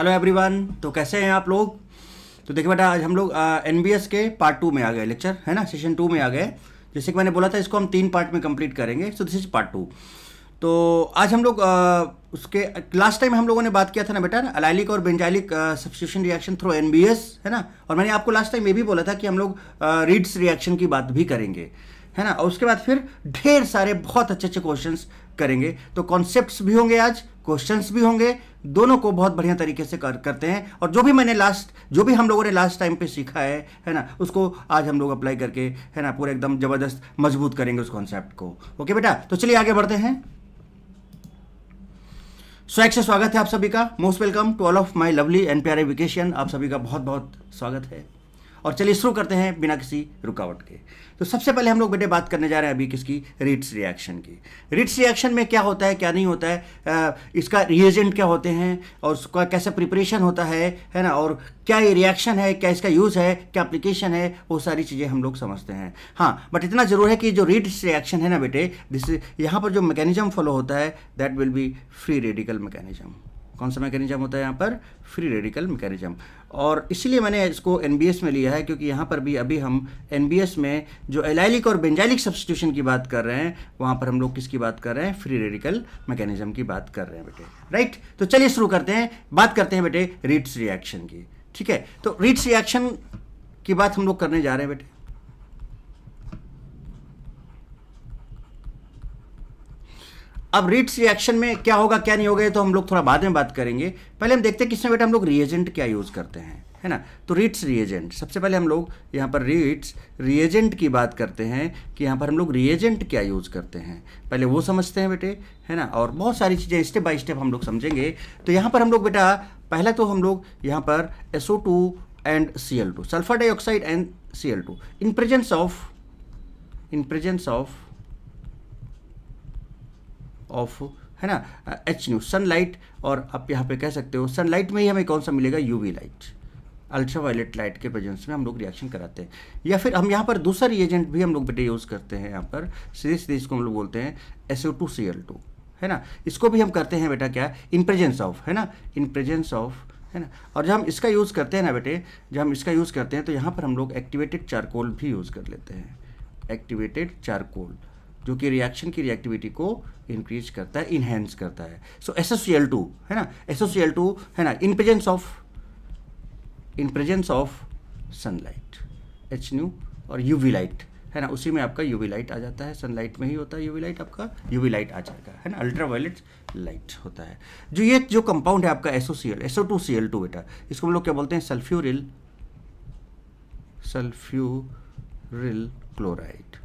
Hello everyone तो कैसे हैं आप लोग तो देखिए बेटा आज हम लोग एन के पार्ट टू में आ गए लेक्चर है ना सेशन टू में आ गए जैसे कि मैंने बोला था इसको हम तीन पार्ट में कंप्लीट करेंगे so this is part two तो आज हम लोग उसके लास्ट टाइम हम लोगों ने बात किया था ना बेटा अलाइलिक और बेंजाइलिक सब्सिट्यूशन रिएक्शन थ्रू एन है ना और मैंने आपको लास्ट टाइम ये भी बोला था कि हम लोग रीड्स रिएक्शन की बात भी करेंगे है ना और उसके बाद फिर ढेर सारे बहुत अच्छे अच्छे क्वेश्चंस करेंगे तो कॉन्सेप्ट्स भी होंगे आज क्वेश्चंस भी होंगे दोनों को बहुत बढ़िया तरीके से कर करते हैं और जो भी मैंने लास्ट जो भी हम लोगों ने लास्ट टाइम पे सीखा है है ना उसको आज हम लोग अप्लाई करके है ना पूरा एकदम ज़बरदस्त मजबूत करेंगे उस कॉन्सेप्ट को ओके बेटा तो चलिए आगे बढ़ते हैं स्वैक्ष स्वागत है आप सभी का most welcome to all of my lovely एन प्यारे वेकेशन आप सभी का बहुत बहुत स्वागत है और चलिए शुरू करते हैं बिना किसी रुकावट के तो सबसे पहले हम लोग बेटे बात करने जा रहे हैं अभी किसकी रिट्स रिएक्शन की रिट्स रिएक्शन में क्या होता है क्या नहीं होता है इसका रिएजेंट क्या होते हैं और उसका कैसा प्रिपरेशन होता है है ना और क्या ये रिएक्शन है क्या इसका यूज़ है क्या अप्लीकेशन है वो सारी चीज़ें हम लोग समझते हैं हाँ बट इतना ज़रूर है कि जो रिट्स रिएक्शन है ना बेटे दिस यहाँ पर जो मैकेनिज्म फॉलो होता है that will be free radical mechanism कौन सा मैकेनिज्म होता है यहाँ पर फ्री रेडिकल मैकेनिज्म और इसलिए मैंने इसको एन में लिया है क्योंकि यहाँ पर भी अभी हम एन में जो एलाइलिक और बेंजाइलिक सब्सटीट्यूशन की बात कर रहे हैं वहाँ पर हम लोग किसकी बात कर रहे हैं फ्री रेडिकल मैकेनिज्म की बात कर रहे हैं बेटे राइट तो चलिए शुरू करते हैं बात करते हैं बेटे रीट्स रिएक्शन की ठीक है तो रीट्स रिएक्शन की बात हम लोग करने जा रहे हैं बेटे अब रिट्स रिएक्शन में क्या होगा क्या नहीं होगा तो हम लोग थोड़ा बाद में बात करेंगे पहले हम देखते हैं किसमें बेटा हम लोग रिएजेंट क्या यूज़ करते हैं है ना तो रिट्स रिएजेंट सबसे पहले हम लोग यहाँ पर रिट्स रिएजेंट की बात करते हैं कि यहाँ पर हम लोग रिएजेंट क्या यूज़ करते हैं पहले वो समझते हैं बेटे है ना और बहुत सारी चीज़ें स्टेप बाय स्टेप हम लोग समझेंगे तो यहाँ पर हम लोग बेटा पहला तो हम लोग यहाँ पर S O two and C L two sulphur dioxide and C L two in presence of in presence of of है ना एच न्यू सनलाइट और आप यहाँ पे कह सकते हो सनलाइट में ही हमें कौन सा मिलेगा UV light ultraviolet light के प्रेजेंस में हम लोग रिएक्शन कराते हैं या फिर हम यहाँ पर दूसरा रिएजेंट भी हम लोग बेटे यूज़ करते हैं यहाँ पर सीधे सीधे इसको हम लोग बोलते हैं S O two C L two है ना इसको भी हम करते हैं बेटा क्या इन प्रेजेंस ऑफ है ना इन प्रेजेंस ऑफ है ना और जब हम इसका यूज़ करते हैं ना बेटे जब हम इसका यूज़ करते हैं तो यहाँ पर हम लोग एक्टिवेटेड चारकोल भी यूज़ कर लेते हैं एक्टिवेटेड चारकोल जो कि रिएक्शन की रिएक्टिविटी को इंक्रीज करता है इन्हेंस करता है सो एस एस टू है ना एस एस टू है ना in presence of in presence of sunlight H nu और यू वी लाइट है ना उसी में आपका यूवी लाइट आ जाता है सनलाइट में ही होता है यूवी लाइट आपका यूवी लाइट आ जाएगा है ना अल्ट्रावायलेट लाइट होता है जो ये जो कंपाउंड है आपका S O C L S O two C L two बेटा इसको हम लोग क्या बोलते हैं सल्फ्यूरिल सल्फ्यूरिल क्लोराइड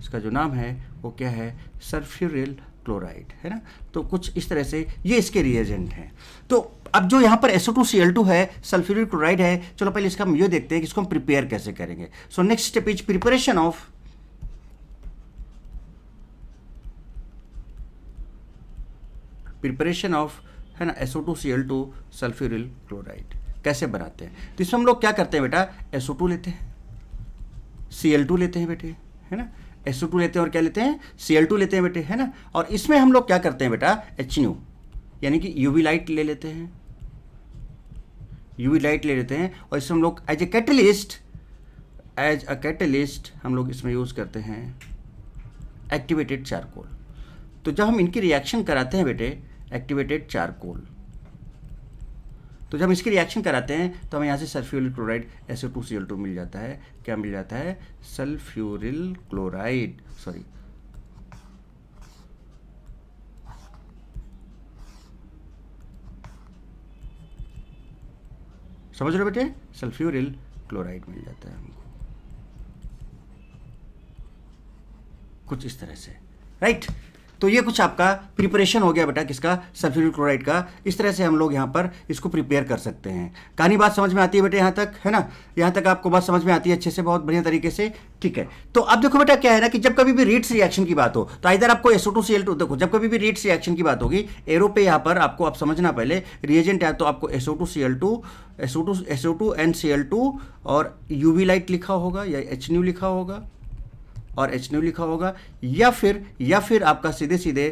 इसका जो नाम है वो क्या है सल्फ्यूरियल क्लोराइड है ना तो कुछ इस तरह से ये इसके रिएजेंट हैं तो अब जो यहाँ पर एसो टू है सल्फ्यूरिक क्लोराइड है चलो पहले इसका हम ये देखते हैं कि इसको हम प्रिपेयर कैसे करेंगे so next step is preparation of preparation of है ना टू सल्फ्यूरिल क्लोराइड कैसे बनाते हैं तो इसमें हम लोग क्या करते हैं बेटा टू लेते हैं टू लेते हैं बेटे है ना एसओ टू लेते हैं और क्या लेते हैं सी एल टू लेते हैं बेटे है ना और इसमें हम लोग क्या करते हैं बेटा एच यानी कि यूवी लाइट ले लेते हैं यूवी लाइट ले लेते हैं और इसमें हम लोग as a catalyst as a catalyst हम लोग इसमें यूज़ करते हैं एक्टिवेटेड चारकोल तो जब हम इनकी रिएक्शन कराते हैं बेटे एक्टिवेटेड चारकोल तो जब इसकी रिएक्शन कराते हैं तो हमें यहाँ से sulphuryl chloride S two C L two मिल जाता है क्या मिल जाता है सल्फ्यूरिल क्लोराइड सॉरी समझ रहे बेटे सल्फ्यूरिल क्लोराइड मिल जाता है हमको कुछ इस तरह से राइट right? तो ये कुछ आपका प्रिपरेशन हो गया बेटा किसका सल्फ्यूरिक क्लोराइड का इस तरह से हम लोग यहाँ पर इसको प्रिपेयर कर सकते हैं कहानी बात समझ में आती है बेटा यहाँ तक है ना यहाँ तक आपको बात समझ में आती है अच्छे से बहुत बढ़िया तरीके से ठीक है तो अब देखो बेटा क्या है ना कि जब कभी भी रीट्स रिएक्शन की बात हो तो इधर आपको एसो टू सीएल टू देखो जब कभी भी रीट्स रिएक्शन की बात होगी एरो पे यहाँ पर आपको आप समझना पहले रिएजेंट है तो आपको S O two L two S O two S O two and C L two और यूवी लाइट लिखा होगा या एच लिखा होगा और एच लिखा होगा या फिर या फिर आपका सीधे सीधे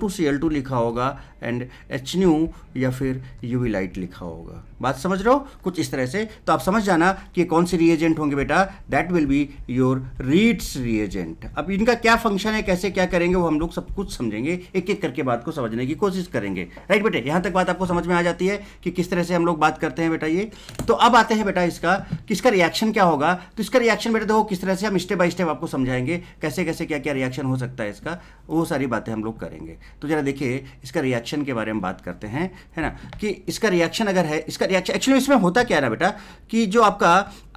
टू सी एल टू लिखा होगा एंड एच या फिर यू वी लाइट लिखा होगा बात समझ रहे हो कुछ इस तरह से तो आप समझ जाना कि कौन से रिएजेंट होंगे बेटा that will be your Reed's reagent अब इनका क्या फंक्शन है कैसे क्या करेंगे वो हम लोग सब कुछ समझेंगे एक एक करके बात को समझने की कोशिश करेंगे राइट बेटे यहाँ तक बात आपको समझ में आ जाती है कि किस तरह से हम लोग बात करते हैं बेटा ये तो अब आते हैं बेटा इसका किसका रिएक्शन क्या होगा तो इसका रिएक्शन बेटा देखो किस तरह से हम स्टेप बाय स्टेप आपको समझाएंगे कैसे कैसे क्या क्या रिएक्शन हो सकता है इसका वो सारी बातें हम लोग करेंगे तो जरा देखिए इसका रिएक्शन के बारे में बात करते हैं है ना कि इसका रिएक्शन अगर है इसका रिएक्शन एक्चुअली इसमें होता क्या है ना बेटा कि जो आपका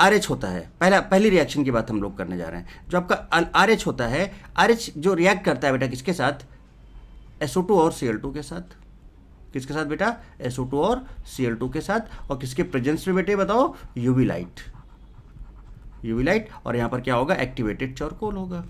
आर होता है पहला पहली रिएक्शन की बात हम लोग करने जा रहे हैं जो आपका आर होता है आर जो रिएक्ट करता है बेटा किसके साथ एसओ और सी के साथ किसके साथ बेटा एसओ और सी के साथ और किसके प्रेजेंस में बेटे बताओ यूवी लाइट यूवी लाइट और यहां पर क्या होगा एक्टिवेटेड चौरकोल होगा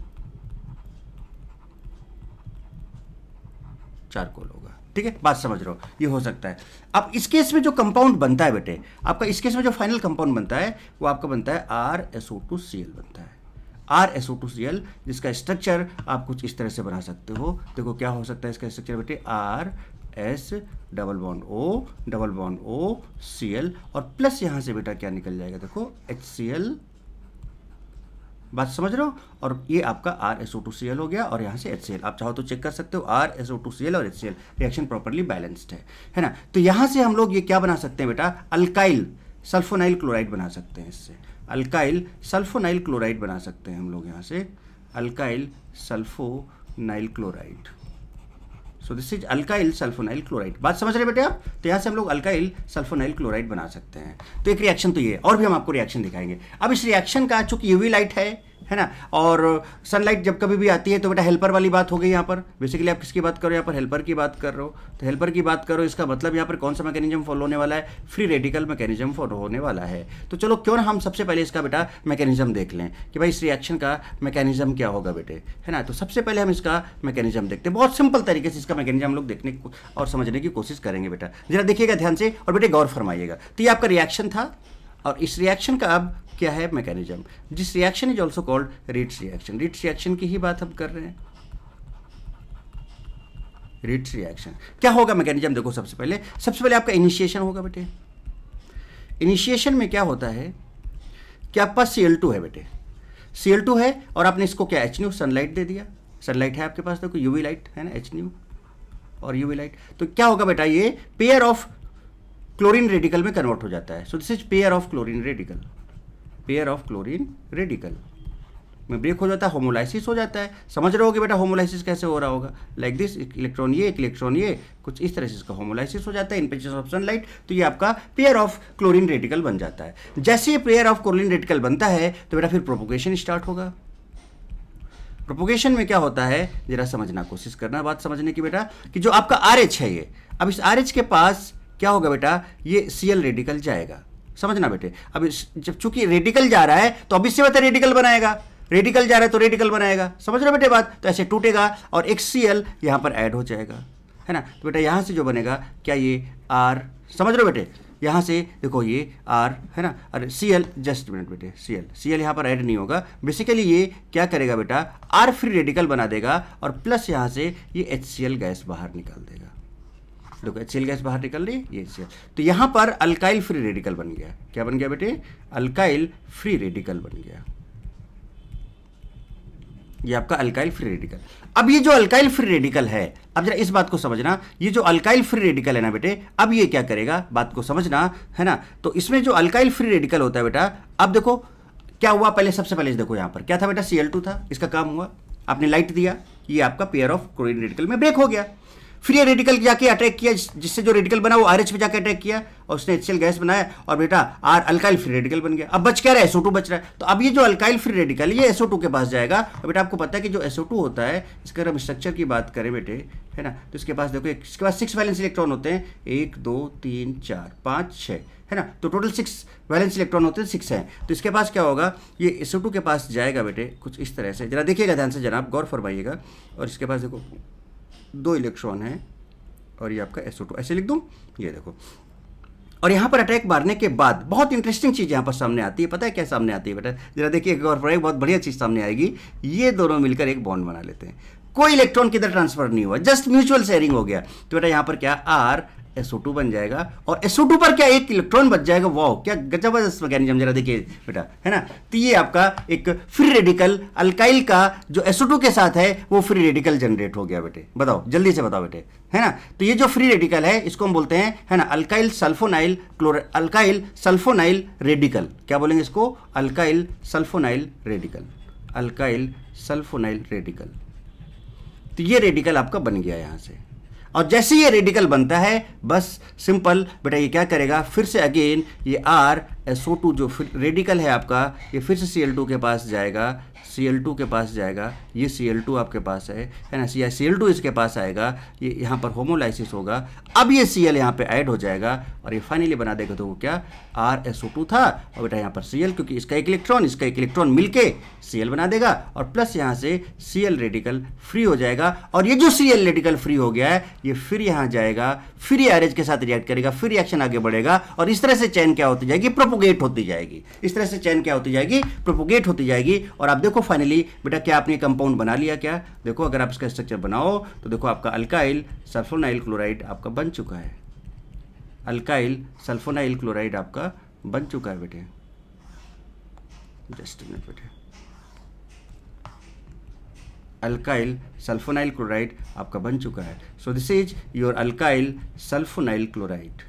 चारकोल होगा ठीक है बात समझ रहे हो ये हो सकता है अब इस केस में जो कंपाउंड बनता है बेटे आपका इस केस में जो फाइनल कंपाउंड बनता है वो आपका बनता है R S O two C L बनता है R S O two C L जिसका स्ट्रक्चर आप कुछ इस तरह से बना सकते हो देखो क्या हो सकता है इसका स्ट्रक्चर बेटे R S double bond O double bond O C L और प्लस यहाँ से बेटा क्या निकल जाएगा देखो एच सी एल बात समझ रहे हो और ये आपका R S O two C L हो गया और यहाँ से एच सी एल आप चाहो तो चेक कर सकते हो R S O two C L और H C L reaction properly balanced है है ना तो यहाँ से हम लोग ये क्या बना सकते हैं बेटा अल्काइल सल्फोनाइल क्लोराइड बना सकते हैं इससे अल्काइल सल्फोनाइल क्लोराइड बना सकते हैं हम लोग यहाँ से alkyl sulphonyl chloride so this is alkyl sulphonyl chloride बात समझ रहे बेटे आप तो यहाँ से हम लोग अल्काइल सल्फोनाइल क्लोराइड बना सकते हैं तो एक रिएक्शन तो ये और भी हम आपको रिएक्शन दिखाएंगे अब इस रिएक्शन का चूंकि यूवी लाइट है है ना और सनलाइट जब कभी भी आती है तो बेटा हेल्पर वाली बात हो गई यहाँ पर बेसिकली आप किसकी बात करो यहाँ पर हेल्पर की बात कर रहे हो तो हेल्पर की बात करो इसका मतलब यहाँ पर कौन सा मैकेनिज्म फॉलो होने वाला है फ्री रेडिकल मैकेनिज्म फॉलो होने वाला है तो चलो क्यों ना हम सबसे पहले इसका बेटा मैकेनिज्म देख लें कि भाई इस रिएक्शन का मैकेनिज्म क्या होगा बेटे है ना तो सबसे पहले हम इसका मैकेनिज्म देखते हैं बहुत सिंपल तरीके से इसका मैकेनिज्म हम लोग देखने और समझने की कोशिश करेंगे बेटा जरा देखिएगा ध्यान से और बेटे गौर फरमाइएगा तो ये आपका रिएक्शन था और इस रिएक्शन का अब क्या है mechanism this reaction is also called Reed's reaction Reed's reaction की ही बात हम कर रहे हैं रिट्स रिएक्शन क्या होगा मैकेनिज्म देखो सबसे पहले सबसे पहले आपका इनिशिएशन होगा बेटे इनिशिएशन में क्या होता है कि आपके पास सी है बेटे सी है और आपने इसको क्या एच न्यू सनलाइट दे दिया सनलाइट है आपके पास देखो यूवी लाइट है ना एच न्यू और यूवी लाइट तो क्या होगा बेटा ये पेयर ऑफ क्लोरीन रेडिकल में कन्वर्ट हो जाता है so this is pair of chlorine radical pair of chlorine radical में ब्रेक हो जाता है होमोलाइसिस हो जाता है समझ रहे हो कि बेटा होमोलाइसिस कैसे हो रहा होगा लाइक दिस एक इलेक्ट्रॉन ये एक इलेक्ट्रॉन ये कुछ इस तरह से इसका होमोलाइसिस हो जाता है इन पेचेस ऑफ सनलाइट तो ये आपका पेयर ऑफ क्लोरीन रेडिकल बन जाता है जैसे ही पेयर ऑफ क्लोरीन रेडिकल बनता है तो बेटा फिर प्रोपोगेशन स्टार्ट होगा प्रोपोगेशन में क्या होता है जरा समझना कोशिश करना बात समझने की बेटा कि जो आपका आर है ये अब इस आर के पास क्या होगा बेटा ये सी रेडिकल जाएगा समझना बेटे अब जब चूंकि रेडिकल जा रहा है तो से बता रेडिकल बनाएगा रेडिकल जा रहा है तो रेडिकल बनाएगा समझ रहे बेटे बात तो ऐसे टूटेगा और एक सी एल यहाँ पर ऐड हो जाएगा है ना तो बेटा यहाँ से जो बनेगा क्या ये आर समझ रहे बेटे यहाँ से देखो ये आर है ना अरे सी एल जस्ट मिनट बेटे सी एल सी एल यहाँ पर ऐड नहीं होगा बेसिकली ये क्या करेगा बेटा आर फ्री रेडिकल बना देगा और प्लस यहाँ से ये एच सी एल गैस बाहर निकाल देगा देखो एच गैस बाहर निकल रही ये एच तो यहाँ पर अल्काइल फ्री रेडिकल बन गया क्या बन गया बेटे अल्काइल फ्री रेडिकल बन गया ये आपका अल्काइल फ्री रेडिकल अब ये जो अल्काइल फ्री रेडिकल है अब जरा इस बात को समझना ये जो अल्काइल फ्री रेडिकल है ना बेटे अब ये क्या करेगा बात को समझना है ना तो इसमें जो अल्काइल फ्री रेडिकल होता है बेटा अब देखो क्या हुआ पहले सबसे पहले देखो यहां पर क्या था बेटा सी था इसका काम हुआ आपने लाइट दिया ये आपका पेयर ऑफ क्लोरिन रेडिकल में ब्रेक हो गया फिर ये रेडिकल जाके अटैक किया जिससे जो रेडिकल बना वो आर एच पे जाकर अटैक किया और उसने एच गैस बनाया और बेटा आर अल्काइल फ्री रेडिकल बन गया अब बच क्या रहा है एसओ बच रहा है तो अब ये जो अल्काइल फ्री रेडिकल ये एसओ टू के पास जाएगा और बेटा आपको पता है कि जो एसओ टू होता है इसका अगर हम स्ट्रक्चर की बात करें बेटे है ना तो इसके पास देखो इसके पास सिक्स वैलेंस इलेक्ट्रॉन होते हैं एक दो तीन चार पाँच छः है ना तो टोटल सिक्स वैलेंस इलेक्ट्रॉन होते हैं सिक्स हैं तो इसके पास क्या होगा ये एसओ के पास जाएगा बेटे कुछ इस तरह से जरा देखिएगा ध्यान से जनाब गौर फरमाइएगा और इसके पास देखो दो इलेक्ट्रॉन है और ये आपका एसओ ऐसे लिख दूँ ये देखो और यहाँ पर अटैक मारने के बाद बहुत इंटरेस्टिंग चीज़ यहाँ पर सामने आती है पता है क्या सामने आती है बेटा जरा देखिए एक और एक बहुत बढ़िया चीज़ सामने आएगी ये दोनों मिलकर एक बॉन्ड बना लेते हैं कोई इलेक्ट्रॉन किधर ट्रांसफर नहीं हुआ जस्ट म्यूचुअल शेयरिंग हो गया तो बेटा यहाँ पर क्या आर SO2 बन जाएगा और SO2 पर क्या एक इलेक्ट्रॉन बच जाएगा वाओ क्या गजब मैकेनिज्म जरा देखिए बेटा है ना तो ये आपका एक फ्री रेडिकल अल्काइल का जो SO2 के साथ है वो फ्री रेडिकल जनरेट हो गया बेटे बताओ जल्दी से बताओ बेटे है ना तो ये जो फ्री रेडिकल है इसको हम बोलते हैं है ना alkyl sulphonyl chlor alkyl sulphonyl radical क्या बोलेंगे इसको alkyl sulphonyl radical alkyl sulphonyl radical तो ये रेडिकल आपका बन गया यहाँ से और जैसे ये रेडिकल बनता है बस सिंपल बेटा ये क्या करेगा फिर से अगेन ये आर एसओ टू जो रेडिकल है आपका ये फिर से सी एल टू के पास जाएगा सी एल टू के पास जाएगा ये सी एल टू आपके पास है है ना सी सी एल टू इसके पास आएगा ये यहाँ पर होमोलाइसिस होगा अब ये सी एल यहाँ पर ऐड हो जाएगा और ये फाइनली बना देगा तो वो क्या आर एस ओ टू था और बेटा यहाँ पर सी एल क्योंकि इसका एक इलेक्ट्रॉन इसका एक इलेक्ट्रॉन मिल सी एल बना देगा और प्लस यहाँ से सी एल रेडिकल फ्री हो जाएगा और ये जो सी एल रेडिकल फ्री हो गया है ये फिर यहाँ जाएगा फिर ये एरेज के साथ रिएक्ट करेगा फिर रिएक्शन आगे बढ़ेगा और इस तरह से चैन क्या होती जाएगी प्रोपोगेट होती जाएगी इस तरह से चैन क्या होती जाएगी प्रोपोगेट होती जाएगी और आप देखो फाइनली बेटा क्या आपने कंपाउंड बना लिया क्या देखो अगर आप इसका स्ट्रक्चर बनाओ तो देखो आपका अल्काइल सल्फोनाइल क्लोराइड आपका बन चुका है अल्काइल सल्फोनाइल क्लोराइड आपका बन चुका है बेटे जस्ट मिनट बेटे अल्काइल सल्फोनाइल क्लोराइड आपका बन चुका है so this is your alkyl sulphonyl chloride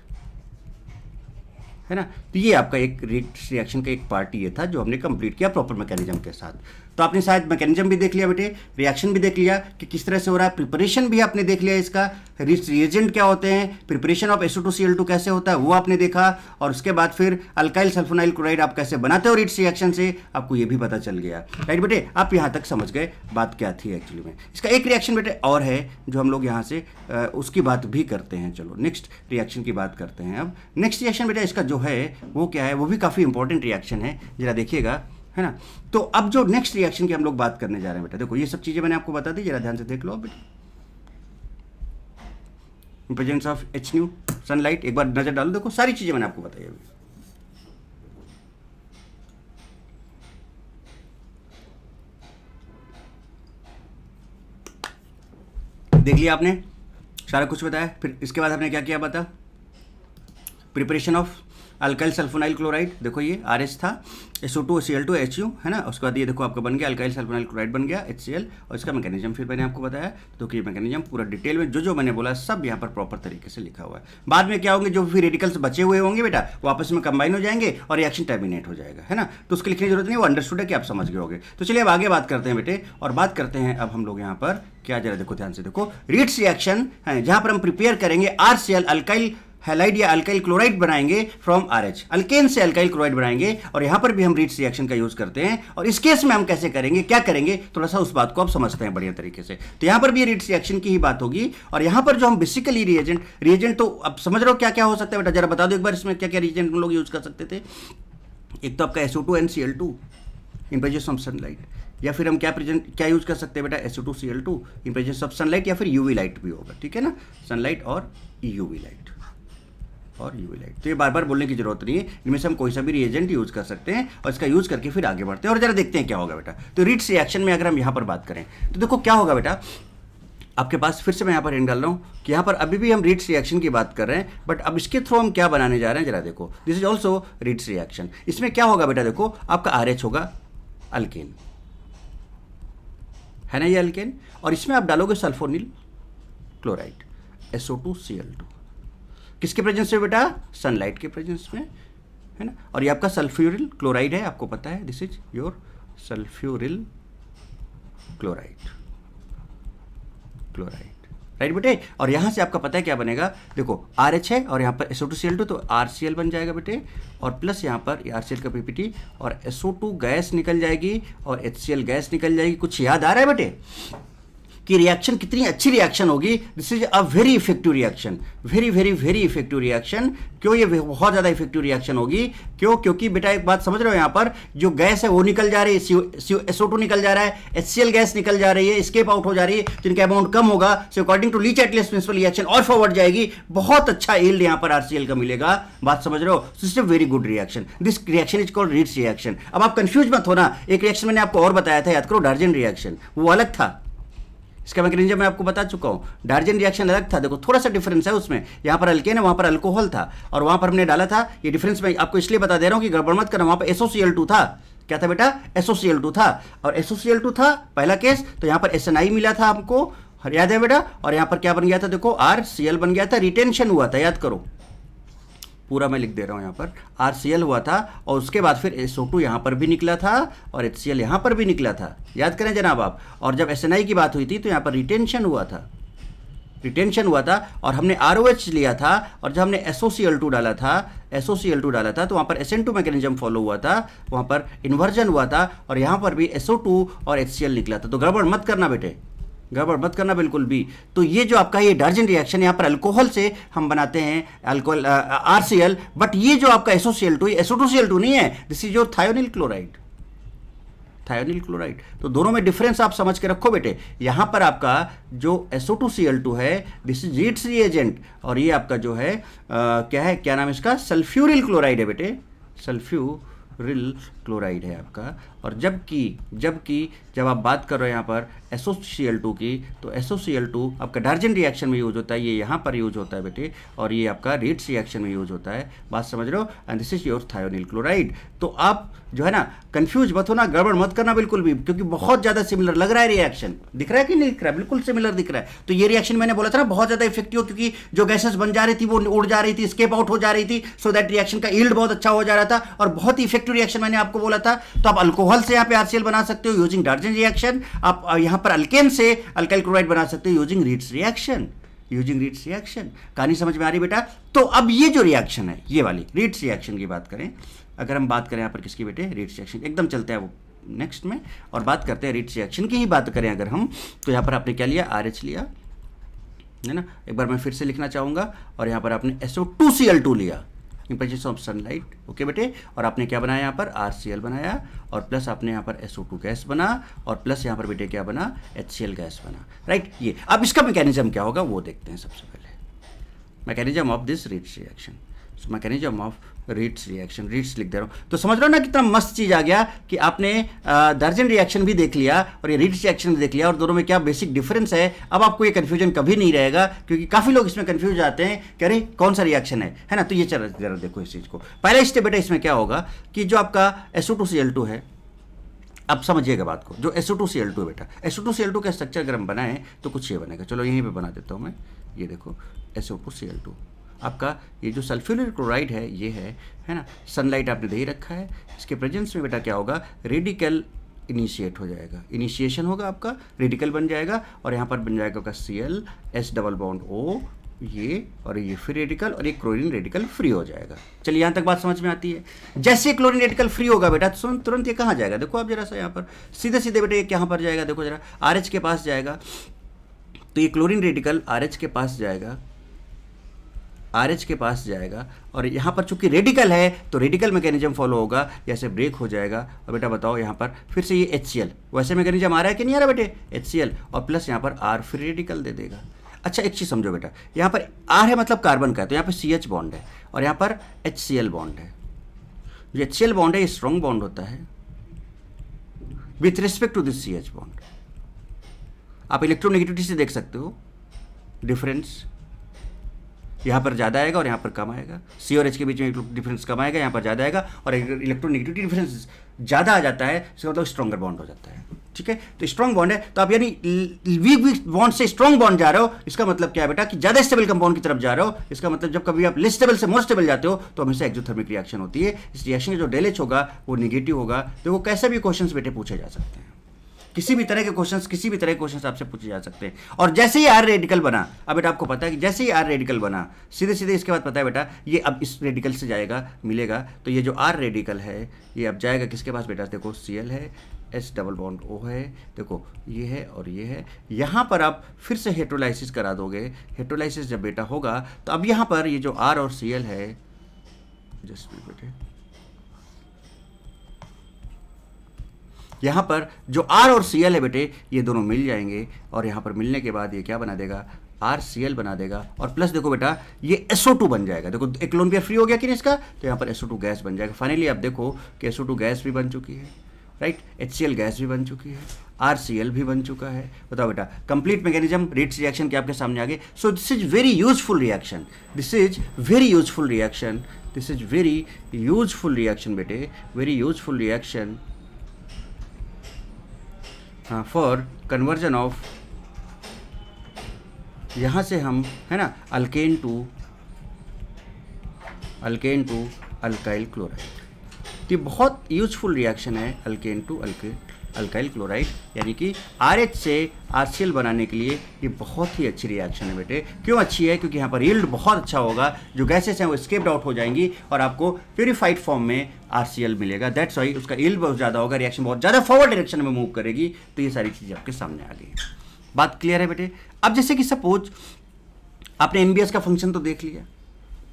है ना तो ये आपका एक रिएक्शन का एक पार्ट ये था जो हमने कंप्लीट किया प्रॉपर मैकेनिज्म के साथ तो आपने शायद मैकेनिज्म भी देख लिया बेटे रिएक्शन भी देख लिया कि किस तरह से हो रहा है प्रिपरेशन भी आपने देख लिया इसका रिएजेंट क्या होते हैं प्रिपरेशन ऑफ एसो टू कैसे होता है वो आपने देखा और उसके बाद फिर अल्काइल सल्फोनाइल क्लोराइड आप कैसे बनाते हो रिट्स रिएक्शन से आपको ये भी पता चल गया राइट बेटे आप यहाँ तक समझ गए बात क्या थी एक्चुअली में इसका एक रिएक्शन बेटे और है जो हम लोग यहाँ से उसकी बात भी करते हैं चलो नेक्स्ट रिएक्शन की बात करते हैं अब नेक्स्ट रिएक्शन बेटा इसका जो है वो क्या है वो भी काफ़ी इंपॉर्टेंट रिएक्शन है जरा देखिएगा है ना तो अब जो नेक्स्ट रिएक्शन की हम लोग बात करने जा रहे हैं बेटा देखो ये सब चीज़ें मैंने आपको बता दी जरा ध्यान से देख लो बेटा presence of H nu sunlight एक बार नज़र डालो देखो सारी चीज़ें मैंने आपको बताई अभी देख लिया आपने सारा कुछ बताया फिर इसके बाद हमने क्या किया बता preparation of alkyl sulphonyl chloride देखो ये आर एच था O two C L two H U है ना उसके बाद ये देखो आपका बन गया अल्काइल सल्फोनाइल क्लोराइड बन गया एच सी एल और इसका मैकेनिज्म फिर मैंने आपको बताया तो कि मैकेनिज्म पूरा डिटेल में जो जो मैंने बोला सब यहाँ पर प्रॉपर तरीके से लिखा हुआ है बाद में क्या होंगे जो फिर रेडिकल्स बचे हुए होंगे बेटा वो आपस में कंबाइन हो जाएंगे और रिएक्शन टर्मिनेट हो जाएगा है ना तो उसकी लिखने की जरूरत नहीं वो अंडरस्टूड है कि आप समझ गए होंगे तो चलिए अब आगे बात करते हैं बेटे और बात करते हैं अब हम लोग यहाँ पर क्या जरा देखो ध्यान से देखो रीट्स रिएक्शन है जहाँ पर हम प्रिपेयर करेंगे R C L alkyl halide या अल्काइल क्लोराइड बनाएंगे फ्रॉम आर एच अल्केन से अल्काइल क्लोराइड बनाएंगे और यहां पर भी हम रीड्स रिएक्शन का यूज करते हैं और इस केस में हम कैसे करेंगे क्या करेंगे थोड़ा सा उस बात को आप समझते हैं बढ़िया तरीके से तो यहां पर भी रीड्स रिएक्शन की ही बात होगी और यहां पर जो हम बेसिकली रिएजेंट रिएजेंट तो अब समझ रहे हो क्या क्या हो सकता है बेटा जरा बता दो एक बार इसमें क्या क्या रिएजेंट हम लोग यूज कर सकते थे एक तो आपका S O two and C L two in presence of sunlight या फिर हम क्या प्रेजेंट क्या यूज कर सकते हैं बेटा S O two C L two in presence of sunlight या फिर यूवी लाइट भी होगा ठीक है ना सनलाइट और यूवी लाइट और यूवी लाइट तो ये बार बार बोलने की जरूरत नहीं है इनमें से हम कोई सा भी रिएजेंट यूज़ कर सकते हैं और इसका यूज़ करके फिर आगे बढ़ते हैं और जरा देखते हैं क्या होगा बेटा तो रिट्स रिएक्शन में अगर हम यहाँ पर बात करें तो देखो क्या होगा बेटा आपके पास फिर से मैं यहाँ पर एंड डाल रहा हूँ कि यहाँ पर अभी भी हम रिट्स रिएक्शन की बात कर रहे हैं बट अब इसके थ्रू हम क्या बनाने जा रहे हैं जरा देखो this is also Reed's reaction इसमें क्या होगा बेटा देखो आपका आर होगा अल्केन है ना ये अल्केन और इसमें आप डालोगे sulphonyl chloride S O two C L two किसके प्रेजेंस में बेटा सनलाइट के प्रेजेंस में है ना और ये आपका सल्फ्यूरिल क्लोराइड है आपको पता है this is your sulphuryl chloride chloride right बेटे और यहाँ से आपका पता है क्या बनेगा देखो आर एच है और यहाँ पर S O two C L two तो आर सी एल बन जाएगा बेटे और प्लस यहाँ पर आर सी एल का पीपीटी और एसओ टू गैस निकल जाएगी और एच सी एल गैस निकल जाएगी कुछ याद आ रहा है बेटे कि रिएक्शन कितनी अच्छी रिएक्शन होगी this is a very effective reaction very very very effective reaction क्यों ये बहुत ज़्यादा इफेक्टिव रिएक्शन होगी क्यों क्योंकि बेटा एक बात समझ रहे हो यहां पर जो गैस है वो निकल जा रही है एसओ टू निकल जा रहा है एच गैस निकल जा रही है स्केप आउट हो जा रही है जिनका अमाउंट कम होगा so according to Le Chatelier's principle reaction और फॉरवर्ड जाएगी बहुत अच्छा एल्ड यहां पर आरसीएल का मिलेगा बात समझ रहे हो so it's very good reaction this reaction is called Reed's reaction अब आप कंफ्यूज मत होना एक रिएक्शन मैंने आपको और बताया था याद करो डार्जन रिएक्शन वो अलग था इसका मैकेनिज्म मैं आपको बता चुका हूँ डार्जिन रिएक्शन अलग था देखो थोड़ा सा डिफरेंस है उसमें यहाँ पर अल्केन है वहाँ पर अल्कोहल था और वहाँ पर हमने डाला था ये डिफरेंस मैं आपको इसलिए बता दे रहा हूँ कि गड़बड़ मत करना वहाँ पर एसोसियल टू था क्या था बेटा एसोसियल टू था और एसोसियल टू था पहला केस तो यहाँ पर एस मिला था आपको याद है बेटा और यहाँ पर क्या बन गया था देखो आर सी बन गया था रिटेंशन हुआ था याद करो पूरा मैं लिख दे रहा हूँ यहाँ पर आर हुआ था और उसके बाद फिर एस ओ यहाँ पर भी निकला था और एच सी यहाँ पर भी निकला था याद करें जनाब आप और जब एस की बात हुई थी तो यहाँ पर रिटेंशन हुआ था रिटेंशन हुआ था और हमने आर लिया था और जब हमने एस ओ डाला था एस ओ डाला था तो वहाँ पर एस एन मैकेनिज्म फॉलो हुआ था वहाँ पर इन्वर्जन हुआ था और यहाँ पर भी एस और एच निकला था तो गड़बड़ मत करना बेटे गड़बड़ मत करना बिल्कुल भी तो ये जो आपका ये डार्जन रिएक्शन यहाँ पर अल्कोहल से हम बनाते हैं alcohol R C L but ये जो आपका एसओ टू एसओ टू नहीं है this is your thionyl chloride thionyl chloride तो दोनों में डिफरेंस आप समझ के रखो बेटे यहाँ पर आपका जो S O two C L two है दिस इज रीड्स रिएजेंट और ये आपका जो है आ, क्या है क्या नाम इसका सल्फ्यूरिल क्लोराइड है बेटे सल्फ्यूरिल क्लोराइड है आपका और जबकि जबकि जब आप बात कर रहे हो यहाँ पर एसोसीएल टू की तो एसोसीएल टू आपका डार्जन रिएक्शन में यूज होता है ये यहाँ पर यूज होता है बेटे और ये आपका रीड्स रिएक्शन में यूज होता है बात समझ रहे हो and this is your thionyl chloride तो आप जो है ना कन्फ्यूज मत होना गड़बड़ मत करना बिल्कुल भी क्योंकि बहुत ज़्यादा सिमिलर लग रहा है रिएक्शन दिख रहा है कि नहीं दिख रहा है बिल्कुल सिमिलर दिख रहा है तो ये रिएक्शन मैंने बोला था ना बहुत ज़्यादा इफेक्टिव क्योंकि जो गैसेस बन जा रही थी वो उड़ जा रही थी स्केप आउट हो जा रही थी सो दैट रिएक्शन का ईल्ड बहुत अच्छा हो जा रहा था और बहुत ही इफेक्टिव रिएक्शन मैंने आपको आपको बोला था तो आप अल्कोहल से यहाँ पे आरसीएल बना सकते हो यूजिंग डार्जन रिएक्शन आप यहाँ पर अल्केन से अल्कल क्लोराइड बना सकते हो using Reed's reaction using Reed's reaction कहानी समझ में आ रही बेटा तो अब ये जो रिएक्शन है ये वाली रीड्स रिएक्शन की बात करें अगर हम बात करें यहाँ पर किसकी बेटे रीड्स रिएक्शन एकदम चलते हैं वो नेक्स्ट में और बात करते हैं रीड्स रिएक्शन की ही बात करें अगर हम तो यहाँ पर आपने क्या लिया आर लिया है ना एक बार मैं फिर से लिखना चाहूँगा और यहाँ पर आपने S two C L two लिया इम्पेचेस ऑफ सनलाइट ओके बेटे और आपने क्या बनाया यहाँ पर आर बनाया और प्लस आपने यहाँ पर एस गैस बना और प्लस यहाँ पर बेटे क्या बना एच गैस बना राइट ये अब इसका मैकेनिज्म क्या होगा वो देखते हैं सबसे पहले mechanism of this Reed's reaction mechanism of Reed's reaction Reed's लिख दे रहा हूँ तो समझ रहे हो ना कितना मस्त चीज़ आ गया कि आपने दर्जन रिएक्शन भी देख लिया और ये रिट्स रिएक्शन भी देख लिया और दोनों में क्या बेसिक डिफरेंस है अब आपको ये कन्फ्यूजन कभी नहीं रहेगा क्योंकि काफ़ी लोग इसमें कन्फ्यूज आते हैं कि अरे कौन सा रिएक्शन है है ना तो ये चल देखो इस चीज़ को पहला स्टेप बेटा इसमें क्या होगा कि जो आपका S O two C L two है अब समझिएगा बात को जो S O two C L two बेटा S O two C L two का स्ट्रक्चर अगर हम बनाएं तो कुछ ये बनेगा चलो यहीं पर बना देता हूँ मैं ये देखो SO two C L two आपका ये जो सल्फ्यूलर क्लोराइड है ये है है ना सनलाइट आपने दे रखा है इसके प्रेजेंस में बेटा क्या होगा रेडिकल इनिशिएट हो जाएगा इनिशिएशन होगा आपका रेडिकल बन जाएगा और यहाँ पर बन जाएगा आपका C L S double bond O ये और ये फ्री रेडिकल और ये क्लोरीन रेडिकल फ्री हो जाएगा चलिए यहाँ तक बात समझ में आती है जैसे क्लोरीन रेडिकल फ्री होगा बेटा तो तुरंत ये कहाँ जाएगा देखो आप जरा सा यहाँ पर सीधे सीधे बेटा ये कहाँ पर जाएगा देखो जरा आर के पास जाएगा तो ये क्लोरीन रेडिकल आर के पास जाएगा आर के पास जाएगा और यहाँ पर चूंकि रेडिकल है तो रेडिकल मैकेनिज्म फॉलो होगा से ब्रेक हो जाएगा और बेटा बताओ यहाँ पर फिर से ये एच वैसे मैकेनिज्म आ रहा है कि नहीं आ रहा बेटे एच और प्लस यहाँ पर आर फिर रेडिकल दे देगा अच्छा एक चीज़ समझो बेटा यहाँ पर आर है मतलब कार्बन का है तो यहाँ पर सी एच बॉन्ड है और यहाँ पर एच सी एल बॉन्ड है जो एच सी एल बॉन्ड है ये स्ट्रॉन्ग बॉन्ड होता है with respect to this C H bond आप इलेक्ट्रोनेगेटिविटी से देख सकते हो डिफरेंस यहाँ पर ज़्यादा आएगा और यहाँ पर कम आएगा सी और एच के बीच में डिफरेंस कम आएगा यहाँ पर ज़्यादा आएगा और इलेक्ट्रोनिगेटिविटी डिफरेंस ज़्यादा आ जाता है इसका मतलब स्ट्रॉगर बॉन्ड हो जाता है ठीक है तो स्ट्रॉन्ग बॉन्ड है तो आप यानी वीक वीक बॉन्ड से स्ट्रॉन्ग बॉन्ड जा रहे हो इसका मतलब क्या है बेटा कि ज्यादा स्टेबल कंपाउंड की तरफ जा रहे हो इसका मतलब जब कभी आप लिस्ट से मोर स्टेबल जाते हो तो हमेशा एक्जोथर्मिक रिएक्शन होती है इस रिएक्शन का जो डेलेज होगा वो निगेटिव होगा तो वो कैसे भी क्वेश्चन बेटे पूछे जा सकते हैं किसी भी तरह के क्वेश्चन किसी भी तरह के क्वेश्चन आपसे पूछे जा सकते हैं और जैसे ही आर रेडिकल बना अब बेटा आपको पता है कि जैसे ही आर रेडिकल बना सीधे सीधे इसके बाद पता है बेटा ये अब इस रेडिकल से जाएगा मिलेगा तो ये जो आर रेडिकल है ये अब जाएगा किसके पास बेटा देखो सी है एस डबल बॉन्ड ओ है देखो ये है और ये है यहाँ पर आप फिर से हेट्रोलाइसिस करा दोगे हेट्रोलाइसिस जब बेटा होगा तो अब यहाँ पर ये जो आर और सी है जस्ट बेटे यहाँ पर जो आर और सी एल है बेटे ये दोनों मिल जाएंगे और यहाँ पर मिलने के बाद ये क्या बना देगा आर सी एल बना देगा और प्लस देखो बेटा ये एसओ टू बन जाएगा देखो एक लोन पेयर फ्री हो गया कि नहीं इसका तो यहाँ पर एसओ टू गैस बन जाएगा फाइनली आप देखो कि एसओ टू गैस भी बन चुकी है right H C L gas भी बन चुकी है आर सी एल भी बन चुका है बताओ बेटा कंप्लीट मैकेनिज्म रिट्स रिएक्शन के आपके सामने आ गए so this is very useful reaction this is very useful reaction this is very useful reaction बेटे very useful reaction for conversion of यहाँ से हम है ना alkane to alkane to alkyl chloride ये बहुत यूजफुल रिएक्शन है alkane to alkane alkyl chloride यानी कि आर से आर बनाने के लिए ये बहुत ही अच्छी रिएक्शन है बेटे क्यों अच्छी है क्योंकि यहाँ पर रील्ड बहुत अच्छा होगा जो गैसेस हैं वो स्केप्ड आउट हो जाएंगी और आपको प्योरीफाइड फॉर्म में आर मिलेगा दैट्स वाई उसका ईल्ड बहुत ज़्यादा होगा रिएक्शन बहुत ज़्यादा फॉरवर्ड डायरेक्शन में मूव करेगी तो ये सारी चीज़ें आपके सामने आ गई बात क्लियर है बेटे अब जैसे कि सपोज आपने एम का फंक्शन तो देख लिया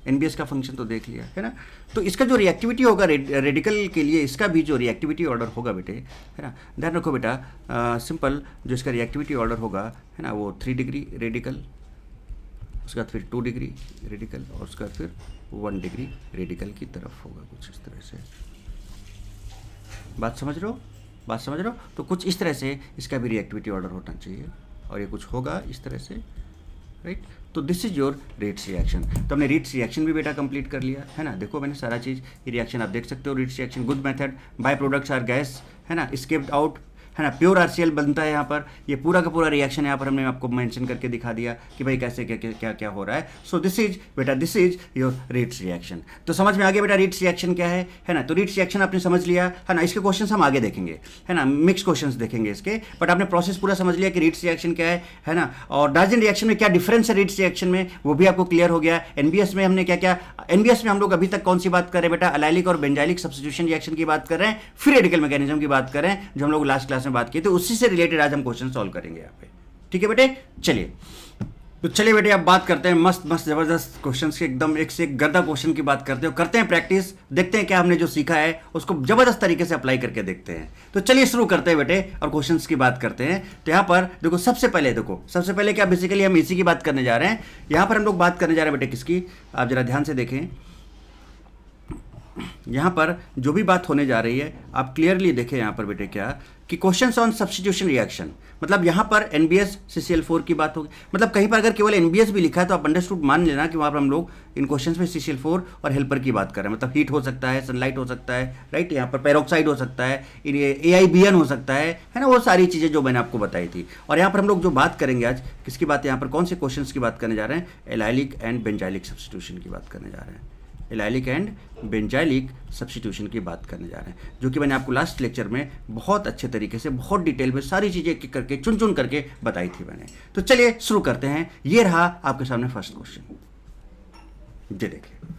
एन का फंक्शन तो देख लिया है ना तो इसका जो रिएक्टिविटी होगा रेडिकल के लिए इसका भी जो रिएक्टिविटी ऑर्डर होगा बेटे है ना ध्यान रखो बेटा सिंपल जो इसका रिएक्टिविटी ऑर्डर होगा है ना वो थ्री डिग्री रेडिकल उसका फिर टू डिग्री रेडिकल और उसका फिर वन डिग्री रेडिकल की तरफ होगा कुछ इस तरह से बात समझ रहे हो बात समझ रहे हो तो कुछ इस तरह से इसका भी रिएक्टिविटी ऑर्डर होना चाहिए और ये कुछ होगा इस तरह से राइट तो this is your Reed's reaction तो हमने रीट्स रिएक्शन भी बेटा कंप्लीट कर लिया है ना देखो मैंने सारा चीज़ रिएक्शन आप देख सकते हो Reed's reaction good method by products are gas है ना स्केप्ड आउट है ना प्योर आर बनता है यहाँ पर ये पूरा का पूरा रिएक्शन यहाँ पर हमने आपको मैंशन करके दिखा दिया कि भाई कैसे क्या क्या क्या, क्या हो रहा है सो दिस इज बेटा this is your Reed's reaction तो समझ में आ गया बेटा रीट्स रिएक्शन क्या है है ना तो रीट्स रिएक्शन आपने समझ लिया है ना इसके क्वेश्चन हम आगे देखेंगे है ना मिक्स क्वेश्चन देखेंगे इसके बट आपने प्रोसेस पूरा समझ लिया कि रीट्स रिएक्शन क्या है है ना और डार्जिन रिएक्शन में क्या डिफरेंस है रीट्स रिएक्शन में वो भी आपको क्लियर हो गया एनबीएस में हमने क्या क्या एनबीएस में हम लोग अभी तक कौन सी बात कर रहे हैं बेटा अलाइलिक और बेंजाइलिक सब्सिट्यूशन रिएक्शन की बात कर रहे हैं फिर रेडिकल मैकेनिज्म की बात कर रहे हैं जो हम लोग लास्ट क्लास क्लास में बात की थी तो उसी से रिलेटेड आज हम क्वेश्चन सॉल्व करेंगे यहाँ पे ठीक है बेटे चलिए तो चलिए बेटे अब बात करते हैं मस्त मस्त जबरदस्त क्वेश्चन के एकदम एक से एक गर्दा क्वेश्चन की बात करते हैं करते हैं प्रैक्टिस देखते हैं क्या हमने जो सीखा है उसको जबरदस्त तरीके से अप्लाई करके देखते हैं तो चलिए शुरू करते हैं बेटे और क्वेश्चन की बात करते हैं तो यहाँ पर देखो सबसे पहले देखो सबसे पहले क्या बेसिकली हम इसी की बात करने जा रहे हैं यहाँ पर हम लोग बात करने जा रहे हैं बेटे किसकी आप जरा ध्यान से देखें यहाँ पर जो भी बात होने जा रही है आप क्लियरली देखें यहाँ पर बेटे क्या कि क्वेश्चन ऑन सब्सटीट्यूशन रिएक्शन मतलब यहाँ पर N B S C C L four की बात होगी मतलब कहीं पर अगर केवल एन बी एस भी लिखा है तो आप अंडरस्टूड मान लेना कि वहाँ पर हम लोग इन क्वेश्चन में सी सी एल फोर और हेल्पर की बात कर रहे हैं मतलब हीट हो सकता है सनलाइट हो सकता है राइट यहाँ पर पेरोक्साइड हो सकता है ए आई बी एन हो सकता है है ना वो सारी चीज़ें जो मैंने आपको बताई थी और यहाँ पर हम लोग जो बात करेंगे आज किसकी बात यहाँ पर कौन से क्वेश्चन की बात करने जा रहे हैं एलाइलिक एंड बेंजाइलिक सब्सटीट्यूशन की बात करने जा रहे हैं एलाइलिक एंड बेंजाइलिक सब्सटीट्यूशन की बात करने जा रहे हैं जो कि मैंने आपको लास्ट लेक्चर में बहुत अच्छे तरीके से बहुत डिटेल में सारी चीज़ें एक करके चुन चुन करके बताई थी मैंने तो चलिए शुरू करते हैं ये रहा आपके सामने फर्स्ट क्वेश्चन जी देखिए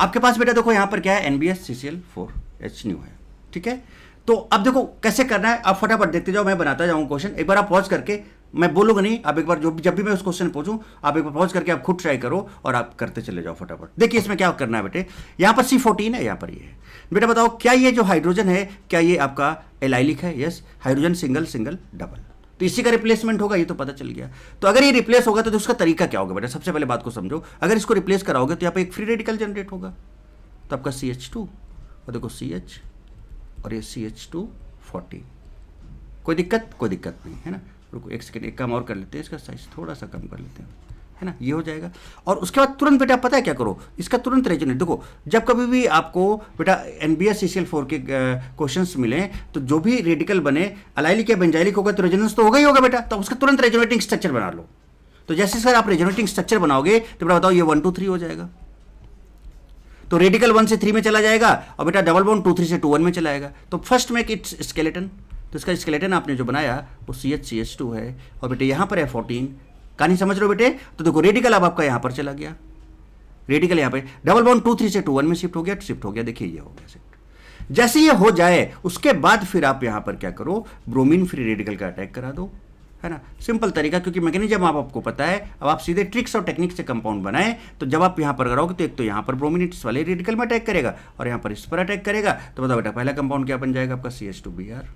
आपके पास बेटा देखो यहाँ पर क्या है N B S C C L four H new है ठीक है तो अब देखो कैसे करना है आप फटाफट देखते जाओ मैं बनाता जाऊँ क्वेश्चन एक बार आप पॉज करके मैं बोलूंगा नहीं आप एक बार जो भी जब भी मैं उस क्वेश्चन पूछूं आप एक बार पहुंच करके आप खुद ट्राई करो और आप करते चले जाओ फटाफट देखिए इसमें क्या करना है बेटे यहां पर सी फोर्टीन है यहां पर ये है बेटा बताओ क्या ये जो हाइड्रोजन है क्या ये आपका एलाइलिक है yes hydrogen single single double तो इसी का रिप्लेसमेंट होगा ये तो पता चल गया तो अगर ये रिप्लेस होगा तो, तो उसका तरीका क्या होगा बेटा सबसे पहले बात को समझो अगर इसको रिप्लेस कराओगे तो यहाँ पर एक फ्री रेडिकल जनरेट होगा तो आपका सी एच टू और देखो सी एच और ये सी एच टू फोर्टी कोई दिक्कत कोई दिक्कत नहीं है ना रुको एक सेकेंड एक काम और कर लेते हैं इसका साइज थोड़ा सा कम कर लेते हैं है ना ये हो जाएगा और उसके बाद तुरंत बेटा पता है क्या करो इसका तुरंत रेजन देखो जब कभी भी आपको बेटा N B S C four के क्वेश्चन मिले तो जो भी रेडिकल बने अलाइलिक या बेंजाइलिक होगा तो रेजनेंस तो होगा ही होगा बेटा तो उसका तुरंत रेजोनेटिंग स्ट्रक्चर बना लो तो जैसे सर आप रेजोनेटिंग स्ट्रक्चर बनाओगे तो बेटा बताओ ये वन टू थ्री हो जाएगा तो रेडिकल वन से थ्री में चला जाएगा और बेटा डबल वन टू थ्री से टू वन में चलाएगा तो फर्स्ट मेक इट्स स्केलेटन तो इसका स्केलेटन आपने जो बनाया वो C H C H two है और बेटे यहाँ पर है फोर्टीन नहीं समझ रहे हो बेटे तो देखो रेडिकल अब आपका यहाँ पर चला गया रेडिकल यहाँ पर डबल बॉन्ड टू थ्री से टू वन में शिफ्ट हो गया शिफ्ट हो गया देखिए ये हो गया शिफ्ट जैसे ये हो जाए उसके बाद फिर आप यहाँ पर क्या करो ब्रोमिन फ्री रेडिकल का अटैक करा दो है ना सिंपल तरीका क्योंकि मैकेनिज्म आप आपको पता है अब आप सीधे ट्रिक्स और टेक्निक से कंपाउंड बनाएं तो जब आप यहाँ पर कराओगे तो एक तो यहाँ पर ब्रोमिनिट्स वाले रेडिकल में अटैक करेगा और यहाँ पर इस पर अटैक करेगा तो बताओ बेटा पहला कंपाउंड क्या बन जाएगा आपका C H two B R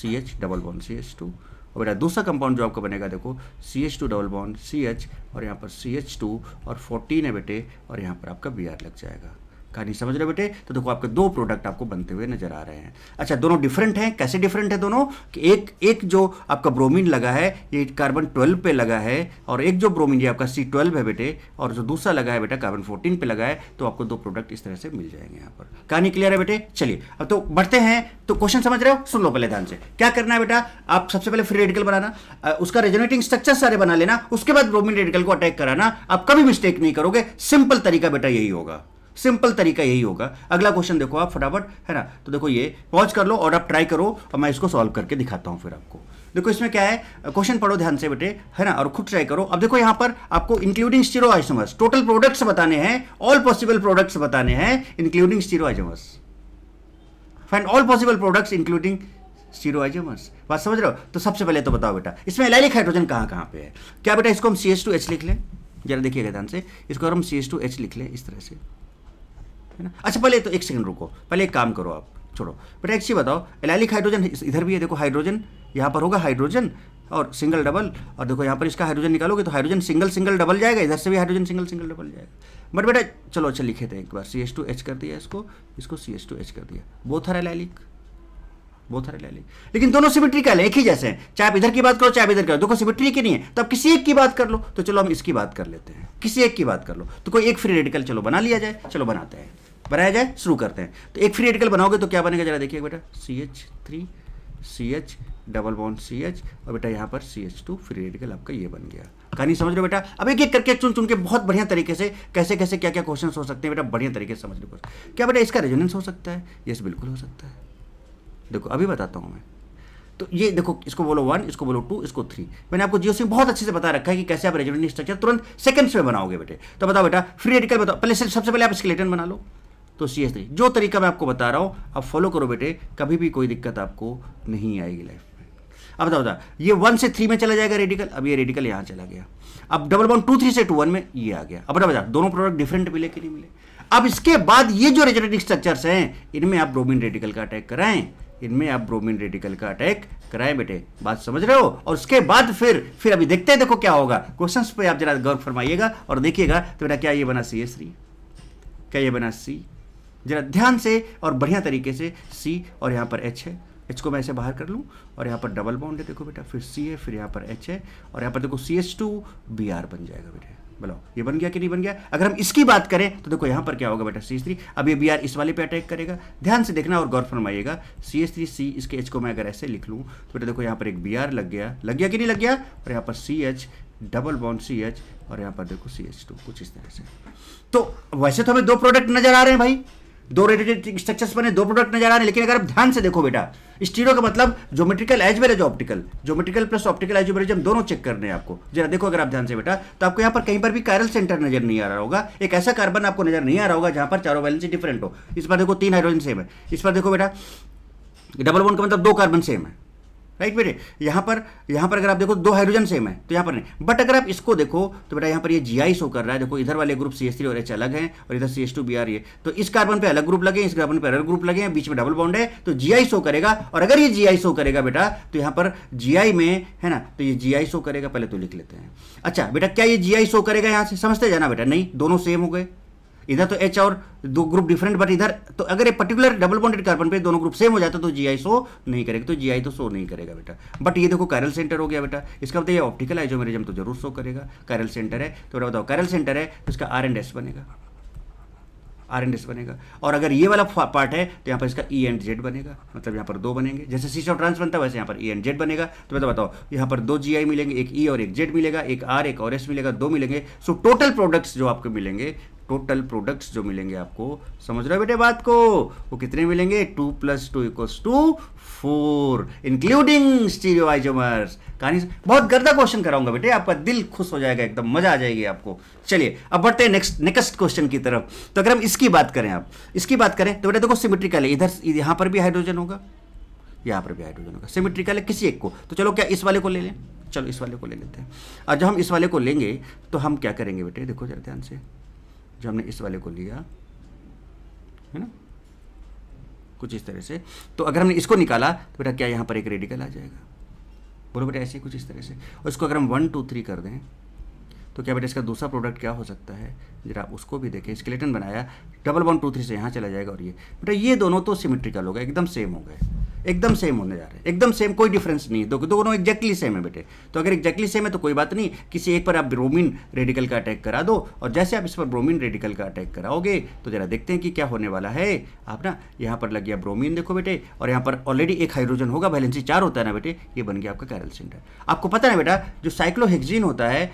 C H double bond C H two और बेटा दूसरा कंपाउंड जो आपका बनेगा देखो C H two double bond C H और यहाँ पर सी एच टू और फोर्टीन है बेटे और यहाँ पर आपका बी आर लग जाएगा कहानी समझ रहे बेटे तो देखो आपके दो प्रोडक्ट आपको बनते हुए नजर आ रहे हैं अच्छा दोनों डिफरेंट हैं कैसे डिफरेंट है दोनों कि एक एक जो आपका ब्रोमीन लगा है ये कार्बन ट्वेल्व पे लगा है और एक जो ब्रोमीन ये आपका सी ट्वेल्व है बेटे और जो दूसरा लगा है बेटा कार्बन फोर्टीन पे लगा है तो आपको दो प्रोडक्ट इस तरह से मिल जाएंगे यहाँ पर कहानी क्लियर है बेटे चलिए अब तो बढ़ते हैं तो क्वेश्चन समझ रहे हो सुन लो पहले ध्यान से क्या करना है बेटा आप सबसे पहले फ्री रेडिकल बनाना उसका रेजोनेटिंग स्ट्रक्चर सारे बना लेना उसके बाद ब्रोमिन रेडिकल को अटैक कराना आप कभी मिस्टेक नहीं करोगे सिंपल तरीका बेटा यही होगा सिंपल तरीका यही होगा अगला क्वेश्चन देखो आप फटाफट है ना तो देखो ये पॉज कर लो और आप ट्राई करो और मैं इसको सॉल्व करके दिखाता हूँ फिर आपको देखो इसमें क्या है क्वेश्चन पढ़ो ध्यान से बेटे है ना और खुद ट्राई करो अब देखो यहाँ पर आपको including stereo isomers total products बताने हैं ऑल पॉसिबल प्रोडक्ट्स बताने हैं including stereo isomers find all possible products including isomers बात समझ रहे हो तो सबसे पहले तो बताओ बेटा इसमें लैलिक हाइड्रोजन कहाँ कहाँ पे है क्या बेटा इसको हम सी एस टू एच लिख लें जरा देखिएगा ध्यान से इसको हम सी एस टू एच लिख लें इस तरह से है ना अच्छा पहले तो एक सेकंड रुको पहले एक काम करो आप छोड़ो बेटा एक चीज़ बताओ एलाइलिक हाइड्रोजन इधर भी है देखो हाइड्रोजन यहाँ पर होगा हाइड्रोजन और सिंगल डबल और देखो यहाँ पर इसका हाइड्रोजन निकालोगे तो हाइड्रोजन सिंगल सिंगल डबल जाएगा इधर से भी हाइड्रोजन सिंगल सिंगल डबल जाएगा बट बेटा चलो अच्छा लिखे थे एक बार सी एच टू एच कर दिया इसको इसको सी एच टू एच कर दिया बोथ हर एलाइलिक बहुत सारे ले ली लेकिन दोनों का एक ही जैसे हैं चाहे आप इधर की बात करो चाहे इधर करो दोनों सिमेट्री की नहीं है तो आप किसी एक की बात कर लो तो चलो हम इसकी बात कर लेते हैं किसी एक की बात कर लो तो कोई एक फ्री रेडिकल चलो बना लिया जाए चलो बनाते हैं बनाया जाए शुरू करते हैं तो एक फ्री रेडिकल बनाओगे तो क्या बनेगा जरा देखिए बेटा C H three C H double bond C H और बेटा यहाँ पर C H two free radical आपका ये बन गया कहानी समझ लो बेटा अब एक एक करके चुन चुन के बहुत बढ़िया तरीके से कैसे कैसे क्या क्या क्वेश्चन हो सकते हैं बेटा बढ़िया तरीके से समझ लो क्या बेटा इसका रेजोनेंस हो सकता है यस बिल्कुल हो सकता है देखो अभी बताता हूँ मैं तो ये देखो इसको बोलो वन इसको बोलो टू इसको थ्री मैंने आपको जियो सिम बहुत अच्छे से बता रखा है कि कैसे आप रेजिडेंट स्ट्रक्चर तुरंत सेकंड्स में बनाओगे बेटे तो बताओ बेटा फ्री रेडिकल बताओ पहले सबसे पहले आप स्केलेटन बना लो तो सी एस जो तरीका मैं आपको बता रहा हूँ आप फॉलो करो बेटे कभी भी कोई दिक्कत आपको नहीं आएगी लाइफ में अब बताओ बताओ ये वन से थ्री में चला जाएगा रेडिकल अब ये रेडिकल यहाँ चला गया अब डबल वन टू थ्री से टू वन में ये आ गया अब बताओ दोनों प्रोडक्ट डिफरेंट मिले कि नहीं मिले अब इसके बाद ये जो रेजोनेटिक स्ट्रक्चर्स हैं इनमें आप ब्रोमिन रेडिकल का अटैक कराएं इनमें आप ब्रोमीन रेडिकल का अटैक कराएं बेटे बात समझ रहे हो और उसके बाद फिर फिर अभी देखते हैं देखो क्या होगा क्वेश्चंस पे आप जरा गौर फरमाइएगा और देखिएगा तो बेटा क्या ये बना सी एस थ्री क्या ये बना सी जरा ध्यान से और बढ़िया तरीके से सी और यहाँ पर एच है एच को मैं ऐसे बाहर कर लूँ और यहाँ पर डबल बाउंड है देखो बेटा फिर सी है फिर यहाँ पर एच है और यहाँ पर देखो C S two B R बन जाएगा बेटे बोलो ये बन गया कि नहीं बन गया अगर हम इसकी बात करें तो देखो यहाँ पर क्या होगा बेटा सी एस थ्री अब ये बी आर इस वाले पे अटैक करेगा ध्यान से देखना और गौर फरमाइएगा सी एच थ्री सी इसके एच को मैं अगर ऐसे लिख लूँ तो बेटा देखो यहाँ पर एक बी आर लग गया लग गया कि नहीं लग गया और यहाँ पर C H double bond C H और यहाँ पर देखो सी एच टू कुछ इस तरह से तो वैसे तो हमें दो प्रोडक्ट नजर आ रहे हैं भाई दो रेडिटेड स्ट्रक्चर्स बने दो प्रोडक्ट नजर आ रहे हैं लेकिन अगर आप ध्यान से देखो बेटा स्टीरो का मतलब geometrical as optical geometrical plus optical isomerism दोनों चेक करने हैं आपको जरा देखो अगर आप ध्यान से बेटा तो आपको यहाँ पर कहीं पर भी कायरल सेंटर नजर नहीं आ रहा होगा एक ऐसा कार्बन आपको नजर नहीं आ रहा होगा जहां पर चारों वैलेंसी डिफरेंट हो इस पर देखो तीन हाइड्रोजन सेम है इस पर देखो बेटा डबल वन का मतलब दो कार्बन सेम है राइट बेटे यहां पर यहां पर अगर आप देखो दो हाइड्रोजन सेम है तो यहां पर नहीं बट अगर आप इसको देखो तो बेटा यहां पर ये जी आई शो कर रहा है देखो इधर वाले ग्रुप सी एस थ्री और एच अलग हैं और इधर C S two B R ये तो इस कार्बन पे अलग ग्रुप लगे इस कार्बन पे अलग ग्रुप लगे हैं बीच में डबल बाउंड है तो जी आई शो करेगा और अगर ये जी आई शो करेगा बेटा तो यहां पर जी आई में है ना तो ये जी आई शो करेगा पहले तो लिख लेते हैं अच्छा बेटा क्या ये जी आई शो करेगा यहां से समझते जाना बेटा नहीं दोनों सेम हो गए इधर तो एच और दो ग्रुप डिफरेंट बट इधर तो अगर ये पर्टिकुलर डबल बॉन्डेड कार्बन पे दोनों ग्रुप सेम हो जाता तो जीआई शो नहीं करेगा तो जीआई तो शो नहीं करेगा बेटा बट ये देखो कैरल सेंटर हो गया बेटा इसका बताइए ऑप्टिकल आइजोमेरिज्म तो जरूर शो करेगा कैरल सेंटर है तो बेटा बताओ कैरल सेंटर है तो इसका आर एंड एस बनेगा आर एंड एस बनेगा और अगर ये वाला पार्ट है तो यहाँ पर इसका ई एंड जेड बनेगा मतलब यहाँ पर दो बनेंगे जैसे सी ऑफ ट्रांस बनता है वैसे यहाँ पर ई एंड जेड बनेगा तो बेटा बताओ यहाँ पर दो जी आई मिलेंगे एक ई e और एक जेड मिलेगा एक आर एक और एस मिलेगा दो मिलेंगे सो टोटल प्रोडक्ट्स जो आपको मिलेंगे टोटल प्रोडक्ट्स जो मिलेंगे आपको समझ रहे हो बेटे बात को वो कितने मिलेंगे two plus two equals to four including stereo isomers कहानी बहुत गर्दा क्वेश्चन कराऊंगा बेटे आपका दिल खुश हो जाएगा एकदम मजा आ जाएगी आपको चलिए अब बढ़ते हैं नेक्स्ट नेक्स्ट क्वेश्चन की तरफ तो अगर हम इसकी बात करें आप इसकी बात करें तो बेटा देखो सिमेट्रिकल इधर यहाँ पर भी हाइड्रोजन होगा यहाँ पर भी हाइड्रोजन होगा सिमेट्रिकल है किसी एक को तो चलो क्या इस वाले को ले लें चलो इस वाले को ले लेते हैं और जब हम इस वाले को लेंगे तो हम क्या करेंगे बेटे देखो जरा ध्यान से जो हमने इस वाले को लिया है ना कुछ इस तरह से तो अगर हमने इसको निकाला तो बेटा क्या यहाँ पर एक रेडिकल आ जाएगा बोलो बेटा ऐसे कुछ इस तरह से और इसको अगर हम वन टू थ्री कर दें तो क्या बेटा इसका दूसरा प्रोडक्ट क्या हो सकता है जरा उसको भी देखें स्केलेटन बनाया डबल वन टू थ्री से यहाँ चला जाएगा और ये बेटा ये दोनों तो सिमेट्रिकल हो गए एकदम सेम हो गए एकदम सेम होने जा रहे हैं एकदम सेम कोई डिफरेंस नहीं है दो, दोनों एक्जैक्टली सेम है बेटे तो अगर एक्जैक्टली सेम है तो कोई बात नहीं किसी एक पर आप ब्रोमिन रेडिकल का अटैक करा दो और जैसे आप इस पर ब्रोमिन रेडिकल का अटैक कराओगे तो जरा देखते हैं कि क्या होने वाला है आप ना यहाँ पर लग गया ब्रोमिन देखो बेटे और यहाँ पर ऑलरेडी एक हाइड्रोजन होगा वैलेंसी चार होता है ना बेटे ये बन गया आपका कैरल सिंडर आपको पता ना बेटा जो साइक्लोहेक्जीन होता है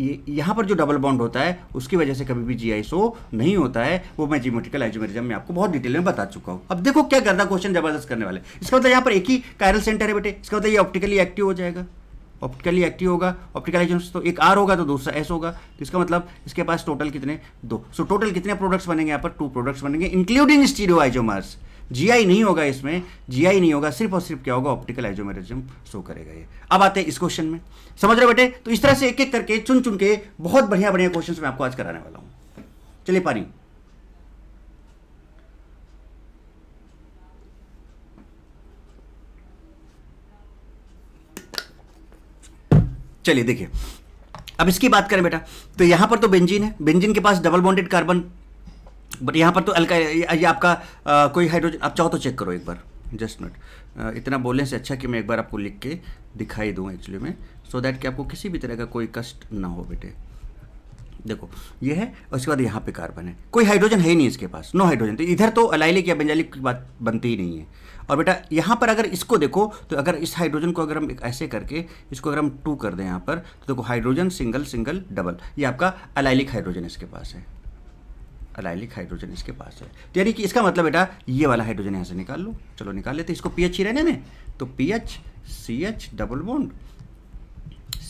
यहाँ पर जो डबल बॉन्ड होता है उसकी वजह से कभी भी जी नहीं होता है वो मैं जीमेटिकल एजुमेरिजम में आपको बहुत डिटेल में बता चुका हूँ अब देखो क्या करना क्वेश्चन जबरदस्त करने वाले इसका मतलब यहाँ पर एक ही कायरल सेंटर है बेटे इसका मतलब ये ऑप्टिकली एक्टिव हो जाएगा ऑप्टिकली एक्टिव होगा ऑप्टिकल एजेंस तो एक आर होगा तो दूसरा एस होगा तो इसका मतलब इसके पास टोटल कितने दो सो so, टोटल कितने प्रोडक्ट्स बनेंगे यहाँ पर टू प्रोडक्ट्स बनेंगे including stereo isomers G I होगा इसमें जीआई नहीं होगा सिर्फ और सिर्फ क्या होगा ऑप्टिकल एजोमेरिज्म शो करेगा ये अब आते हैं इस क्वेश्चन में समझ रहे बेटे तो इस तरह से एक एक करके चुन चुन के बहुत बढ़िया बढ़िया क्वेश्चन मैं आपको आज कराने वाला हूं चलिए पानी चलिए देखिए अब इसकी बात करें बेटा तो यहां पर तो बेंजीन है बेंजीन के पास डबल बॉन्डेड कार्बन बट यहाँ पर तो अल्का ये आपका आ, कोई हाइड्रोजन आप चाहो तो चेक करो एक बार जस्ट मिनट इतना बोलने से अच्छा कि मैं एक बार आपको लिख के दिखाई दूँ एक्चुअली में सो so दैट कि आपको किसी भी तरह का कोई कष्ट ना हो बेटे देखो ये है और उसके बाद यहाँ पे कार्बन है कोई हाइड्रोजन है ही नहीं इसके पास नो हाइड्रोजन तो इधर तो अलाइलिक या बेंजालिक की बात बनती ही नहीं है और बेटा यहाँ पर अगर इसको देखो तो अगर इस हाइड्रोजन को अगर हम ऐसे करके इसको अगर हम टू कर दें यहाँ पर तो देखो हाइड्रोजन सिंगल सिंगल डबल ये आपका अलाइलिक हाइड्रोजन इसके पास है अलाइलिक हाइड्रोजन इसके पास है तो यानी कि इसका मतलब बेटा ये वाला हाइड्रोजन यहाँ से निकाल लो चलो निकाल लेते इसको पी ही रहने में तो P H C H double bond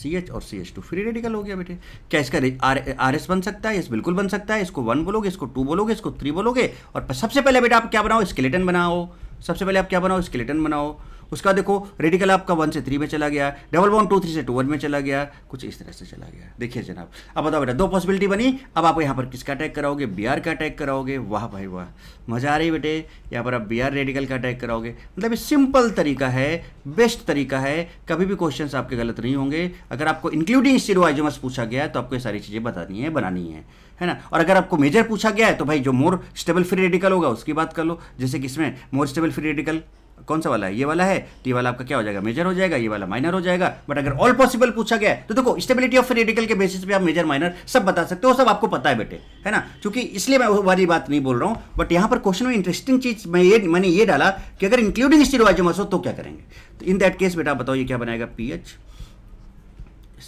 C H और C H two free radical हो गया बेटे क्या इसका आर आर एस बन सकता है इस बिल्कुल बन सकता है इसको वन बोलोगे इसको टू बोलोगे इसको थ्री बोलोगे और सबसे पहले बेटा आप क्या बनाओ स्केलेटन बनाओ सबसे पहले आप क्या बनाओ स्केलेटन बनाओ उसका देखो रेडिकल आपका वन से थ्री में चला गया डबल वन टू थ्री से टू वन में चला गया कुछ इस तरह से चला गया देखिए जनाब अब बताओ बेटा दो पॉसिबिलिटी बनी अब आप यहाँ पर किसका अटैक कराओगे बी का अटैक कराओगे वाह भाई वाह मजा आ रही बेटे यहाँ पर आप बी रेडिकल का अटैक कराओगे मतलब ये सिंपल तरीका है बेस्ट तरीका है कभी भी क्वेश्चन आपके गलत नहीं होंगे अगर आपको इंक्लूडिंग सीरोजमस पूछा गया तो आपको ये सारी चीज़ें बतानी है बनानी है है ना और अगर आपको मेजर पूछा गया है तो भाई जो मोर स्टेबल फ्री रेडिकल होगा उसकी बात कर लो जैसे कि इसमें मोर स्टेबल फ्री रेडिकल कौन सा वाला है ये वाला है तो ये वाला आपका क्या हो जाएगा मेजर हो जाएगा ये वाला माइनर हो जाएगा बट अगर ऑल पॉसिबल पूछा गया तो देखो स्टेबिलिटी ऑफ रेडिकल के बेसिस पे आप मेजर माइनर सब बता सकते हो सब आपको पता है बेटे है ना क्योंकि इसलिए मैं वाली बात नहीं बोल रहा हूँ बट यहां पर क्वेश्चन में इंटरेस्टिंग चीज मैं ये मैंने ये डाला कि अगर इंक्लूडिंग स्टीरोजमस हो तो क्या करेंगे तो इन दैट केस बेटा बताओ ये क्या बनाएगा पी एच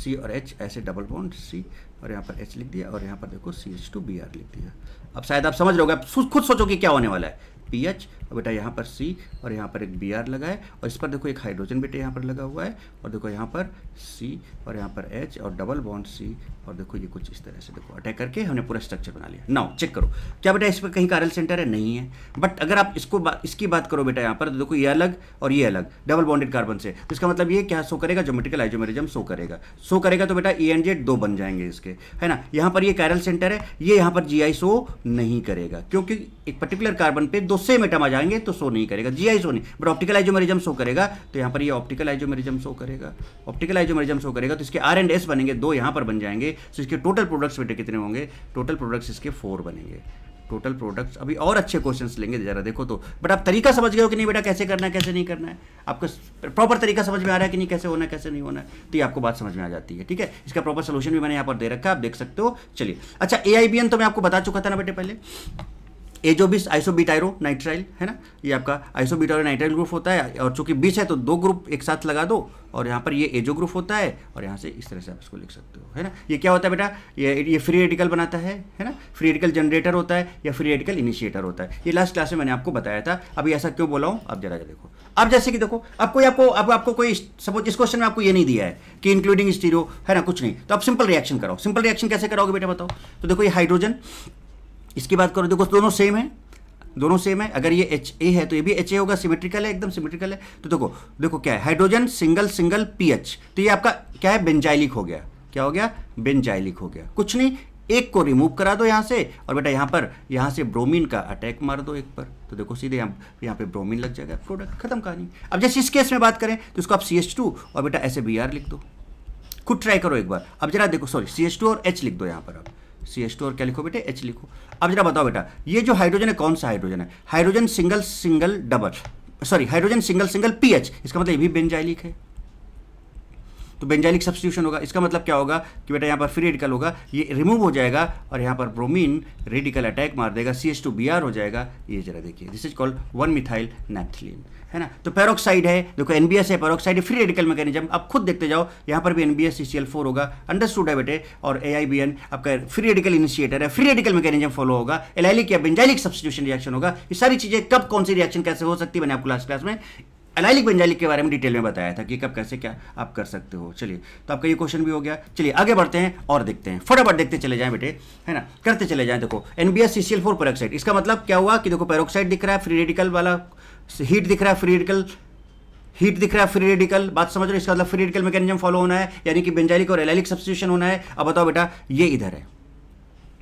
सी और एच ऐसे डबल बॉन्ड सी और यहाँ पर एच लिख दिया और यहाँ पर देखो C H two B R लिख दिया अब शायद आप समझ लोगे आप खुद सोचो कि क्या होने वाला है पी एच बेटा यहाँ पर सी और यहाँ पर एक बी आर लगा है और इस पर देखो एक हाइड्रोजन बेटा यहाँ पर लगा हुआ है और देखो यहाँ पर सी और यहाँ पर एच और डबल बॉन्ड सी और देखो ये कुछ इस तरह से देखो अटैक करके हमने पूरा स्ट्रक्चर बना लिया नाउ चेक करो क्या बेटा इस पर कहीं कारल सेंटर है नहीं है बट अगर आप इसको बा, इसकी बात करो बेटा यहाँ पर तो देखो ये अलग और ये अलग डबल बॉन्डेड कार्बन से तो इसका मतलब ये क्या शो करेगा जोमेटिकल आइजोमेरिजम शो करेगा शो करेगा तो बेटा ई एन जेड दो बन जाएंगे इसके है ना यहाँ पर ये कैरल सेंटर है ये यहाँ पर जी आई शो नहीं करेगा क्योंकि एक पर्टिकुलर कार्बन पे दो सेम एटम आ जाएंगे लगाएंगे तो शो नहीं करेगा जी आई शो नहीं बट ऑप्टिकल आइजोमेरिजम शो करेगा तो यहाँ पर ये ऑप्टिकल आइजोमेरिजम शो करेगा ऑप्टिकल आइजोमेरिजम शो करेगा तो इसके आर एंड एस बनेंगे दो यहाँ पर बन जाएंगे तो इसके टोटल प्रोडक्ट्स बेटे कितने होंगे टोटल प्रोडक्ट्स इसके फोर बनेंगे टोटल प्रोडक्ट्स अभी और अच्छे क्वेश्चन लेंगे जरा देखो तो बट आप तरीका समझ गए हो कि नहीं बेटा कैसे करना है कैसे नहीं करना है आपको प्रॉपर तरीका समझ में आ रहा है कि नहीं कैसे होना है कैसे नहीं होना है तो ये आपको बात समझ में आ जाती है ठीक है इसका प्रॉपर सोल्यूशन भी मैंने यहाँ पर दे रखा है आप देख सकते हो चलिए अच्छा ए तो मैं आपको बता चुका था ना बेटे पहले एजोबिस बीस नाइट्राइल है ना ये आपका आइसोबीटायरो नाइट्राइल ग्रुप होता है और चूंकि बीस है तो दो ग्रुप एक साथ लगा दो और यहाँ पर ये एजो ग्रुप होता है और यहाँ से इस तरह से आप इसको लिख सकते हो है ना ये क्या होता है बेटा ये ये फ्री रेडिकल बनाता है है ना फ्री रेडिकल जनरेटर होता है या फ्री रेडिकल इनिशिएटर होता है ये लास्ट क्लास में मैंने आपको बताया था अभी ऐसा क्यों बोला हूँ अब जरा जरा देखो अब जैसे कि देखो अब कोई आपको अब आपको कोई सपोज इस क्वेश्चन में आपको ये नहीं दिया है कि इंक्लूडिंग स्टीरो है ना कुछ नहीं तो आप सिंपल रिएक्शन कराओ सिंपल रिएक्शन कैसे कराओगे बेटा बताओ तो देखो ये हाइड्रोजन इसकी बात करो देखो दोनों सेम है दोनों सेम है अगर ये एच ए है तो ये भी एच ए होगा सिमेट्रिकल है एकदम सिमेट्रिकल है तो देखो देखो क्या है hydrogen single single P H तो ये आपका क्या है बेंजाइलिक हो गया क्या हो गया बेंजाइलिक हो गया कुछ नहीं एक को रिमूव करा दो यहाँ से और बेटा यहाँ पर यहाँ से ब्रोमीन का अटैक मार दो एक पर तो देखो सीधे यहाँ यहाँ पर ब्रोमिन लग जाएगा प्रोडक्ट खत्म कहानी अब जैसे इस केस में बात करें तो इसको आप सी एच टू और बेटा ऐसे बी आर लिख दो खुद ट्राई करो एक बार अब जरा देखो सॉरी सी एच टू और एच लिख दो यहाँ पर आप सी एच टू और क्या लिखो बेटे एच लिखो अब जरा बताओ बेटा ये जो हाइड्रोजन है कौन सा हाइड्रोजन है hydrogen single single double sorry hydrogen single single PH इसका मतलब ये भी बेंजाइलिक है तो बेंजाइलिक सब्सिट्यूशन होगा इसका मतलब क्या होगा कि बेटा यहाँ पर फ्री रेडिकल होगा ये रिमूव हो जाएगा और यहाँ पर ब्रोमीन रेडिकल अटैक मार देगा C H two B R हो जाएगा ये जरा देखिए this is called one methyl naphthalene है ना तो पेरोक्साइड है देखो एनबीएस है पेरोक्साइड है फ्री रेडिकल मैकेनिज्म आप खुद देखते जाओ यहाँ पर भी एनबीएस एल फोर होगा अंडरस्टूड है बेटे और एन आपका फ्री रेडिकल इनिशिएटर है फ्री रेडिकल मैकेनिज्म फॉलो होगा एलाइलिक या बेंजाइलिक सब्सिट्यूशन रिएक्शन होगा ये सारी चीजें कब कौन सी रिएक्शन कैसे हो सकती है मैंने आपको लास्ट क्लास में अनाइलिक बेंजाइलिक के बारे में डिटेल में बताया था कि कब कैसे क्या आप कर सकते हो चलिए तो आपका ये क्वेश्चन भी हो गया चलिए आगे बढ़ते हैं और देखते हैं फटाफट देखते चले जाएं बेटे है ना करते चले जाएं देखो N B S C C L four peroxide इसका मतलब क्या हुआ कि देखो पेरोक्साइड दिख रहा है फ्री रेडिकल वाला हीट दिख रहा है फ्री रेडिकल हीट दिख रहा है फ्री रेडिकल बात समझ रहे हो इसका मतलब फ्री रेडिकल मैकेनिज्म फॉलो होना है यानी कि बेंजाइलिक और एलाइलिक सब्सिट्यूशन होना है अब बताओ बेटा ये इधर है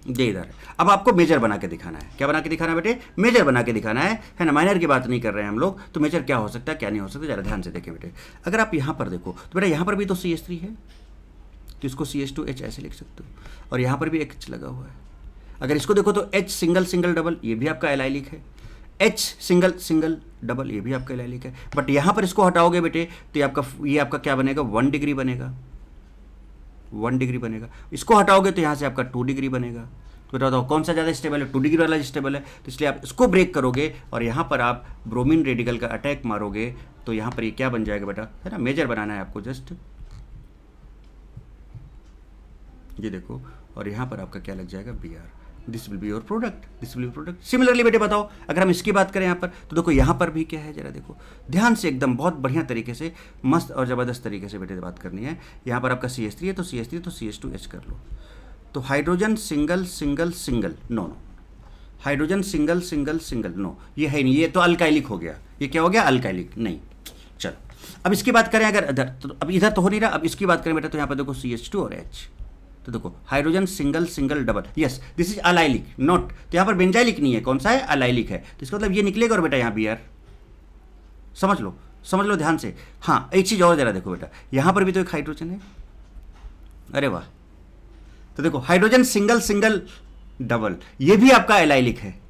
ये इधर है अब आपको मेजर बना के दिखाना है क्या बना के दिखाना है बेटे मेजर बना के दिखाना है है ना माइनर की बात नहीं कर रहे हैं हम लोग तो मेजर क्या हो सकता है क्या नहीं हो सकता ज़रा ध्यान से देखें बेटे अगर आप यहाँ पर देखो तो बेटा यहाँ पर भी तो सी एस थ्री है तो इसको सी एस टू एच ऐसे लिख सकते हो और यहाँ पर भी एक एच लगा हुआ है अगर इसको देखो तो एच सिंगल सिंगल डबल ये भी आपका एल आई लिख है एच सिंगल सिंगल डबल ये भी आपका एल आई लिख है बट यहाँ पर इसको हटाओगे बेटे तो ये आपका ये आपका क्या बनेगा वन डिग्री बनेगा वन डिग्री बनेगा इसको हटाओगे तो यहाँ से आपका टू डिग्री बनेगा तो बता दो कौन सा ज़्यादा स्टेबल है टू डिग्री वाला स्टेबल है तो इसलिए आप इसको ब्रेक करोगे और यहाँ पर आप ब्रोमिन रेडिकल का अटैक मारोगे तो यहाँ पर ये यह क्या बन जाएगा बेटा है ना मेजर बनाना है आपको जस्ट ये देखो और यहाँ पर आपका क्या लग जाएगा B R this will be your product this will be product similarly बेटे बताओ अगर हम इसकी बात करें यहाँ पर तो देखो यहाँ पर भी क्या है जरा देखो ध्यान से एकदम बहुत बढ़िया तरीके से मस्त और ज़बरदस्त तरीके से बेटे बात करनी है यहाँ पर आपका सी एस थ्री है तो सी एस थ्री तो सी एस टू एच कर लो तो hydrogen single single single no no hydrogen single single single no ये है नहीं ये तो अल्काइलिक हो गया ये क्या हो गया अल्काइलिक नहीं चलो अब इसकी बात करें अगर इधर तो अब इधर तो हो नहीं रहा अब इसकी बात करें बेटा तो यहाँ पर देखो सी एच टू और एच तो देखो hydrogen single single double yes this is allylic not तो यहाँ पर बेंजाइलिक नहीं है कौन सा है अलाइलिक है तो इसका मतलब ये निकलेगा और बेटा यहाँ भी यार समझ लो समझ लो ध्यान से हाँ एक चीज़ और ज़रा देखो बेटा यहाँ पर भी तो एक हाइड्रोजन है अरे वाह तो देखो हाइड्रोजन सिंगल सिंगल डबल ये भी आपका एलाइलिक है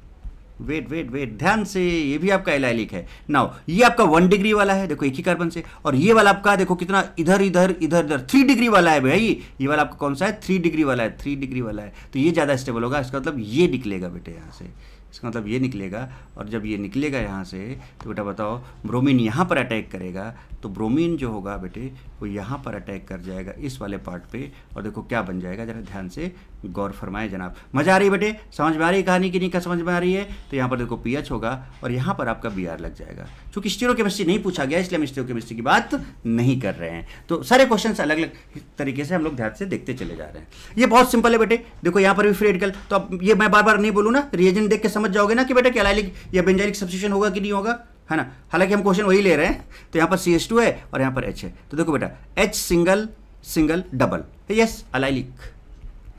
वेट वेट वेट ध्यान से ये भी आपका एलाइलिक है नाउ ये आपका वन डिग्री वाला है देखो एक ही कार्बन से और ये वाला आपका देखो कितना इधर इधर इधर इधर थ्री डिग्री वाला है भाई ये वाला आपका कौन सा है थ्री डिग्री वाला है थ्री डिग्री वाला है तो ये ज़्यादा स्टेबल होगा इसका मतलब ये निकलेगा बेटे यहाँ से इसका मतलब ये निकलेगा और जब ये निकलेगा यहाँ से तो बेटा बताओ ब्रोमिन यहाँ पर अटैक करेगा तो ब्रोमिन जो होगा बेटे वो यहाँ पर अटैक कर जाएगा इस वाले पार्ट पे और देखो क्या बन जाएगा ज़रा ध्यान से गौर फरमाए जनाब मज़ा आ रही है बेटे समझ में आ रही है कहानी की नहीं क्या समझ में आ रही है तो यहाँ पर देखो पी एच होगा और यहाँ पर आपका बी आर लग जाएगा चूंकि स्टीरो केमिस्ट्री नहीं पूछा गया इसलिए हम स्टीरो केमिस्ट्री की बात नहीं कर रहे हैं तो सारे क्वेश्चन अलग अलग तरीके से हम लोग ध्यान से देखते चले जा रहे हैं ये बहुत सिंपल है बेटे देखो यहाँ पर भी फ्री रेडिकल तो अब ये मैं बार बार नहीं बोलूँ ना रिएजन देख के समझ जाओगे ना कि बेटा क्या लाइलिक या बेंजाइलिक सब्सिट्यूशन होगा कि नहीं होगा है ना हालांकि हम क्वेश्चन वही ले रहे हैं तो यहाँ पर सी टू है और यहाँ पर एच है तो देखो बेटा H single single double yes allylic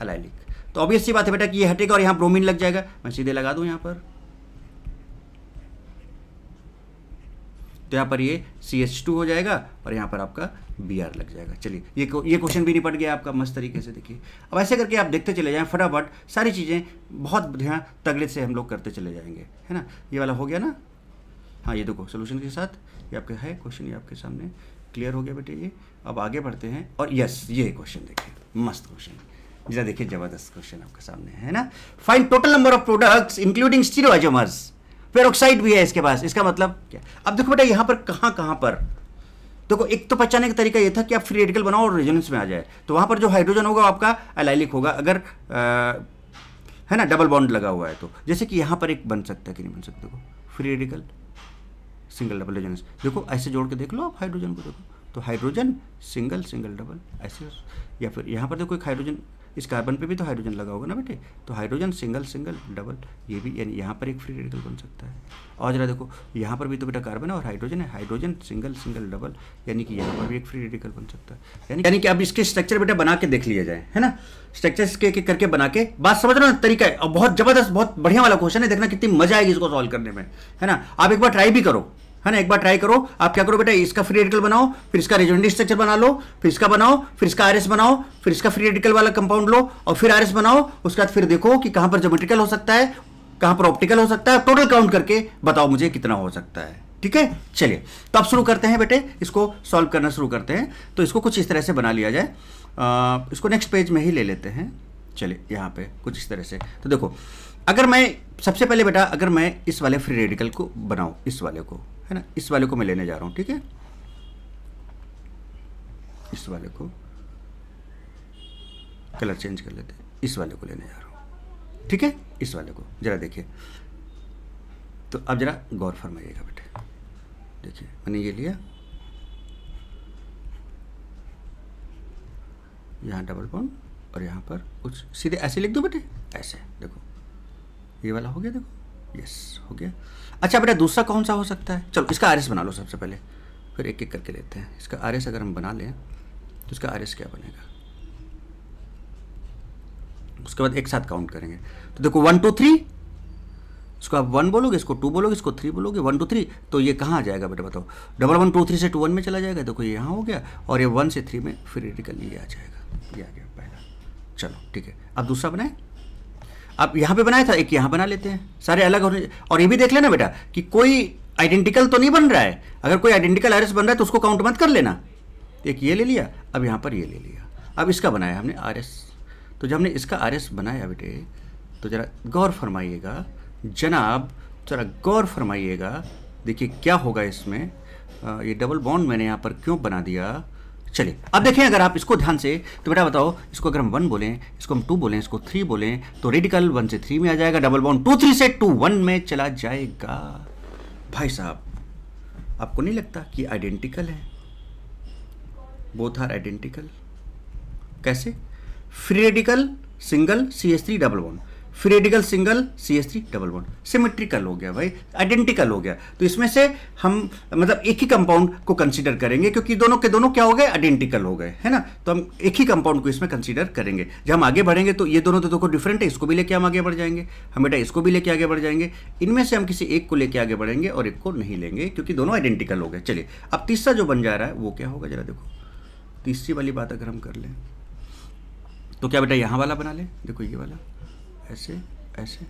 allylic तो ऑब्वियस बात है बेटा कि ये हटेगा और यहाँ ब्रोमीन लग जाएगा मैं सीधे लगा दूँ यहाँ पर तो यहाँ पर ये सी एच टू हो जाएगा और यहाँ पर आपका बी आर लग जाएगा चलिए ये ये क्वेश्चन भी निपट गया आपका मस्त तरीके से देखिए अब ऐसे करके आप देखते चले जाएँ फटाफट सारी चीज़ें बहुत ध्यान तगड़े से हम लोग करते चले जाएंगे है ना ये वाला हो गया ना हाँ ये देखो सोल्यूशन के साथ ये आपके है क्वेश्चन ये आपके सामने क्लियर हो गया बेटे ये अब आगे बढ़ते हैं और यस ये क्वेश्चन देखिए मस्त क्वेश्चन जरा देखिए जबरदस्त क्वेश्चन आपके सामने है ना fine total number of products including stereoisomers peroxide भी है इसके पास इसका मतलब क्या अब देखो बेटा यहां पर कहां कहां पर देखो एक तो पहचाने का तरीका ये था कि आप फ्री रेडिकल बनाओ और रेजोनेंस में आ जाए तो वहां पर जो हाइड्रोजन होगा आपका अलाइलिक होगा अगर आ, है ना डबल बॉन्ड लगा हुआ है तो जैसे कि यहाँ पर एक बन सकता है कि नहीं बन सकता देखो free radical single double resonance देखो ऐसे जोड़ के देख लो आप हाइड्रोजन को देखो तो हाइड्रोजन सिंगल सिंगल डबल ऐसे या फिर यहाँ पर देखो एक हाइड्रोजन इस कार्बन पे भी तो हाइड्रोजन लगा होगा ना बेटे तो हाइड्रोजन सिंगल सिंगल डबल ये भी यानी यहाँ पर एक फ्री रेडिकल बन सकता है और जरा देखो यहाँ पर भी तो बेटा कार्बन है और हाइड्रोजन है हाइड्रोजन सिंगल सिंगल डबल यानी कि यहाँ पर भी एक फ्री रेडिकल बन सकता है यानी यानी कि अब इसके स्ट्रक्चर बेटा बना के देख लिया जाए है ना स्ट्रक्चर के, एक करके बना के बात समझ रहे ना तरीका है और बहुत जबरदस्त बहुत बढ़िया वाला क्वेश्चन है देखना कितनी मजा आएगी इसको सॉल्व करने में है ना आप एक बार ट्राई भी करो है ना एक बार ट्राई करो आप क्या करो बेटा इसका फ्री रेडिकल बनाओ फिर इसका रेजोनेंट स्ट्रक्चर बना लो फिर इसका बनाओ फिर इसका आरएस बनाओ फिर इसका फ्री रेडिकल वाला कंपाउंड लो और फिर आरएस बनाओ उसके बाद फिर देखो कि कहां पर जोमेट्रिकल हो सकता है कहां पर ऑप्टिकल हो सकता है टोटल काउंट करके बताओ मुझे कितना हो सकता है ठीक है चलिए तो अब शुरू करते हैं बेटे इसको सॉल्व करना शुरू करते हैं तो इसको कुछ इस तरह से बना लिया जाए इसको नेक्स्ट पेज में ही ले लेते हैं चलिए यहाँ पे कुछ इस तरह से तो देखो अगर मैं सबसे पहले बेटा अगर मैं इस वाले फ्री रेडिकल को बनाऊँ इस वाले को है ना इस वाले को मैं लेने जा रहा हूँ ठीक है इस वाले को कलर चेंज कर लेते इस वाले को लेने जा रहा हूँ ठीक है इस वाले को ज़रा देखिए तो अब ज़रा गौर फरमाइएगा बेटे देखिए मैंने ये लिया यहाँ डबल पॉइंट और यहाँ पर कुछ सीधे ऐसे लिख दो बेटे ऐसे देखो ये वाला हो गया देखो यस हो गया अच्छा बेटा दूसरा कौन सा हो सकता है चलो इसका आर बना लो सबसे पहले फिर एक एक करके लेते हैं इसका आर अगर हम बना लें तो इसका आर क्या बनेगा उसके बाद एक साथ काउंट करेंगे तो देखो वन टू थ्री इसको आप वन बोलोगे इसको टू बोलोगे इसको थ्री बोलोगे वन टू थ्री तो ये कहाँ आ जाएगा बेटा बताओ डबल वन टू थ्री से टू वन में चला जाएगा देखो ये यहाँ हो गया और ये वन से थ्री में फिर निकल ये आ जाएगा ये आ गया पहला चलो ठीक है अब दूसरा बनाए आप यहाँ पे बनाया था एक यहाँ बना लेते हैं सारे अलग होने और ये भी देख लेना बेटा कि कोई आइडेंटिकल तो नहीं बन रहा है अगर कोई आइडेंटिकल एरर्स बन रहा है तो उसको काउंट मत कर लेना एक ये ले लिया अब यहाँ पर ये ले लिया अब इसका बनाया हमने आर एस तो जब हमने इसका आर एस बनाया बेटे तो ज़रा गौर फरमाइएगा जनाब ज़रा गौर फरमाइएगा देखिए क्या होगा इसमें ये डबल बॉन्ड मैंने यहाँ पर क्यों बना दिया चलिए अब देखें अगर आप इसको ध्यान से तो बेटा बताओ इसको अगर हम वन बोलें इसको हम टू बोलें इसको थ्री बोलें तो रेडिकल वन से थ्री में आ जाएगा डबल बाउंड टू थ्री से टू वन में चला जाएगा भाई साहब आपको नहीं लगता कि आइडेंटिकल है बोथ आर आइडेंटिकल कैसे free radical single C S three double bond फिर radical single C S three double bond symmetrical हो गया भाई आइडेंटिकल हो गया तो इसमें से हम मतलब एक ही कंपाउंड को कंसिडर करेंगे क्योंकि दोनों के दोनों क्या हो गए आइडेंटिकल हो गए है ना तो हम एक ही कंपाउंड को इसमें कंसिडर करेंगे जब हम आगे बढ़ेंगे तो ये दोनों तो देखो डिफरेंट है इसको भी लेके हम आगे बढ़ जाएंगे हम हाँ बेटा इसको भी लेके आगे बढ़ जाएंगे इनमें से हम किसी एक को लेके आगे बढ़ेंगे और एक को नहीं लेंगे क्योंकि दोनों आइडेंटिकल हो गए चलिए अब तीसरा जो बन जा रहा है वो क्या होगा जरा देखो तीसरी वाली बात अगर हम कर लें तो क्या बेटा यहाँ वाला बना लें देखो ये वाला ऐसे ऐसे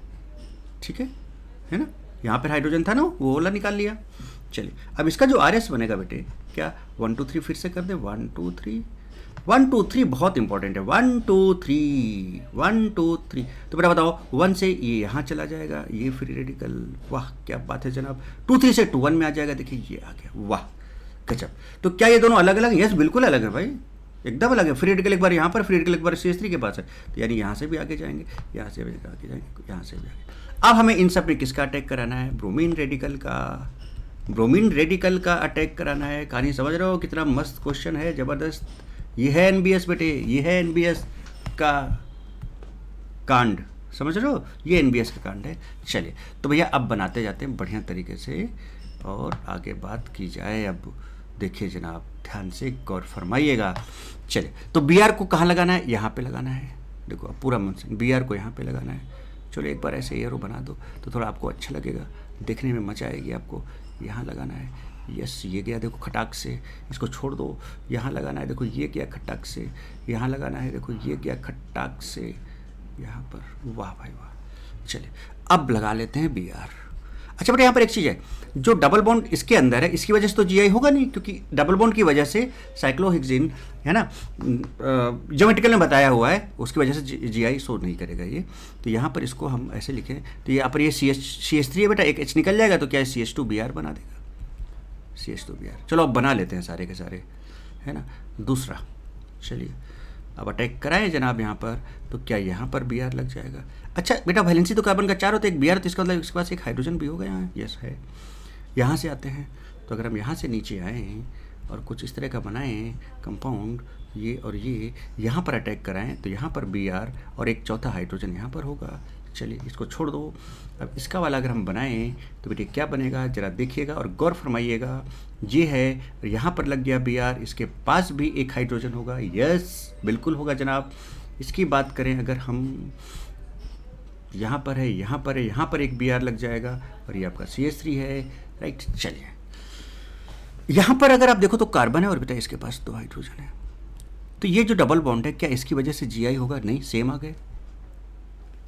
ठीक है है ना यहाँ पर हाइड्रोजन था ना वो वाला निकाल लिया चलिए अब इसका जो आर बनेगा बेटे क्या वन टू थ्री फिर से कर दे one two three one two three बहुत इंपॉर्टेंट है one two three one two three तो बेटा बताओ वन से ये यहाँ चला जाएगा ये फ्री रेडिकल वाह क्या बात है जनाब टू थ्री से टू वन में आ जाएगा देखिए ये आ गया वाह गजब तो क्या ये दोनों अलग अलग यस बिल्कुल अलग है भाई एकदम अलग है फ्री रेडिकल एक बार यहाँ पर फ्री रेडिकल एक बार सी एस थ्री के पास है तो यानी यहाँ से भी आगे जाएंगे यहाँ से भी आगे जाएंगे यहाँ से भी आगे अब हमें इन सब में किसका अटैक कराना है ब्रोमीन रेडिकल का ब्रोमीन रेडिकल का अटैक कराना है कहानी समझ रहे हो कितना मस्त क्वेश्चन है ज़बरदस्त ये है एन बेटे ये है एन का कांड समझ रहे हो ये एन का कांड है चलिए तो भैया अब बनाते जाते हैं बढ़िया तरीके से और आगे बात की जाए अब देखिए जनाब ध्यान से गौर फरमाइएगा चलिए तो बी आर को कहाँ लगाना है यहाँ पे लगाना है देखो अब पूरा मंसन बी आर को यहाँ पे लगाना है चलो एक बार ऐसे एरो बना दो तो थोड़ा आपको अच्छा लगेगा देखने में मजा आएगी आपको यहाँ लगाना है यस ये गया देखो खटाक से इसको छोड़ दो यहाँ लगाना है देखो ये गया खटाक से यहाँ लगाना है देखो ये गया खटाक से यहाँ पर वाह भाई वाह चलिए अब लगा लेते हैं बी आर अच्छा बट यहाँ पर एक चीज़ है जो डबल बॉन्ड इसके अंदर है इसकी वजह से तो जी होगा नहीं क्योंकि डबल बॉन्ड की वजह से साइक्लोहिग्जिन है ना जोमेटिकल ने बताया हुआ है उसकी वजह से जी शो नहीं करेगा ये तो यहाँ पर इसको हम ऐसे लिखें तो यहाँ पर ये सी एच सी थ्री है बेटा एक एच निकल जाएगा तो क्या C H two B R बना देगा C H two B R चलो अब बना लेते हैं सारे के सारे है ना दूसरा चलिए अब अटैक कराएं जनाब यहाँ पर तो क्या यहाँ पर बी आर लग जाएगा अच्छा बेटा वैलेंसी तो कार्बन का चार होता है एक बी आर तो इसका मतलब इसके पास एक हाइड्रोजन भी होगा यहाँ यस है यहाँ से आते हैं तो अगर हम यहाँ से नीचे आएँ और कुछ इस तरह का बनाएँ कंपाउंड ये और ये यहाँ पर अटैक कराएं तो यहाँ पर बी आर और एक चौथा हाइड्रोजन यहाँ पर होगा चलिए इसको छोड़ दो अब इसका वाला अगर हम बनाएं तो बेटे क्या बनेगा ज़रा देखिएगा और गौर फरमाइएगा ये है यहाँ पर लग गया बी आर इसके पास भी एक हाइड्रोजन होगा यस बिल्कुल होगा जनाब इसकी बात करें अगर हम यहाँ पर है यहाँ पर है यहाँ पर एक बी आर लग जाएगा और ये आपका सी एस है राइट चलिए यहां पर अगर आप देखो तो कार्बन है और बेटा इसके पास दो हाइड्रोजन है तो ये जो डबल बॉन्ड है क्या इसकी वजह से जीआई होगा नहीं सेम आ गए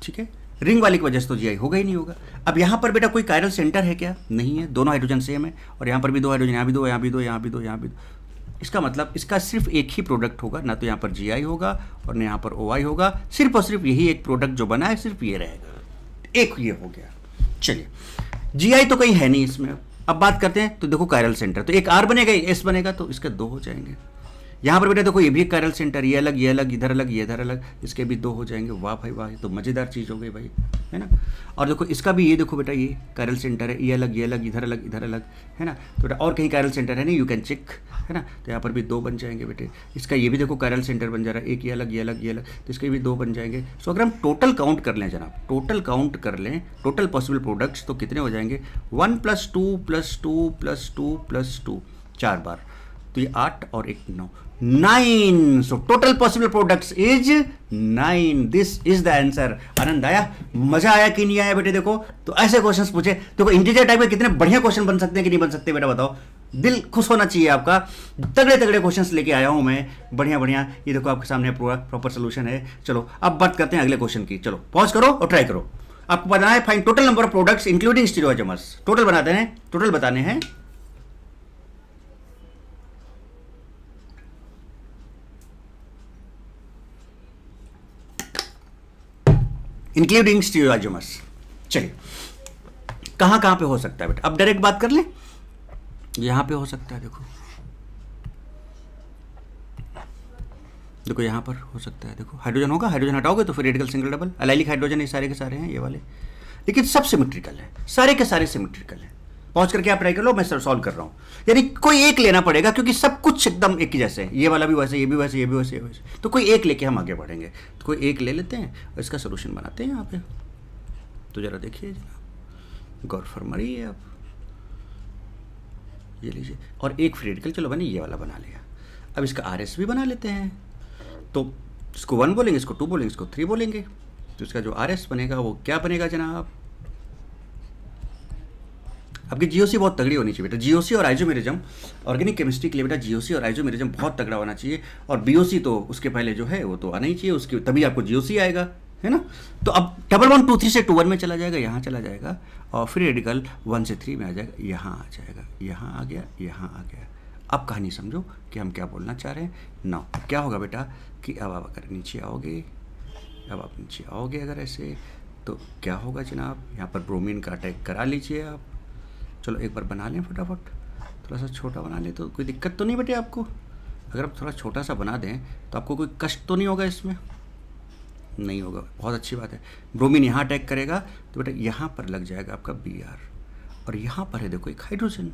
ठीक है रिंग वाले की वजह से तो जीआई होगा ही नहीं होगा अब यहां पर बेटा कोई कायरल सेंटर है क्या नहीं है दोनों हाइड्रोजन सेम है और यहां पर भी दो हाइड्रोजन यहां भी दो यहां भी दो यहां भी दो यहां भी दो इसका मतलब इसका सिर्फ एक ही प्रोडक्ट होगा ना तो यहां पर जी होगा और ना यहां पर ओ होगा सिर्फ और सिर्फ यही एक प्रोडक्ट जो बना है सिर्फ ये रहेगा एक ये हो गया चलिए जी तो कहीं है नहीं इसमें अब बात करते हैं तो देखो कायरल सेंटर तो एक आर बनेगा एस बनेगा तो इसके दो हो जाएंगे यहाँ पर बेटा देखो ये भी कैरल सेंटर ये अलग ये अलग इधर अलग ये इधर अलग इसके भी दो हो जाएंगे वाह भाई वाह तो मज़ेदार चीज़ हो गई भाई है ना और देखो इसका भी ये देखो बेटा ये कैरल सेंटर है ये अलग ये अलग इधर अलग इधर अलग है ना तो बेटा और कहीं कैरल सेंटर है ना यू कैन चेक है ना तो यहाँ पर भी दो बन जाएंगे बेटे इसका ये भी देखो कैरल सेंटर बन जा रहा है एक ये अलग ये अलग ये अलग तो इसके भी दो बन जाएंगे सो अगर हम टोटल काउंट कर लें जनाब टोटल काउंट कर लें टोटल पॉसिबल प्रोडक्ट्स तो कितने हो जाएंगे one plus two plus two plus two plus two चार बार तो ये आठ और एक नौ nine so total possible product is nine this is the answer आनंद आया मजा आया कि नहीं आया बेटे देखो तो ऐसे क्वेश्चन पूछे देखो इंटीजर टाइप में कितने बढ़िया क्वेश्चन बन सकते हैं कि नहीं बन सकते बेटा बताओ दिल खुश होना चाहिए आपका तगड़े तगड़े क्वेश्चंस लेके आया हूं मैं बढ़िया बढ़िया ये देखो आपके सामने पूरा प्रॉपर सोल्यूशन है चलो अब बात करते हैं अगले क्वेश्चन की चलो पॉज करो और ट्राई करो आपको बताना है fine total number of products including stereoisomers total बनाते हैं टोटल बताने हैं इंक्लूडिंग स्टीरोजोमस चलिए कहां कहां पे हो सकता है बेटा अब डायरेक्ट बात कर ले यहां पे हो सकता है देखो देखो यहां पर हो सकता है देखो हाइड्रोजन होगा हाइड्रोजन हटाओगे तो फिर radical single double allylic hydrogen ये सारे के सारे हैं ये वाले लेकिन सब सिमेट्रिकल है सारे के सारे सिमेट्रिकल है पहुंच करके आप ट्राई कर लो मैं सर सॉल्व कर रहा हूँ यानी कोई एक लेना पड़ेगा क्योंकि सब कुछ एकदम एक ही जैसे ये वाला भी वैसे ये भी वैसे ये भी वैसे ये वैसे तो कोई एक लेके हम आगे बढ़ेंगे तो कोई एक ले लेते हैं और इसका सोल्यूशन बनाते हैं यहाँ पे तो ज़रा देखिए जना गौर फरमाइए आप ये लीजिए और एक फ्रीडिकल चलो मैंने ये वाला बना लिया अब इसका आर एस भी बना लेते हैं तो इसको वन बोलेंगे इसको टू बोलेंगे इसको थ्री बोलेंगे तो इसका जो आर एस बनेगा वो क्या बनेगा जनाब आपकी जीओसी बहुत तगड़ी होनी चाहिए बेटा जीओसी और आइजोमेरिज्म ऑर्गेनिक केमिस्ट्री के लिए बेटा जीओसी और आइजोमेरिज्म बहुत तगड़ा होना चाहिए और बीओसी तो उसके पहले जो है वो तो आना ही चाहिए उसके तभी आपको जीओसी आएगा है ना तो अब डबल वन टू थ्री से टू वन में चला जाएगा यहाँ चला जाएगा और फिर रेडिकल वन से थ्री में आ जाएगा यहाँ आ जाएगा यहाँ आ गया यहाँ आ गया अब कहानी समझो कि हम क्या बोलना चाह रहे हैं ना क्या होगा बेटा कि अब आप अगर नीचे आओगे अब आप नीचे आओगे अगर ऐसे तो क्या होगा जनाब यहाँ पर ब्रोमीन का अटैक करा लीजिए आप चलो एक बार बना लें फटाफट थोड़ा सा छोटा बना लें तो कोई दिक्कत तो नहीं बेटे आपको अगर आप थोड़ा छोटा सा बना दें तो आपको कोई कष्ट तो नहीं होगा इसमें नहीं होगा बहुत अच्छी बात है ब्रोमिन यहाँ अटैक करेगा तो बेटा यहाँ पर लग जाएगा आपका बी आर और यहाँ पर है देखो एक हाइड्रोजन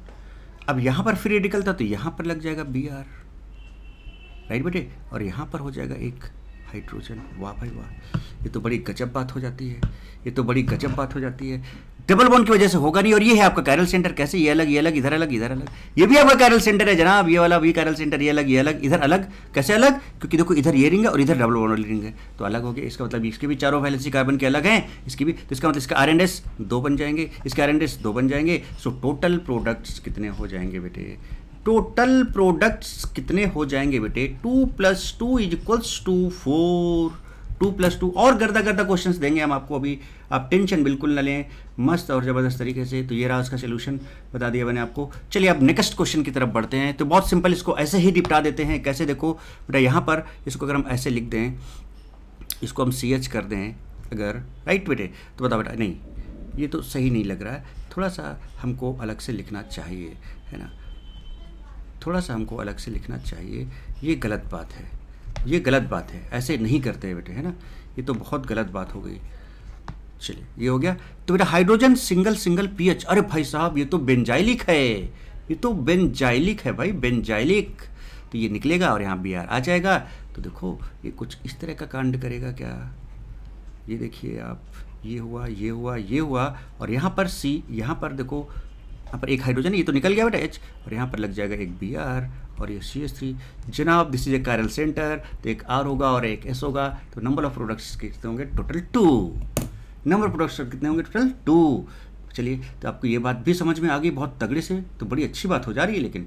अब यहाँ पर फ्री रेडिकल था तो यहाँ पर लग जाएगा बी आर राइट बेटे और यहाँ पर हो जाएगा एक हाइड्रोजन वाह भाई वाह ये तो बड़ी गजब बात हो जाती है ये तो बड़ी गजब बात हो जाती है डबल बोन की वजह से होगा नहीं और ये है आपका कैरल सेंटर कैसे ये अलग ये अलग इधर अलग इधर अलग ये भी आपका कैरल सेंटर है जनाब ये वाला भी कैरल सेंटर ये अलग ये अलग इधर अलग कैसे अलग क्योंकि देखो इधर ये रिंग है और इधर डबल वाली रिंग है तो अलग हो गया इसका मतलब इसके भी चारों वैलेंसी कार्बन के अलग हैं इसकी भी तो इसका मतलब इसका आर एस दो बन जाएंगे इसके आर एस दो बन जाएंगे सो टोटल प्रोडक्ट्स कितने हो जाएंगे बेटे टोटल प्रोडक्ट्स कितने हो जाएंगे बेटे two plus two is equals to four two plus two और गर्दा गर्दा क्वेश्चन देंगे हम आपको अभी आप टेंशन बिल्कुल ना लें मस्त और ज़बरदस्त तरीके से तो ये रहा उसका सोल्यूशन बता दिया मैंने आपको चलिए आप नेक्स्ट क्वेश्चन की तरफ बढ़ते हैं तो बहुत सिंपल इसको ऐसे ही निपटा देते हैं कैसे देखो बेटा यहाँ पर इसको अगर हम ऐसे लिख दें इसको हम सी एच कर दें अगर राइट बेटे तो बता बेटा नहीं ये तो सही नहीं लग रहा है थोड़ा सा हमको अलग से लिखना चाहिए है ना थोड़ा सा हमको अलग से लिखना चाहिए ये गलत बात है ये गलत बात है ऐसे नहीं करते बेटे है ना ये तो बहुत गलत बात हो गई चलिए ये हो गया तो बेटा हाइड्रोजन सिंगल सिंगल पीएच अरे भाई साहब ये तो बेंजाइलिक है ये तो बेंजाइलिक है भाई बेंजाइलिक तो ये निकलेगा और यहाँ बी आर आ जाएगा तो देखो ये कुछ इस तरह का कांड करेगा क्या ये देखिए आप ये हुआ ये हुआ ये हुआ और यहाँ पर सी यहाँ पर देखो यहाँ पर एक हाइड्रोजन ये तो निकल गया बेटा एच और यहाँ पर लग जाएगा एक बी आर और ये सी एस थ्री जनाब this is a chiral centre तो एक आर होगा और एक एस होगा तो नंबर ऑफ प्रोडक्ट्स कितने होंगे टोटल टू नंबर प्रोडक्ट कितने होंगे टोटल टू चलिए तो आपको ये बात भी समझ में आ गई बहुत तगड़े से तो बड़ी अच्छी बात हो जा रही है लेकिन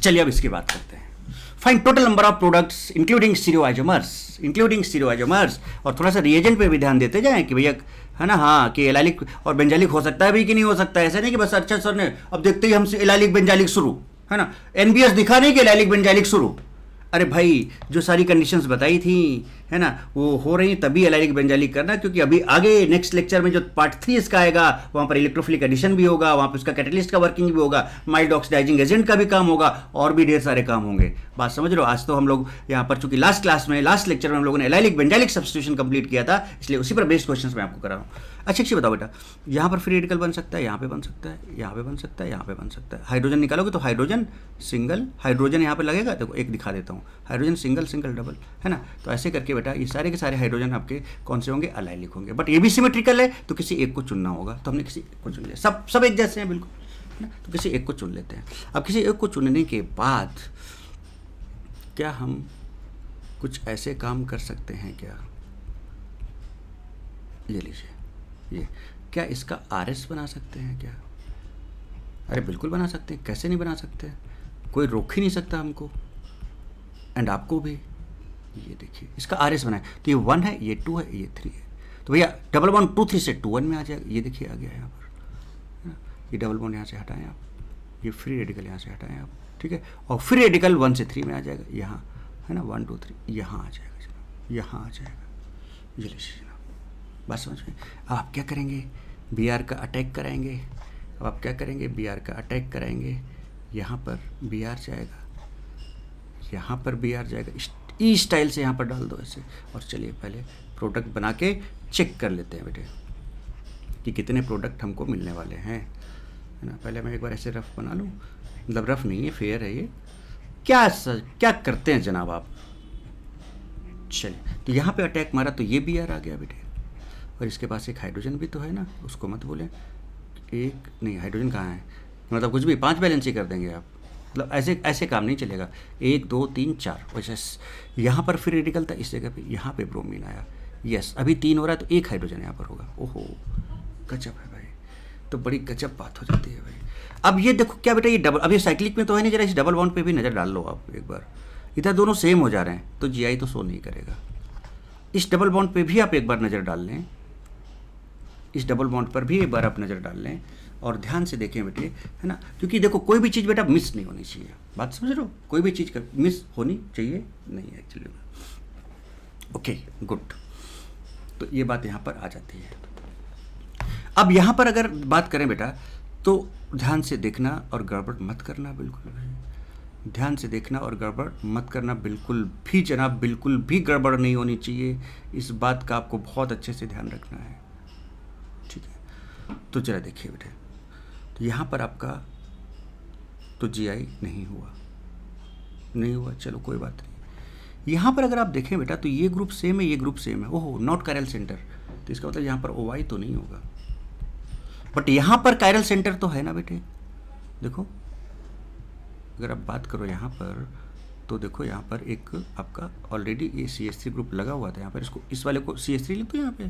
चलिए अब इसकी बात करते हैं fine total number of products including stereo isomers including stereo isomers और थोड़ा सा रिएजेंट पे भी ध्यान देते जाएं कि भैया है ना हाँ कि एलालिक और बेंजालिक हो सकता है भी कि नहीं हो सकता है ऐसा नहीं कि बस अच्छा सर ने अब देखते ही हम एलालिक बेंजालिक शुरू है ना एनबीएस दिखा नहीं कि एलालिक बेंजालिक शुरू अरे भाई जो सारी कंडीशंस बताई थी है ना वो हो रही तभी एलाइलिक बेंजालिक करना क्योंकि अभी आगे नेक्स्ट लेक्चर में जो पार्ट थ्री इसका आएगा वहाँ पर इलेक्ट्रोफिलिक एडिशन भी होगा वहाँ पर उसका कैटलिस्ट का वर्किंग भी होगा माइल्ड ऑक्सीडाइजिंग एजेंट का भी काम होगा और भी ढेर सारे काम होंगे बात समझ लो आज तो हम लोग यहाँ पर चूंकि लास्ट क्लास में लास्ट लेक्चर में हम लोगों ने एलाइलिक बेंजालिक सब्सिट्यूशन कंप्लीट किया था इसलिए उसी पर बेस्ड क्वेश्चन मैं आपको कर रहा हूँ अच्छा अच्छी बताओ बेटा यहाँ पर फ्री रेडिकल बन सकता है यहाँ पे बन सकता है यहाँ पे बन सकता है यहाँ पे बन सकता है हाइड्रोजन निकालोगे तो हाइड्रोजन सिंगल हाइड्रोजन यहाँ पे लगेगा देखो एक दिखा देता हूँ हाइड्रोजन सिंगल सिंगल डबल है ना तो ऐसे करके बेटा ये सारे के सारे हाइड्रोजन आपके कौन से होंगे अलाइल होंगे बट ये भी सिमेट्रिकल है तो किसी एक को चुनना होगा तो हमने किसी एक को चुन लिया सब सब एक जैसे हैं बिल्कुल है ना तो किसी एक को चुन लेते हैं अब किसी एक को चुनने के बाद क्या हम कुछ ऐसे काम कर सकते हैं क्या ले लीजिए ये क्या इसका आर एस बना सकते हैं क्या अरे बिल्कुल बना सकते हैं कैसे नहीं बना सकते कोई रोक ही नहीं सकता हमको एंड आपको भी ये देखिए इसका आर एस बनाए तो ये वन है ये टू है ये थ्री है तो भैया डबल वन टू थ्री से टू वन में आ जाएगा ये देखिए आ गया यहाँ पर ये डबल वन यहाँ से हटाएं आप ये फ्री रेडिकल यहाँ से हटाएं आप ठीक है और फ्री रेडिकल वन से थ्री में आ जाएगा यहाँ है ना वन टू थ्री यहाँ आ जाएगा यहाँ आ जाएगा ये लीजिए बात समझ में अब आप क्या करेंगे बी आर का अटैक कराएंगे अब आप क्या करेंगे बी आर का अटैक कराएंगे यहाँ पर बी आर जाएगा यहाँ पर बी आर जाएगा ई स्टाइल e से यहाँ पर डाल दो ऐसे और चलिए पहले प्रोडक्ट बना के चेक कर लेते हैं बेटे कि कितने प्रोडक्ट हमको मिलने वाले हैं है ना पहले मैं एक बार ऐसे रफ बना लूँ मतलब रफ नहीं है फेयर है ये क्या सर क्या करते हैं जनाब आप चलिए तो यहाँ पे अटैक मारा तो ये बी आर आ गया बेटे और इसके पास एक हाइड्रोजन भी तो है ना उसको मत बोलें एक नहीं हाइड्रोजन कहाँ है मतलब कुछ भी पाँच बैलेंसी कर देंगे आप मतलब ऐसे ऐसे काम नहीं चलेगा एक दो तीन चार वैसे यहाँ पर फिर रेडिकल था इस जगह पे यहाँ पे ब्रोमीन आया यस अभी तीन हो रहा है तो एक हाइड्रोजन यहाँ पर होगा ओहो गजब है भाई तो बड़ी गजब बात हो जाती है भाई अब ये देखो क्या बेटा ये डबल अब ये साइक्लिक में तो है नहीं जरा इस डबल बाउंड पे भी नज़र डाल लो आप एक बार इधर दोनों सेम हो जा रहे हैं तो जीआई तो सो नहीं करेगा इस डबल बाउंड पे भी आप एक बार नज़र डाल लें इस डबल बॉन्ड पर भी एक बार आप नज़र डाल लें और ध्यान से देखें बेटे है ना क्योंकि देखो कोई भी चीज़ बेटा मिस नहीं होनी चाहिए बात समझ रहे हो कोई भी चीज़ मिस होनी चाहिए नहीं एक्चुअली में ओके गुड तो ये बात यहाँ पर आ जाती है अब यहाँ पर अगर बात करें बेटा तो ध्यान से देखना और गड़बड़ मत करना बिल्कुल ध्यान से देखना और गड़बड़ मत करना बिल्कुल भी जनाब बिल्कुल भी गड़बड़ नहीं होनी चाहिए इस बात का आपको बहुत अच्छे से ध्यान रखना है तो जरा देखिए बेटे तो यहाँ पर आपका तो जी नहीं हुआ नहीं हुआ चलो कोई बात नहीं यहाँ पर अगर आप देखें बेटा तो ये ग्रुप सेम है ये ग्रुप सेम है ओहो नॉट कैरल सेंटर तो इसका मतलब यहाँ पर ओ तो नहीं होगा बट यहाँ पर कायरल सेंटर तो है ना बेटे देखो अगर आप बात करो यहाँ पर तो देखो यहाँ पर एक आपका ऑलरेडी ये सी एस थ्री ग्रुप लगा हुआ था यहाँ पर इसको इस वाले को सी एस थ्री लिख दो यहाँ पे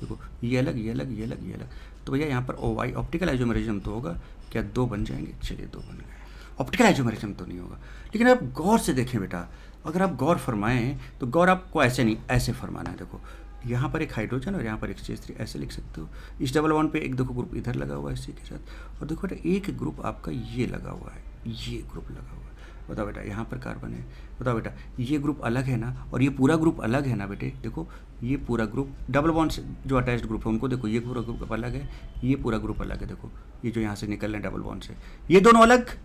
देखो ये अलग ये अलग ये अलग ये अलग तो भैया यहाँ पर ओ वाई ऑप्टिकल आइजोमेरिज्म तो होगा क्या दो बन जाएंगे चलिए दो बन गए ऑप्टिकल आइजोमेरिज्म तो नहीं होगा लेकिन आप गौर से देखें बेटा अगर आप गौर फरमाएं तो गौर आपको ऐसे नहीं ऐसे फरमाना है देखो यहाँ पर एक हाइड्रोजन और यहाँ पर एक चीज थ्री ऐसे लिख सकते हो इस डबल वन पे एक देखो ग्रुप इधर लगा हुआ है इसी के साथ और देखो बेटा एक ग्रुप आपका ये लगा हुआ है ये ग्रुप लगा हुआ है बताओ बेटा यहाँ पर कार्बन है बताओ बेटा ये ग्रुप अलग है ना और ये पूरा ग्रुप अलग है ना बेटे देखो ये पूरा ग्रुप डबल बॉन्ड्स जो अटैच्ड ग्रुप है उनको देखो ये पूरा ग्रुप अलग है ये पूरा ग्रुप अलग है देखो ये जो यहाँ से निकल रहे हैं डबल बॉन्ड से ये दोनों अलग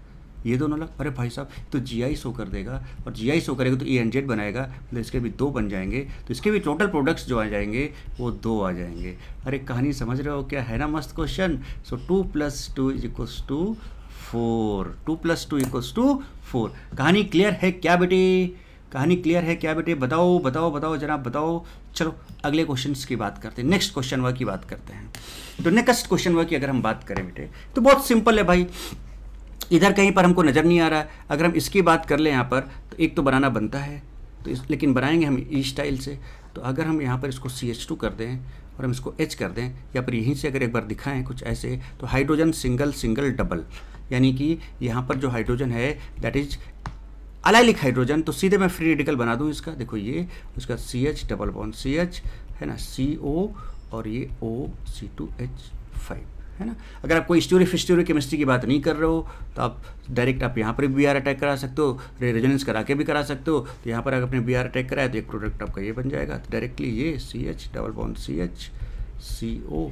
ये दोनों अलग अरे भाई साहब तो जी आई शो कर देगा और जी आई शो करेगा तो ए एन जेड बनाएगा मतलब इसके भी दो बन जाएंगे तो इसके भी टोटल प्रोडक्ट्स जो आ जाएंगे वो दो आ जाएंगे अरे कहानी समझ रहे हो क्या है ना मस्त question so two plus two is equals to four two plus two equals to four कहानी क्लियर है क्या बेटे कहानी क्लियर है क्या बेटे बताओ बताओ बताओ जनाब बताओ चलो अगले क्वेश्चन की बात करते हैं नेक्स्ट क्वेश्चन वर्क की बात करते हैं तो नेक्स्ट क्वेश्चन वर्क की अगर हम बात करें बेटे तो बहुत सिंपल है भाई इधर कहीं पर हमको नज़र नहीं आ रहा है अगर हम इसकी बात कर लें यहाँ पर तो एक तो बनाना बनता है तो इस लेकिन बनाएंगे हम ई e स्टाइल से तो अगर हम यहाँ पर इसको सी एच टू कर दें और हम इसको एच कर दें या फिर यहीं से अगर एक बार दिखाएं कुछ ऐसे तो हाइड्रोजन सिंगल सिंगल डबल यानी कि यहाँ पर जो हाइड्रोजन है दैट इज अलाइलिक हाइड्रोजन तो सीधे मैं फ्री रेडिकल बना दूँ इसका देखो ये उसका C H double one C H है ना सी ओ और ये O C two H five है ना अगर आप कोई स्टोरी फिस्टोरी केमिस्ट्री की बात नहीं कर रहे हो तो आप डायरेक्ट आप यहाँ पर बी आर अटैक करा सकते हो रेजोनेंस करा के भी करा सकते हो तो यहाँ पर अगर आपने बी आर अटैक कराया तो एक प्रोडक्ट आपका ये बन जाएगा तो डायरेक्टली ये C H double bond C H C O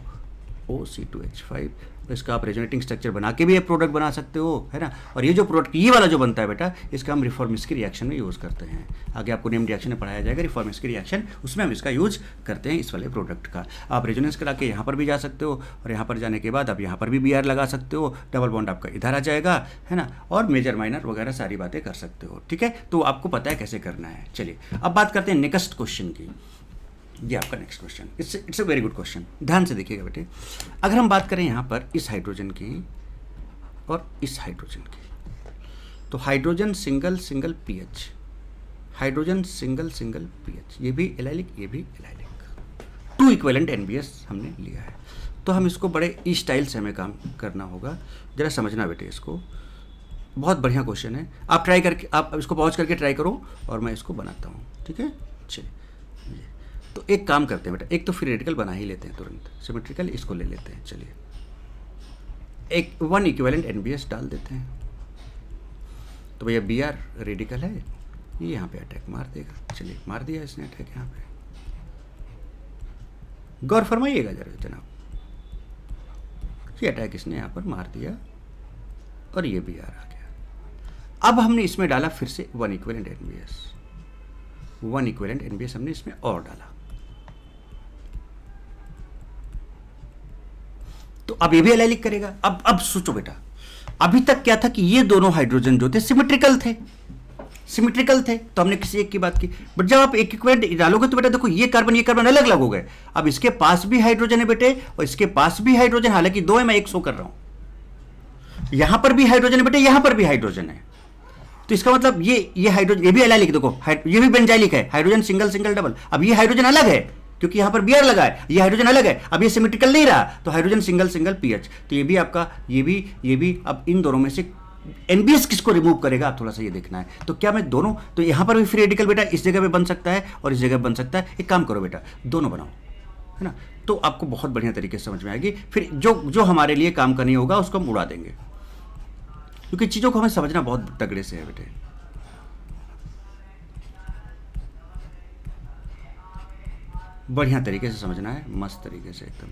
O C two H five इसका आप रेजोनेटिंग स्ट्रक्चर बना के भी एक प्रोडक्ट बना सकते हो है ना और ये जो प्रोडक्ट ये वाला जो बनता है बेटा इसका हम रिफॉर्मिस की रिएक्शन में यूज़ करते हैं आगे आपको नेम रिएक्शन में पढ़ाया जाएगा रिफॉर्मिस की रिएक्शन उसमें हम इसका यूज़ करते हैं इस वाले प्रोडक्ट का आप रेजोनेंस करा के यहाँ पर भी जा सकते हो और यहाँ पर जाने के बाद आप यहाँ पर भी बी लगा सकते हो डबल बॉन्ड आपका इधर आ जाएगा है ना और मेजर माइनर वगैरह सारी बातें कर सकते हो ठीक है तो आपको पता है कैसे करना है चलिए अब बात करते हैं नेक्स्ट क्वेश्चन की ये आपका next question it's it's a very good question ध्यान से देखिएगा बेटे अगर हम बात करें यहाँ पर इस हाइड्रोजन की और इस हाइड्रोजन की तो hydrogen single single PH hydrogen single single PH ये भी एलाइलिक ये भी एलाइलिक टू इक्वेलेंट एनबीएस हमने लिया है तो हम इसको बड़े ई e स्टाइल से हमें काम करना होगा ज़रा समझना बेटे इसको बहुत बढ़िया क्वेश्चन है आप ट्राई करके आप इसको पहुँच करके ट्राई करो और मैं इसको बनाता हूँ ठीक है चलिए तो एक काम करते हैं बेटा एक तो फ्री रेडिकल बना ही लेते हैं तुरंत सिमेट्रिकल इसको ले लेते हैं चलिए एक वन इक्वेलेंट एन डाल देते हैं तो भैया बी आर रेडिकल है ये यहाँ पे अटैक मार देगा चलिए मार दिया इसने अटैक यहाँ पे गौर फरमाइएगा जरा जनाब ये अटैक इसने यहाँ पर मार दिया और ये बी आर आ गया अब हमने इसमें डाला फिर से one equivalent N one equivalent N हमने इसमें और डाला तो अब ये भी एलाइलिक करेगा अब अब सोचो बेटा अभी तक क्या था कि ये दोनों हाइड्रोजन जो थे सिमेट्रिकल थे सिमेट्रिकल थे तो हमने किसी एक की बात की बट जब आप एक इक्वेंट डालोगे तो बेटा देखो ये कार्बन ये कार्बन अलग अलग हो गए अब इसके पास भी हाइड्रोजन है बेटे और इसके पास भी हाइड्रोजन हालांकि दो है मैं एक सो कर रहा हूं यहां पर भी हाइड्रोजन है बेटे यहां पर भी हाइड्रोजन है तो इसका मतलब ये ये हाइड्रोजन ये भी एलाइलिक देखो ये भी बेंजाइलिक है हाइड्रोजन सिंगल सिंगल डबल अब ये हाइड्रोजन अलग है क्योंकि यहां पर बी आर लगा है ये हाइड्रोजन अलग है अब ये सिमेट्रिकल नहीं रहा तो hydrogen single single P H तो ये भी आपका ये भी ये भी अब इन दोनों में से एनबीएस किसको रिमूव करेगा आप थोड़ा सा ये देखना है तो क्या मैं दोनों तो यहां पर भी फ्री रेडिकल बेटा इस जगह पर बन सकता है और इस जगह बन सकता है एक काम करो बेटा दोनों बनाओ है ना तो आपको बहुत बढ़िया तरीके से समझ में आएगी फिर जो जो हमारे लिए काम करनी होगा उसको हम उड़ा देंगे क्योंकि चीज़ों को हमें समझना बहुत तगड़े से है बेटे बढ़िया तरीके से समझना है मस्त तरीके से एकदम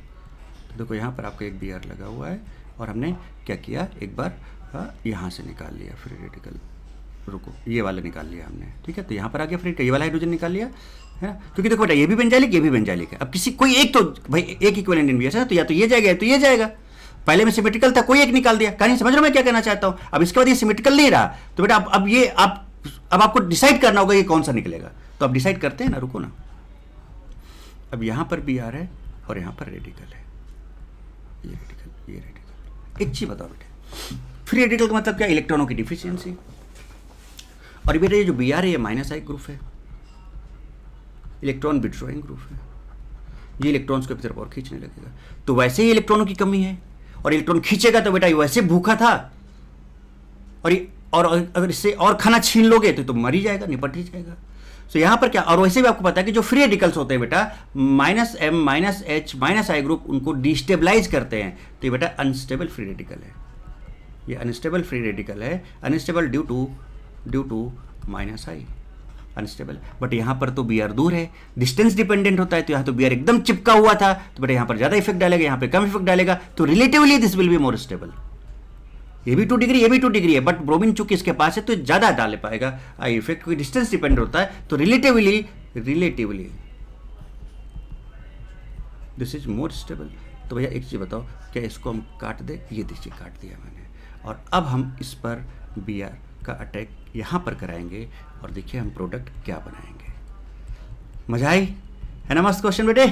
तो देखो यहाँ पर आपका एक बियर लगा हुआ है और हमने क्या किया एक बार यहाँ से निकाल लिया फ्री रेडिकल रुको ये वाला निकाल लिया हमने ठीक है तो यहाँ पर आ गया फ्री ये वाला हाइड्रोजन निकाल लिया है ना क्योंकि देखो बेटा ये भी बेंजालिक ये भी बेंजालिक है अब किसी कोई एक तो भाई एक इंडियन इनवियस है तो या तो ये जाएगा तो ये जाएगा पहले में सिमेट्रिकल था कोई एक निकाल दिया कहानी समझ रहा मैं क्या कहना चाहता हूँ अब इसके बाद ये सिमेट्रिकल नहीं रहा तो बेटा अब अब ये आप अब आपको डिसाइड करना होगा ये कौन सा निकलेगा तो आप डिसाइड करते हैं ना रुको ना अब यहाँ पर बी आर है और यहाँ पर रेडिकल है ये रेडिकल ये रेडिकल एक चीज बताओ बेटे फ्री रेडिकल का मतलब क्या इलेक्ट्रॉनों की डिफिशियंसी और बेटा ये जो बी आर है ये माइनस आई ग्रुप है इलेक्ट्रॉन विड्रॉइंग ग्रुप है ये इलेक्ट्रॉन्स को तरफ और खींचने लगेगा तो वैसे ही इलेक्ट्रॉनों की कमी है और इलेक्ट्रॉन खींचेगा तो बेटा ये वैसे भूखा था और ये और अगर इससे और खाना छीन लोगे तो, तो मर ही जाएगा निपट ही जाएगा सो so, पर क्या और वैसे भी आपको पता है कि जो फ्री रेडिकल्स होते हैं बेटा minus M minus H minus I group उनको डिस्टेबलाइज करते हैं तो ये बेटा अनस्टेबल फ्री रेडिकल है ये अनस्टेबल फ्री रेडिकल है unstable due to due to minus I unstable but यहां पर तो बी आर दूर है डिस्टेंस डिपेंडेंट होता है तो यहां तो बी आर एकदम चिपका हुआ था तो बेटा यहां पर ज़्यादा इफेक्ट डालेगा यहां पर कम इफेक्ट डालेगा तो relatively this will be more stable ये भी टू डिग्री ये भी टू डिग्री है बट ब्रोमिन चूंकि इसके पास है तो ज़्यादा डाल पाएगा आई इफेक्ट क्योंकि डिस्टेंस डिपेंड होता है तो relatively relatively this is more stable तो भैया एक चीज़ बताओ क्या इसको हम काट दें ये देखिए काट दिया मैंने और अब हम इस पर बी आर का अटैक यहाँ पर कराएंगे और देखिए हम प्रोडक्ट क्या बनाएंगे मजा आई है ना मस्त क्वेश्चन बेटे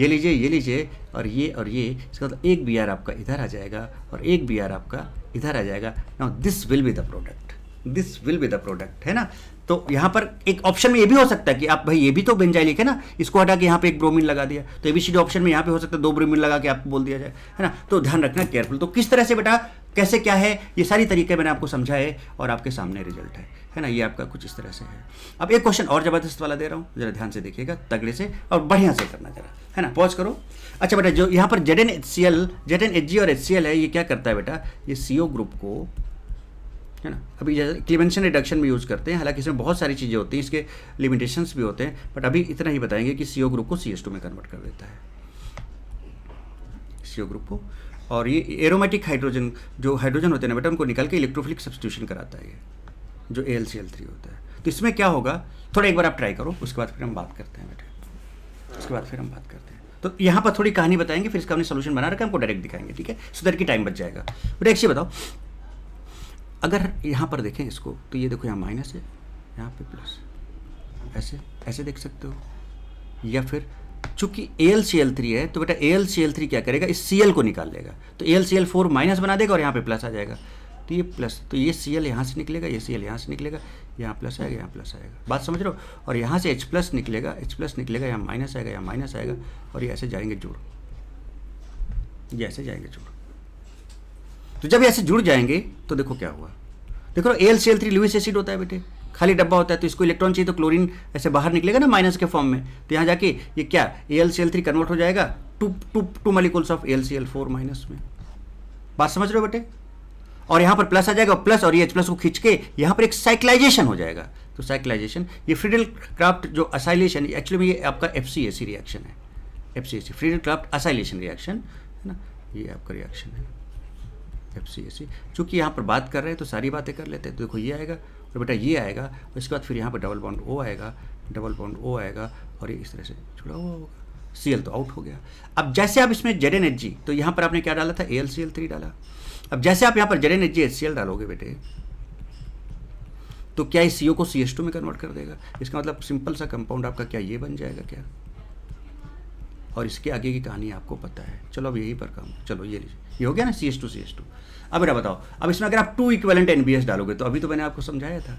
ये लीजिए ये लीजिए और ये और ये इसका तो एक बी आर आपका इधर आ जाएगा और एक बी आर आपका इधर आ जाएगा now this will be the product this will be the product है ना तो यहाँ पर एक ऑप्शन में ये भी हो सकता है कि आप भाई ये भी तो बेंजाइलिक है ना इसको हटा के यहाँ पे एक ब्रोमीन लगा दिया तो एबीसीडी ऑप्शन में यहाँ पे हो सकता है दो ब्रोमीन लगा के आपको बोल दिया जाए है ना तो ध्यान रखना केयरफुल तो किस तरह से बेटा कैसे क्या है ये सारी तरीके मैंने आपको समझा है और आपके सामने रिजल्ट है है ना ये आपका कुछ इस तरह से है अब एक क्वेश्चन और ज़बरदस्त वाला दे रहा हूँ ज़रा ध्यान से देखिएगा तगड़े से और बढ़िया से करना जरा है ना पॉज करो अच्छा बेटा जो यहाँ पर Z N H C L Z N H G और एच सी एल है ये क्या करता है बेटा ये सी ओ ग्रुप को है ना अभी क्लीवेंशन रिडक्शन भी यूज़ करते हैं हालांकि इसमें बहुत सारी चीज़ें होती हैं इसके लिमिटेशंस भी होते हैं बट अभी इतना ही बताएंगे कि सी ग्रुप को सी में कन्वर्ट कर देता है सी ग्रुप को और ये एरोमेटिक हाइड्रोजन जो हाइड्रोजन होते हैं ना बेटा उनको निकाल के इलेक्ट्रोफिलिक सब्सटीट्यूशन कराता है ये जो A L C L three होता है तो इसमें क्या होगा थोड़ा एक बार आप ट्राई करो उसके बाद फिर हम बात करते हैं बेटे उसके बाद फिर हम बात करते हैं तो यहाँ पर थोड़ी कहानी बताएंगे फिर इसका हमने सोल्यूशन बना रखा हमको डायरेक्ट दिखाएंगे ठीक है सुधर की टाइम बच जाएगा बेटा एक चीज़ बताओ अगर यहाँ पर देखें इसको तो ये देखो यहाँ माइनस है यहाँ पे प्लस ऐसे ऐसे देख सकते हो या फिर चूंकि एल सी एल थ्री है तो बेटा एल सी एल थ्री क्या करेगा इस सी एल को निकाल लेगा तो L C L four minus बना देगा और यहाँ पे प्लस आ जाएगा तो ये प्लस तो ये सी एल यहाँ से निकलेगा ये सी एल यहाँ से निकलेगा यहाँ प्लस आएगा यहाँ प्लस आएगा बात समझ रहे हो और यहाँ से एच प्लस निकलेगा एच प्लस निकलेगा यहाँ माइनस आएगा यहाँ माइनस आएगा और ये ऐसे जाएंगे जोड़ ये ऐसे जाएंगे जोड़ तो जब ऐसे जुड़ जाएंगे तो देखो क्या हुआ देखो L C L three Lewis acid होता है बेटे खाली डब्बा होता है तो इसको इलेक्ट्रॉन चाहिए तो क्लोरीन ऐसे बाहर निकलेगा ना माइनस के फॉर्म में तो यहाँ जाके ये क्या A L C L three convert हो जाएगा two two two molecules of L C L four minus में बात समझ रहे हो बेटे और यहाँ पर प्लस आ जाएगा प्लस और ये एच प्लस को खींच के यहाँ पर एक साइक्लाइजेशन हो जाएगा तो साइक्लाइजेशन ये फ्रीडल क्राफ्ट जो असाइलेशन एक्चुअली में ये आपका एफ सी रिएक्शन है F C Friedel Craft acylation reaction है ना ये आपका रिएक्शन है एफ सी ए सी चूँकि यहाँ पर बात कर रहे हैं तो सारी बातें कर लेते हैं तो देखो ये आएगा और बेटा ये आएगा और इसके बाद फिर यहाँ पर डबल बॉन्ड ओ आएगा डबल बॉन्ड ओ आएगा और ये इस तरह से जुड़ा हुआ होगा सी एल तो आउट हो गया अब जैसे आप इसमें जेड एन एच जी तो यहाँ पर आपने क्या डाला था A L C L three डाला अब जैसे आप यहाँ पर Z N H G H C L डालोगे बेटे तो क्या इस सी ओ को सी एस टू में कन्वर्ट कर देगा इसका मतलब सिंपल सा कंपाउंड आपका क्या ये बन जाएगा क्या और इसके आगे की कहानी आपको पता है चलो अब यही पर काम चलो ये लीजिए ये हो गया ना C S two C S two अब मेरा बताओ अब इसमें अगर आप two equivalent N B S डालोगे तो अभी तो मैंने आपको समझाया था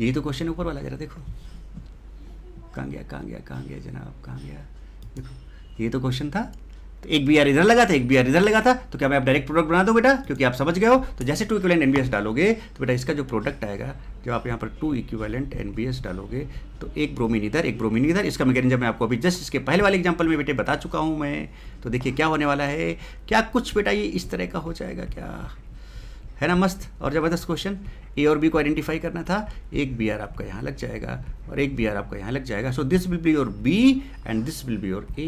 यही तो क्वेश्चन ऊपर वाला जरा देखो कहाँ गया कहाँ गया कहाँ गया जनाब कहाँ गया देखो ये तो क्वेश्चन था तो एक बी आर इधर लगा था एक बी आर इधर लगा था तो क्या मैं आप डायरेक्ट प्रोडक्ट बना दो बेटा क्योंकि आप समझ गए हो तो जैसे टू इक्वलेंट एन डालोगे तो बेटा इसका जो प्रोडक्ट आएगा जब आप यहाँ पर टू इक्वलेंट एन डालोगे तो एक ब्रोमिन इधर एक ब्रोमिन इधर इसका मैकेनिज्म मैं आपको अभी जस्ट इसके पहले वाले एग्जाम्पल में बेटे बता चुका हूँ मैं तो देखिए क्या होने वाला है क्या कुछ बेटा ये इस तरह का हो जाएगा क्या है ना मस्त और ज़बरदस्त क्वेश्चन ए और बी को आइडेंटिफाई करना था एक बी आर आपका यहाँ लग जाएगा और एक बी आर आपका यहाँ लग जाएगा so this will be your B and this will be your A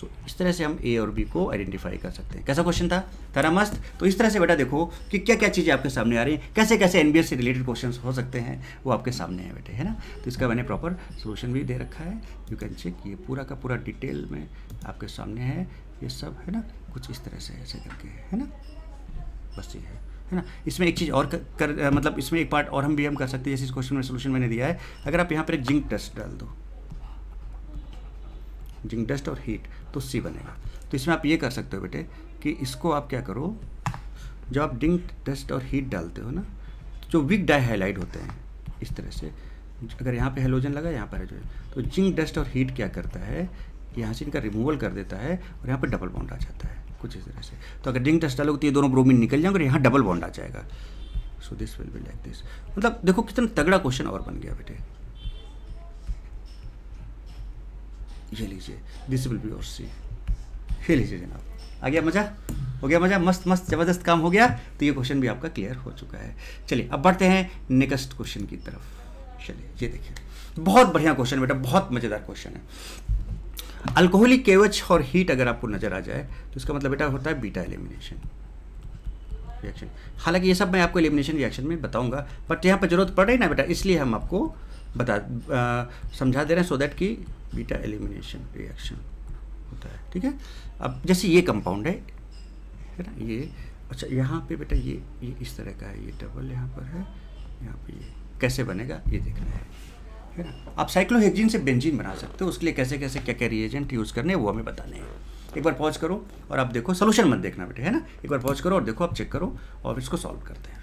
so इस तरह से हम ए और बी को आइडेंटिफाई कर सकते हैं कैसा क्वेश्चन था तारा मस्त तो इस तरह से बेटा देखो कि क्या क्या चीज़ें आपके सामने आ रही हैं कैसे कैसे एन से रिलेटेड क्वेश्चन हो सकते हैं वो आपके सामने हैं बेटे है ना तो इसका मैंने प्रॉपर सोल्यूशन भी दे रखा है यू कैन चेक ये पूरा का पूरा डिटेल में आपके सामने है ये सब है ना कुछ इस तरह से ऐसे करके है ना बस ये है है ना इसमें एक चीज़ और कर, कर मतलब इसमें एक पार्ट और हम भी हम कर सकते हैं जैसे इस क्वेश्चन में सोल्यूशन मैंने दिया है अगर आप यहाँ पर एक जिंक डस्ट डाल दो जिंक डस्ट और हीट तो सी बनेगा तो इसमें आप ये कर सकते हो बेटे कि इसको आप क्या करो जब आप डिंक डस्ट और हीट डालते हो ना तो जो विक डाई हाईलाइट होते हैं इस तरह से अगर यहाँ पर हेलोजन लगा यहाँ पर हेलोजन तो जिंक डस्ट और हीट क्या करता है यहाँ से इनका रिमूवल कर देता है और यहाँ पर डबल बाउंड आ जाता है कुछ इस तरह से तो अगर रिंग टच डालोगे तो ये दोनों ब्रोमीन निकल जाएंगे और यहाँ डबल बॉन्ड आ जाएगा so this will be like this मतलब देखो कितना तगड़ा क्वेश्चन और बन गया बेटे ये लीजिए दिस विल बी और सी ये लीजिए जनाब आ गया मज़ा हो गया मज़ा मस्त मस्त ज़बरदस्त काम हो गया तो ये क्वेश्चन भी आपका क्लियर हो चुका है चलिए अब बढ़ते हैं नेक्स्ट क्वेश्चन की तरफ चलिए ये देखिए बहुत बढ़िया क्वेश्चन बेटा बहुत मज़ेदार क्वेश्चन है अल्कोहलिक केवच और हीट अगर आपको नजर आ जाए तो इसका मतलब बेटा होता है बीटा एलिमिनेशन रिएक्शन हालांकि ये सब मैं आपको एलिमिनेशन रिएक्शन में बताऊंगा बट यहाँ पर जरूरत पड़ रही ना बेटा इसलिए हम आपको बता समझा दे रहे हैं सो दैट कि बीटा एलिमिनेशन रिएक्शन होता है ठीक है अब जैसे ये कंपाउंड है है ना ये अच्छा यहाँ पे बेटा ये ये इस तरह का है ये डबल यहाँ पर है यहाँ पे ये कैसे बनेगा ये देखना है है ना आप साइक्लोहेक्जिन से बेंजीन बना सकते हो उसके लिए कैसे कैसे क्या क्या रिएजेंट यूज़ करने हैं वो हमें बताने हैं एक बार पॉज करो और आप देखो सोल्यूशन मत देखना बेटे है ना एक बार पॉज करो और देखो आप चेक करो और इसको सॉल्व करते हैं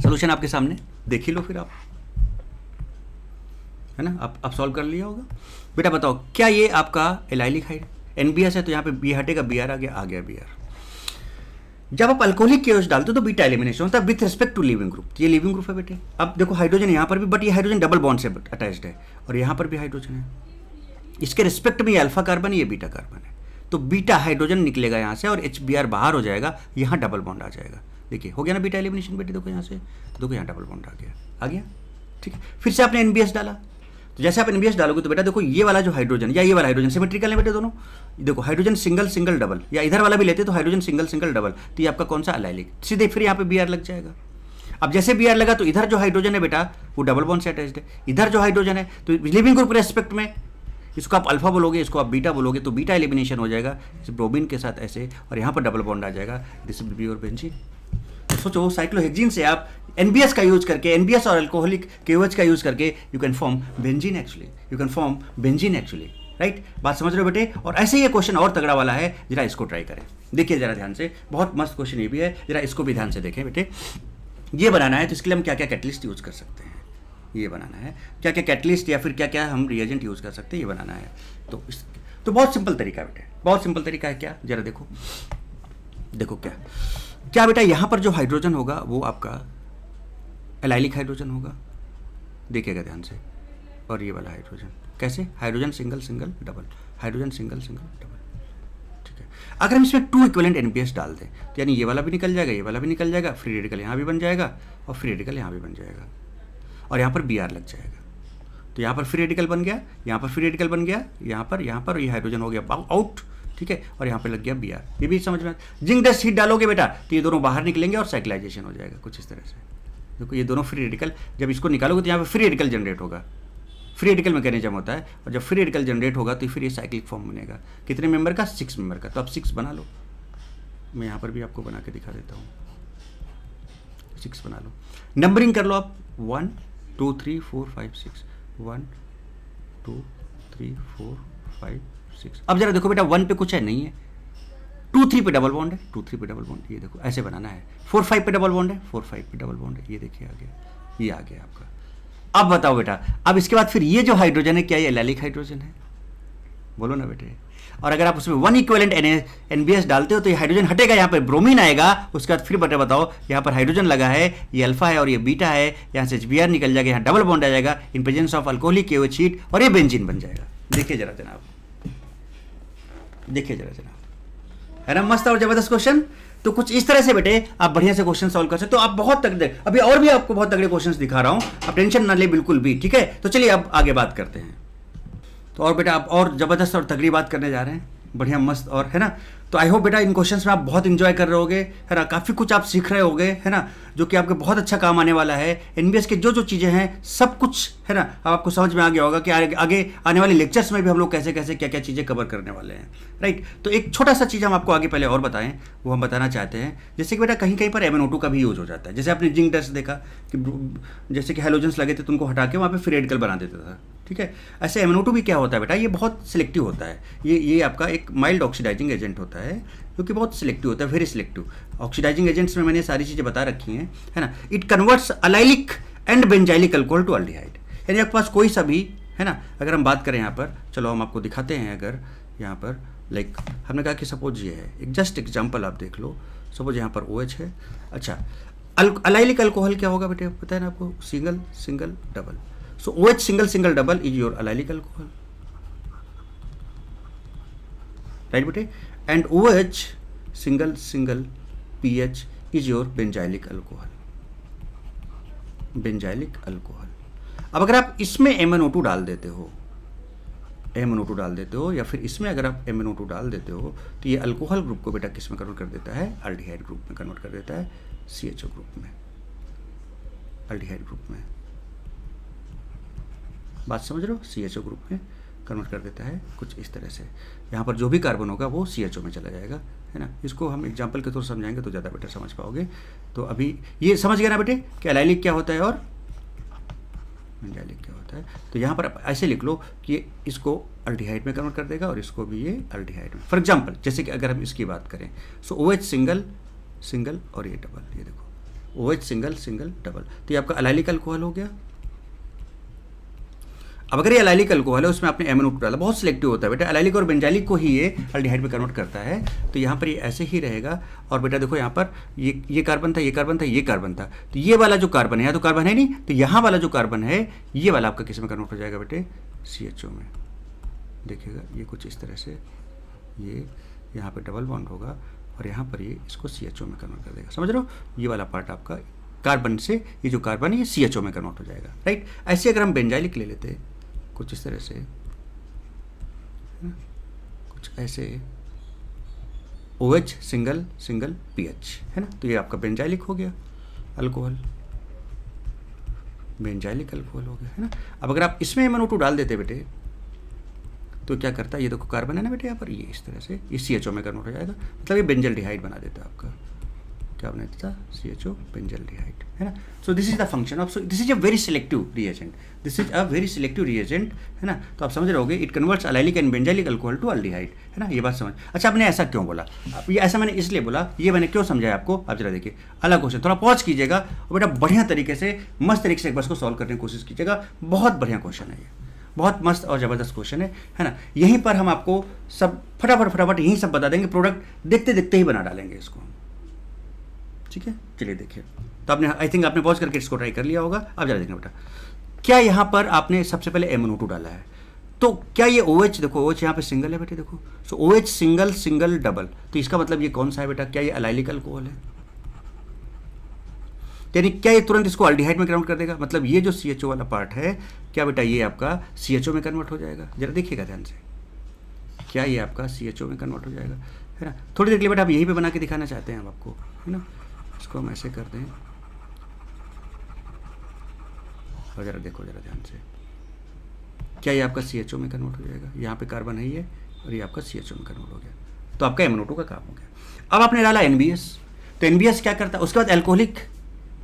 सोल्यूशन आपके सामने देख ही लो फिर आप है ना आप आप सॉल्व कर लिया होगा बेटा बताओ क्या ये आपका एलाइलिक हाइड एन है तो यहाँ पे बी हटेगा बी आर आ गया आ गया बी आर जब आप अल्कोहलिक केओस डालते हो तो बीटा एलिमिनेशन होता है with respect to leaving group ये लिविंग ग्रुप है बेटे अब देखो हाइड्रोजन यहाँ पर भी बट ये हाइड्रोजन डबल बॉन्ड से अटैच्ड है और यहाँ पर भी हाइड्रोजन है इसके रिस्पेक्ट में ये अल्फा कार्बन है ये बीटा कार्बन है तो बीटा हाइड्रोजन निकलेगा यहाँ से और एच बाहर हो जाएगा यहाँ डबल बॉन्ड आ जाएगा देखिए हो गया ना बीटा एलिमिनेशन बेटे देखो यहाँ से देखो यहाँ डबल बॉन्ड आ गया आ गया ठीक है फिर से आपने एनबीएस डाला तो जैसे आप एनबीएस डालोगे तो बेटा देखो ये वाला जो हाइड्रोजन या ये वाला हाइड्रोजन सिमेट्रिकल है बेटे दोनों देखो हाइड्रोजन सिंगल सिंगल डबल या इधर वाला भी लेते तो हाइड्रोजन सिंगल सिंगल डबल तो ये आपका कौन सा अलाइलिक सीधे फिर यहाँ पे बी लग जाएगा अब जैसे बी लगा तो इधर जो हाइड्रोजन है बेटा वो डबल बॉन्ड से अटैच है इधर जो हाइड्रोजन है तो लिविंग ग्रुप रेस्पेक्ट में इसको आप अल्फा बोलोगे इसको आप बीटा बोलोगे तो बीटा एलिमिनेशन हो जाएगा इस ब्रोबिन के साथ ऐसे और यहाँ पर डबल बॉन्ड आ जाएगा दिस विल बी और तो सोचो साइक्लोहेक्जीन से आप एन का यूज करके एन और अल्कोहलिक के का यूज करके you can form benzene actually you can form benzene actually right बात समझ रहे हो बेटे और ऐसे ही क्वेश्चन और तगड़ा वाला है जरा इसको ट्राई करें देखिए जरा ध्यान से बहुत मस्त क्वेश्चन ये भी है जरा इसको भी ध्यान से देखें बेटे ये बनाना है तो इसके लिए हम क्या क्या कैटलिस्ट यूज कर सकते हैं ये बनाना है क्या क्या कैटलिस्ट या फिर क्या क्या हम रिएजेंट यूज कर सकते हैं ये बनाना है तो इस तो बहुत सिंपल तरीका है बेटे बहुत सिंपल तरीका है क्या जरा देखो देखो क्या क्या बेटा यहाँ पर जो हाइड्रोजन होगा वो आपका एलाइलिक हाइड्रोजन होगा देखिएगा ध्यान से और ये वाला हाइड्रोजन कैसे hydrogen single single double hydrogen single single double ठीक है अगर हम इसमें टू इक्वलेंट एन डाल दें तो यानी ये वाला भी निकल जाएगा ये वाला भी निकल जाएगा फ्री रेडिकल यहाँ भी बन जाएगा और फ्री रेडिकल यहाँ भी बन जाएगा और यहाँ पर बी लग जाएगा तो यहाँ पर फ्री रेडिकल बन गया यहाँ पर फ्री रेडिकल बन गया यहाँ पर यहाँ पर ये हाइड्रोजन हो गया आउट ठीक है और यहाँ पर लग गया बी आर ये भी समझ में जिंक दस हीट डालोगे बेटा तो ये दोनों बाहर निकलेंगे और साइकिलाइजेशन हो जाएगा कुछ इस तरह से देखो ये दोनों फ्री रेडिकल जब इसको निकालोगे तो यहाँ पर फ्री रेडिकल जनरेट होगा फ्री रेडिकल मैकेनिज्म होता है और जब फ्री रेडिकल जनरेट होगा तो फिर ये साइक्लिक फॉर्म बनेगा कितने मेंबर का सिक्स मेंबर का तो आप सिक्स बना लो मैं यहाँ पर भी आपको बना के दिखा देता हूँ सिक्स बना लो नंबरिंग कर लो आप one two three four five six one two three four five six अब जरा देखो बेटा वन पे कुछ है नहीं है टू थ्री पे डबल बॉन्ड है टू थ्री पे डबल बॉन्ड ये देखो ऐसे बनाना है फोर फाइव पे डबल बॉन्ड है फोर फाइव पे डबल बॉन्ड है ये देखिए आ गया ये आ गया आपका अब बताओ बेटा अब इसके बाद फिर ये जो हाइड्रोजन है क्या ये एलैलिक हाइड्रोजन है बोलो ना बेटे और अगर आप उसमें वन इक्वेलेंट एन डालते हो तो ये हाइड्रोजन हटेगा यहाँ पर ब्रोमीन आएगा उसके बाद फिर बेटा बताओ यहाँ पर हाइड्रोजन लगा है ये अल्फा है और ये बीटा है यहाँ से एच निकल जाएगा यहाँ डबल बॉन्ड आ जाएगा इन प्रेजेंस ऑफ अल्कोहलिक के शीट और ये बेंजिन बन जाएगा देखिए जरा जनाब देखिए जरा जनाब है ना मस्त और जबरदस्त क्वेश्चन तो कुछ इस तरह से बेटे आप बढ़िया से क्वेश्चन सॉल्व कर सकते तो आप बहुत तगड़े अभी और भी आपको बहुत तगड़े क्वेश्चन दिखा रहा हूं आप टेंशन ना ले बिल्कुल भी ठीक है तो चलिए अब आगे बात करते हैं तो और बेटा आप और ज़बरदस्त और तगड़ी बात करने जा रहे हैं बढ़िया मस्त और है ना तो आई होप बेटा इन क्वेश्चंस में आप बहुत इन्जॉय कर रहे होगे है ना काफ़ी कुछ आप सीख रहे होगे है ना जो कि आपके बहुत अच्छा काम आने वाला है एन के जो जो चीज़ें हैं सब कुछ है ना अब आपको समझ में आ गया होगा कि आगे आने वाले लेक्चर्स में भी हम लोग कैसे कैसे क्या क्या चीज़ें कवर करने वाले हैं राइट तो एक छोटा सा चीज़ हम आपको आगे पहले और बताएं वो हम बताना चाहते हैं जैसे कि बेटा कहीं कहीं पर एम का भी यूज़ हो जाता है जैसे आपने जिंक टेस्ट देखा कि जैसे कि हेलोजेंस लगे थे तो उनको हटा के वहाँ पर फिर एडकल बना देता था ठीक है ऐसे एम भी क्या होता है बेटा ये बहुत सिलेक्टिव होता है ये ये आपका एक माइल्ड ऑक्सीडाइजिंग एजेंट होता है है क्योंकि बहुत सिलेक्टिव होता है वेरी सिलेक्टिव ऑक्सीडाइजिंग एजेंट्स में मैंने सारी चीज़ें बता रखी हैं है ना it converts allylic and benzylic alcohol to aldehyde यानी आपके पास कोई सा भी है ना अगर हम बात करें यहाँ पर चलो हम आपको दिखाते हैं अगर यहाँ पर लाइक हमने कहा कि सपोज ये है एक जस्ट एग्जाम्पल आप देख लो सपोज यहाँ पर ओ OH है अच्छा अलाइलिक अल्कोहल क्या होगा बेटे पता है ना आपको single single double so O H single single double is your allylic alcohol right बेटे and O H single single P H is your benzylic alcohol alcohol अब अगर आप इसमें एम एन ओ टू डाल देते हो एम एन ओ टू डाल देते हो या फिर इसमें अगर आप एम एन ओ टू डाल देते हो तो ये अल्कोहल ग्रुप को बेटा किस में कन्वर्ट कर देता है अल्डिहाइड ग्रुप में कन्वर्ट कर देता है सी एच ओ ग्रुप में अल्डिहाइड ग्रुप में बात समझ रहे हो सी ग्रुप में कन्वर्ट कर देता है कुछ इस तरह से यहाँ पर जो भी कार्बन होगा वो सी में चला जाएगा है ना इसको हम एग्जाम्पल के थ्रू समझाएंगे तो ज़्यादा बेटर समझ पाओगे तो अभी ये समझ गया ना बेटे कि अलाइलिक क्या होता है और क्या होता है तो यहाँ पर ऐसे लिख लो कि इसको अल्डिहाइड में कन्वर्ट कर देगा और इसको भी ये अल्डिहाइड में फॉर एग्जाम्पल जैसे कि अगर हम इसकी बात करें so O H single single और ये डबल ये देखो O H single single double तो ये आपका अलाइलिक अल्कोहल हो गया अब अगर ये अलाइलिक अल्कोहल है उसमें आपने एमन उप डाला बहुत सिलेक्टिव होता है बेटा अलाइलिक और बेंजाइलिक को ही ये अल्डिहाइड में कन्वर्ट करता है तो यहाँ पर ये ऐसे ही रहेगा और बेटा देखो यहाँ पर ये ये कार्बन था ये कार्बन था ये कार्बन था तो ये वाला जो कार्बन है यहाँ तो कार्बन है नहीं तो यहाँ वाला जो कार्बन है ये वाला आपका किस में कन्वर्ट हो जाएगा बेटे सी में देखिएगा ये कुछ इस तरह से ये यहाँ पर डबल बॉन्ड होगा और यहाँ पर ये इसको सी में कन्वर्ट कर देगा समझ रहे हो ये वाला पार्ट आपका कार्बन से ये जो कार्बन है ये सी में कन्वर्ट हो जाएगा राइट ऐसे अगर हम बेंजाइलिक ले लेते हैं कुछ इस तरह से कुछ ऐसे O H single single P H है ना तो ये आपका बेंजाइलिक हो गया अल्कोहल बेंजाइलिक अल्कोहल हो गया है ना अब अगर आप इसमें एम टू डाल देते बेटे तो क्या करता है ये देखो कार्बन है ना बेटे यहाँ पर ये इस तरह से ये सी एच ओ में कन्वर्ट हो जाएगा मतलब ये बेंजल डिहाइड बना देता है आपका क्या बनाया था सी एच ओ पेंजल्डिहाइड है ना so this is the function of so this is a very selective reagent this is a very selective reagent है ना तो आप समझ रहे होगे it converts allylic and benzylic alcohol to aldehyde है ना ये बात समझ अच्छा आपने ऐसा क्यों बोला ये ऐसा मैंने इसलिए बोला ये मैंने क्यों समझाया आपको आप जरा देखिए अलग क्वेश्चन थोड़ा पॉज कीजिएगा और बेटा बढ़िया तरीके से मस्त तरीके से एक बस को सॉल्व करने की कोशिश कीजिएगा बहुत बढ़िया क्वेश्चन है ये बहुत मस्त और ज़बरदस्त क्वेश्चन है है ना यहीं पर हम आपको सब फटाफट फटाफट यहीं सब बता देंगे प्रोडक्ट देखते देखते ही बना डालेंगे इसको हम ठीक है चलिए देखिए तो आपने आई थिंक आपने पॉज करके इसको ट्राई कर लिया होगा आप जरा देखना बेटा क्या यहाँ पर आपने सबसे पहले एमन डाला है तो क्या ये ओ OH एच देखो ओ OH एच यहाँ पे सिंगल है बेटे देखो so O H single single double तो इसका मतलब ये कौन सा है बेटा क्या ये अलाइलिक अल्कोहल है यानी क्या ये तुरंत इसको अल्डिहाइड में कन्वर्ट कर देगा मतलब ये जो सी वाला पार्ट है क्या बेटा ये आपका सी में कन्वर्ट हो जाएगा जरा देखिएगा ध्यान से क्या ये आपका सी में कन्वर्ट हो जाएगा है ना थोड़ी देर के लिए बेटा आप यहीं पे बना के दिखाना चाहते हैं हम आपको है ना इसको हम ऐसे कर दें और ज़रा देखो ज़रा ध्यान से क्या ये आपका सी में कन्वर्ट हो जाएगा यहाँ पे कार्बन है ये और ये आपका सी में कन्वर्ट हो गया तो आपका एमनोटो का काम हो गया अब आपने डाला एन तो एन क्या करता है उसके बाद एल्कोहलिक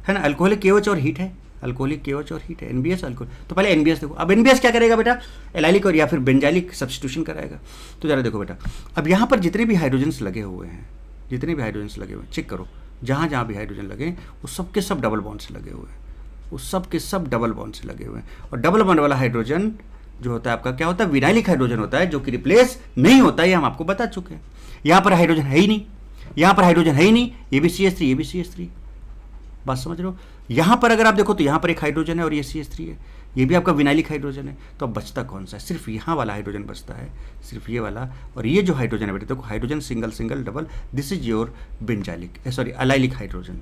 है ना अल्कोहलिक के और हीट है अल्कोहलिक के और हीट है एन बी तो पहले एन देखो अब एन क्या करेगा बेटा एलाइलिक और या फिर बेंजाइलिक सब्सटीट्यूशन कराएगा तो ज़रा देखो बेटा अब यहाँ पर जितने भी हाइड्रोजन्स लगे हुए हैं जितने भी हाइड्रोजन्स लगे हुए हैं चेक करो जहाँ जहाँ भी हाइड्रोजन लगे वो सब के सब डबल बॉन्ड से लगे हुए हैं वो सब के सब डबल बॉन्ड से लगे हुए हैं और डबल बॉन्ड वाला हाइड्रोजन जो होता है आपका क्या होता है विनाइलिक हाइड्रोजन होता है जो कि रिप्लेस नहीं होता है हम आपको बता चुके हैं यहाँ पर हाइड्रोजन है ही नहीं यहाँ पर हाइड्रोजन है ही नहीं ये भी सी एस थ्री ये भी सी एस थ्री बात समझ रहे हो यहाँ पर अगर आप देखो तो यहाँ पर एक हाइड्रोजन है और ये सी एस थ्री है ये भी आपका विनाइलिक हाइड्रोजन है तो अब बचता कौन सा है सिर्फ यहाँ वाला हाइड्रोजन बचता है सिर्फ ये वाला और ये जो हाइड्रोजन है बेटे देखो तो hydrogen single single double this is your benzylic sorry allylic hydrogen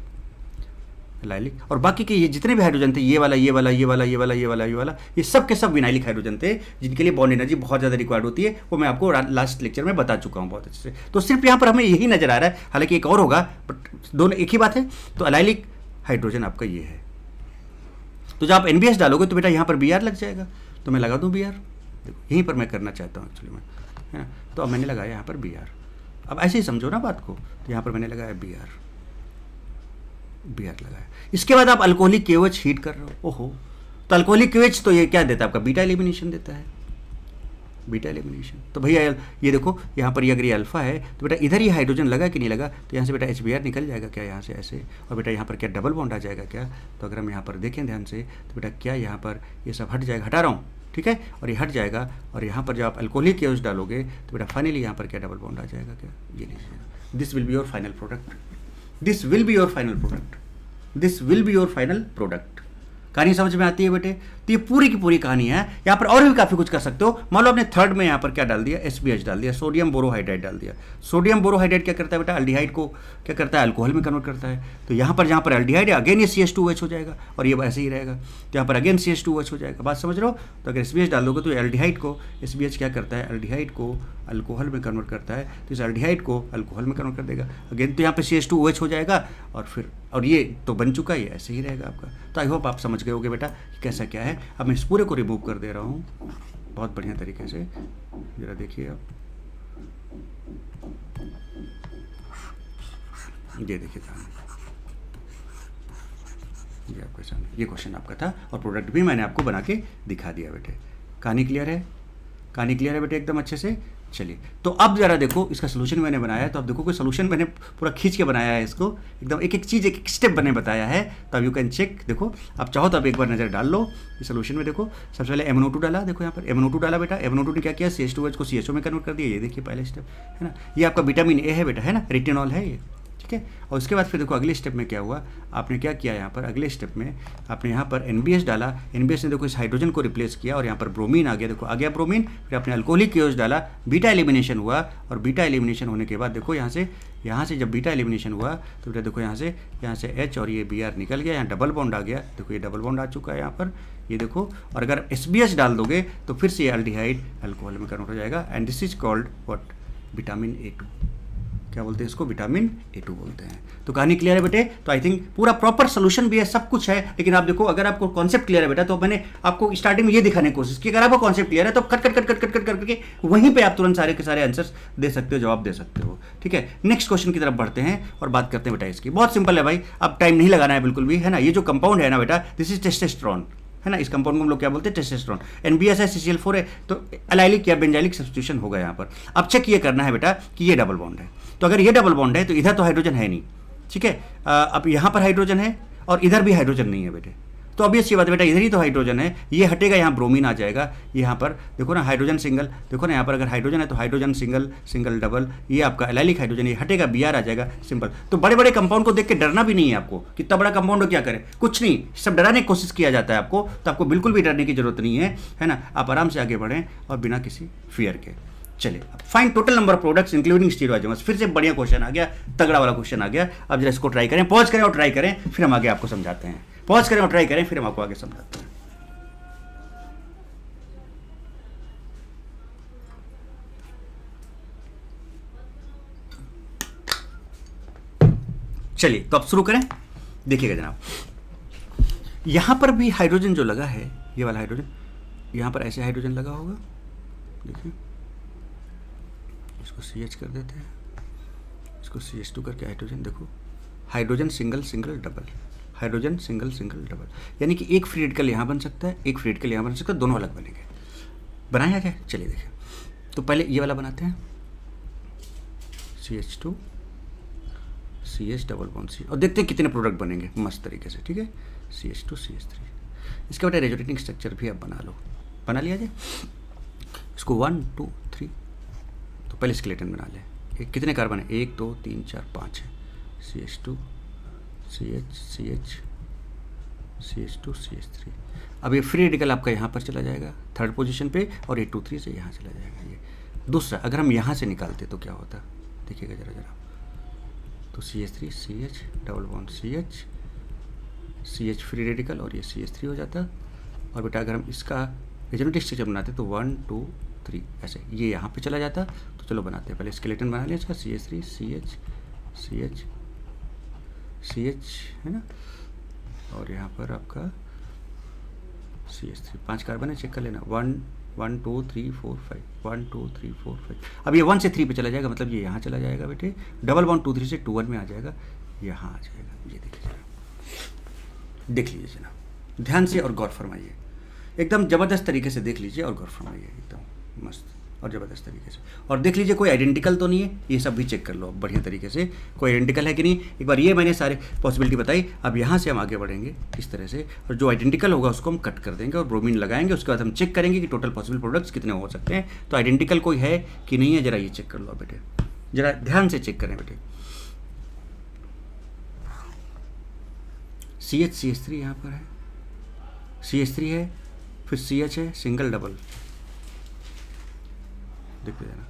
allylic और बाकी के ये जितने भी हाइड्रोजन थे ये वाला ये वाला ये वाला ये वाला ये वाला ये वाला ये सब के सब विनाइलिक हाइड्रोजन थे जिनके लिए बॉन्ड एनर्जी बहुत ज़्यादा रिक्वायर्ड होती है वो मैं आपको लास्ट लेक्चर में बता चुका हूँ बहुत अच्छे से तो सिर्फ यहाँ पर हमें यही नज़र आ रहा है हालांकि एक और होगा बट दोनों एक ही बात है तो अलाइलिक हाइड्रोजन आपका ये है तो जब आप एन डालोगे तो बेटा यहाँ पर बी लग जाएगा तो मैं लगा दूँ बी देखो यहीं पर मैं करना चाहता हूँ एक्चुअली मैं है ना तो अब मैंने लगाया यहाँ पर बी अब ऐसे ही समझो ना बात को तो यहाँ पर मैंने लगाया बी आर बी आर लगाया इसके बाद आप अल्कोहलिक केवच हीट कर रहे हो ओहो तो अल्कोहलिक केवच तो ये क्या देता है आपका बीटा एलिमिनेशन देता है बीटा एलिमिनेशन तो भैया ये देखो यहाँ पर ये अगर ये अल्फा है तो बेटा इधर ही हाइड्रोजन लगा कि नहीं लगा तो यहाँ से बेटा एच निकल जाएगा क्या यहाँ से ऐसे और बेटा यहाँ पर क्या डबल बॉन्ड आ जाएगा क्या तो अगर हम यहाँ पर देखें ध्यान से तो बेटा क्या यहाँ पर ये सब हट जाएगा हटा रहा हूँ ठीक है और ये हट जाएगा और यहाँ पर जब आप अल्कोहलिक केयर्स डालोगे तो बेटा फाइनली यहाँ पर क्या डबल बॉन्ड आ जाएगा क्या ये लीजिएगा this will be your final product this will be your final product this will be your final product कहानी समझ में आती है बेटे तो ये पूरी की पूरी कहानी है यहाँ पर और भी काफ़ी कुछ कर सकते हो मान लो आपने थर्ड में यहाँ पर क्या डाल दिया एस डाल दिया सोडियम बोरोहाइड्रेट डाल दिया सोडियम बोरोहाइड्रेट क्या करता है बेटा अल्डिहाइड को क्या करता है अल्कोहल में कन्वर्ट करता है तो यहाँ पर जहाँ पर अल्डिहाइड अगेन ये सी हो जाएगा और ये ऐसे ही रहेगा तो यहाँ पर अगेन सी हो जाएगा बात समझ रहे हो तो अगर एस डाल दोगे तो एल्डिहाइड को एस क्या करता है अल्डीहाइड को अल्कोहल में कन्वर्ट करता है तो इस अल्डीहाइड को अल्कोहल में कन्वर्ट कर देगा अगेन तो यहाँ पर C S two O H हो जाएगा और फिर और ये तो बन चुका है ऐसे ही रहेगा आपका तो आई होप आप समझ गए होगे बेटा कैसा क्या है अब मैं इस पूरे को रिमूव कर दे रहा हूँ बहुत बढ़िया तरीके से ज़रा देखिए आप ये देखिए था ये आपके सामने ये क्वेश्चन आपका था और प्रोडक्ट भी मैंने आपको बना के दिखा दिया बेटे कहानी क्लियर है कहानी क्लियर है बेटे एकदम अच्छे से चलिए तो अब ज़रा देखो इसका सोल्यूशन मैंने बनाया है तो अब देखो कि सोल्यूशन मैंने पूरा खींच के बनाया है इसको एकदम एक एक चीज़ एक एक स्टेप मैंने बताया है तो अब यू कैन चेक देखो आप चाहो तो आप एक बार नज़र डाल लो इस सोल्यूशन में देखो सबसे पहले एमनो टू डाला देखो यहाँ पर एमनो टू डाला बेटा एमनो टू ने क्या किया सी एच टू को सी एच ओ में कन्वर्ट कर दिया ये देखिए पहले स्टेप है ना ये आपका विटामिन ए है बेटा है ना रिटेनॉल है ये ठीक है और उसके बाद फिर देखो अगले स्टेप में क्या हुआ आपने क्या किया यहाँ पर अगले स्टेप में आपने यहाँ पर एन डाला एन ने देखो इस हाइड्रोजन को रिप्लेस किया और यहाँ पर ब्रोमीन आ गया देखो आ गया ब्रोमीन फिर आपने अल्कोहलिक क्योज डाला बीटा एलिमिनेशन हुआ और बीटा एलिमिनेशन होने के बाद देखो यहाँ से यहाँ से जब बीटा एलिमिनेशन हुआ तो बेटा देखो यहाँ से यहाँ से एच और ये बी आर निकल गया यहाँ डबल बाउंड आ गया देखो ये डबल बाउंड आ चुका है यहाँ पर ये देखो और अगर एस बी एस डाल दोगे तो फिर से ये अल्डिहाइड अल्कोहल में कन्वर्ट हो जाएगा and this is called what vitamin A two क्या बोलते हैं इसको विटामिन ए टू बोलते हैं तो कहानी क्लियर है बेटे तो आई थिंक पूरा प्रॉपर सोल्यूशन भी है सब कुछ है लेकिन आप देखो अगर आपको कॉन्सेप्ट क्लियर है बेटा तो मैंने आपको स्टार्टिंग में ये दिखाने की कोशिश की अगर आपको कॉन्सेप्ट क्लियर है तो cut cut cut cut cut cut करके वहीं पर आप तुरंत सारे के सारे आंसर्स दे सकते हो जवाब दे सकते हो ठीक है नेक्स्ट क्वेश्चन की तरफ बढ़ते हैं और बात करते हैं बेटा इसकी बहुत सिंपल है भाई अब टाइम नहीं लगाना है बिल्कुल भी है ना ये जो कंपाउंड है ना बेटा दिस इज टेस्टेस्ट्रॉन है ना इस कंपाउंड को हम लोग क्या बोलते हैं testosterone N B S S C four है तो अलाइलिक या बेंजाइलिक सब्सिट्यूशन होगा यहाँ पर अब चेक ये करना है बेटा कि ये डबल बॉन्ड है तो अगर ये डबल बॉन्ड है तो इधर तो हाइड्रोजन है नहीं ठीक है अब यहाँ पर हाइड्रोजन है और इधर भी हाइड्रोजन नहीं है बेटे तो अभी अच्छी बात है बेटा इधर ही तो हाइड्रोजन है ये हटेगा यहाँ ब्रोमीन आ जाएगा यहाँ पर देखो ना हाइड्रोजन सिंगल देखो ना यहाँ पर अगर हाइड्रोजन है तो हाइड्रोजन सिंगल सिंगल डबल ये आपका एलाइलिक हाइड्रोजन ये हटेगा बी आ जाएगा सिंपल तो बड़े बड़े कंपाउंड को देख के डरना भी नहीं है आपको कितना बड़ा कंपाउंड क्या करें कुछ नहीं सब डराने की कोशिश किया जाता है आपको तो आपको बिल्कुल भी डरने की जरूरत नहीं है है ना आप आराम से आगे बढ़ें और बिना किसी फियर के चलिए fine total number of products including stereoisomers फिर से बढ़िया क्वेश्चन आ गया तगड़ा वाला क्वेश्चन आ गया अब जरा इसको ट्राई करें पॉज करें और ट्राई करें फिर हम आगे आपको समझाते हैं पॉज करें और ट्राई करें फिर हम आपको आगे समझाते हैं चलिए तो अब शुरू करें देखिएगा जनाब यहां पर भी हाइड्रोजन जो लगा है ये वाला हाइड्रोजन यहां पर ऐसे हाइड्रोजन लगा होगा देखिए इसको सी एच कर देते हैं इसको सी एच टू करके हाइड्रोजन देखो hydrogen single single double hydrogen single single double यानी कि एक फ्री रेडिकल यहाँ बन सकता है एक फ्री रेडिकल यहाँ बन सकता है दोनों अलग बनेंगे बनाया जाए चलिए देखें तो पहले ये वाला बनाते हैं C H two C H double one C और देखते हैं कितने प्रोडक्ट बनेंगे मस्त तरीके से ठीक है C H two C H three इसके बाद रेजोटेटिंग स्ट्रक्चर भी आप बना लो बना लिया जाए इसको वन टू तो पहले स्केलेटन बना लें कितने कार्बन है एक दो तीन चार पाँच है C H two C H C H C H two C H three अब ये फ्री रेडिकल आपका यहाँ पर चला जाएगा थर्ड पोजीशन पे और ए टू थ्री से यहाँ चला जाएगा ये दूसरा अगर हम यहाँ से निकालते तो क्या होता देखिएगा ज़रा ज़रा तो C H three C H double one C H C H free radical और ये सी एच थ्री हो जाता और बेटा अगर हम इसका रेजोनेटिक स्ट्रक्चर बनाते तो वन टू थ्री ऐसे ये यहाँ पे चला जाता चलो बनाते हैं पहले स्केलेटन बना लिया इसका C H three C H C H C H है ना और यहाँ पर आपका सी एच थ्री पाँच कार्बन है चेक कर लेना one one two three four five one two three four five अब ये वन से थ्री पे चला जाएगा मतलब ये यहाँ चला जाएगा बेटे डबल वन टू थ्री से टू वन में आ जाएगा यहाँ आ जाएगा ये देख लीजिए देख लीजिए जना ध्यान से और गौर फरमाइए एकदम ज़बरदस्त तरीके से देख लीजिए और गौर फरमाइए एकदम मस्त और ज़बरदस्त तरीके से और देख लीजिए कोई आइडेंटिकल तो नहीं है ये सब भी चेक कर लो बढ़िया तरीके से कोई आइडेंटिकल है कि नहीं एक बार ये मैंने सारे पॉसिबिलिटी बताई अब यहाँ से हम आगे बढ़ेंगे इस तरह से और जो आइडेंटिकल होगा उसको हम कट कर देंगे और ब्रोमीन लगाएंगे उसके बाद हम चेक करेंगे कि टोटल पॉसिबल प्रोडक्ट्स कितने हो सकते हैं तो आइडेंटिकल कोई है कि नहीं है ज़रा ये चेक कर लो बेटे ज़रा ध्यान से चेक करें बेटे C H C S three यहाँ पर है सी एच थ्री है फिर सी एच है सिंगल डबल देखते जाना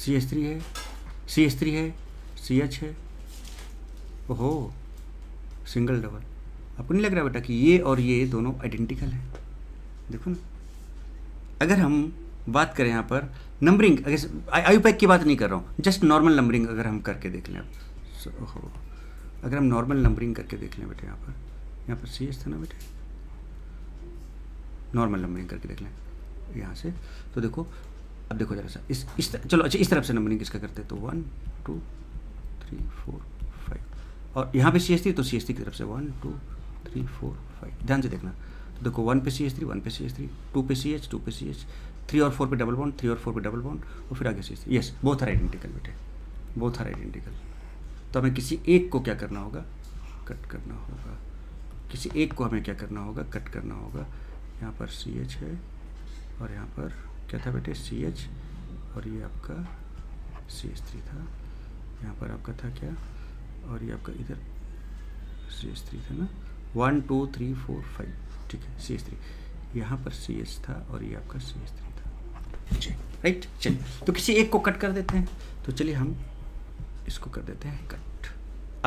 सी एस थ्री है सी एस थ्री है सी एच है ओहो सिंगल डबल आपको नहीं लग रहा बेटा कि ये और ये दोनों आइडेंटिकल हैं देखो ना अगर हम बात करें यहाँ पर नंबरिंग अगर आयु पैक की बात नहीं कर रहा हूँ जस्ट नॉर्मल नंबरिंग अगर हम करके देख लें so, ओहो अगर हम नॉर्मल नंबरिंग करके देख लें बेटे यहाँ पर यहाँ पर सी एस था ना बेटे नॉर्मल नंबरिंग करके देख लें यहाँ से तो देखो अब देखो जरा सा इस इस तर, चलो अच्छा इस तरफ से नंबरिंग किसका करते हैं तो one two three four five और यहाँ पे सी एस थ्री तो सी एस थ्री की तरफ से one two three four five ध्यान से देखना तो देखो वन पे सी एस थ्री वन पे सी एस थ्री टू पे सी एच टू पे सी एच थ्री और फोर पे डबल बॉन्ड थ्री और फोर पे डबल बॉन्ड और फिर आगे सी एस थ्री यस बहुत सारा आइडेंटिकल बेटे बहुत सारा आइडेंटिकल तो हमें किसी एक को क्या करना होगा कट करना होगा किसी एक को हमें क्या करना होगा कट करना होगा यहाँ पर सी एच है और यहाँ पर क्या था बेटे सी एच और ये आपका सी एच थ्री था यहाँ पर आपका था क्या और ये आपका इधर सी एच थ्री था ना one two three four five ठीक है सी एच थ्री यहाँ पर सी एच था और ये आपका सी एच थ्री था जी राइट चलिए तो किसी एक को कट कर देते हैं तो चलिए हम इसको कर देते हैं कट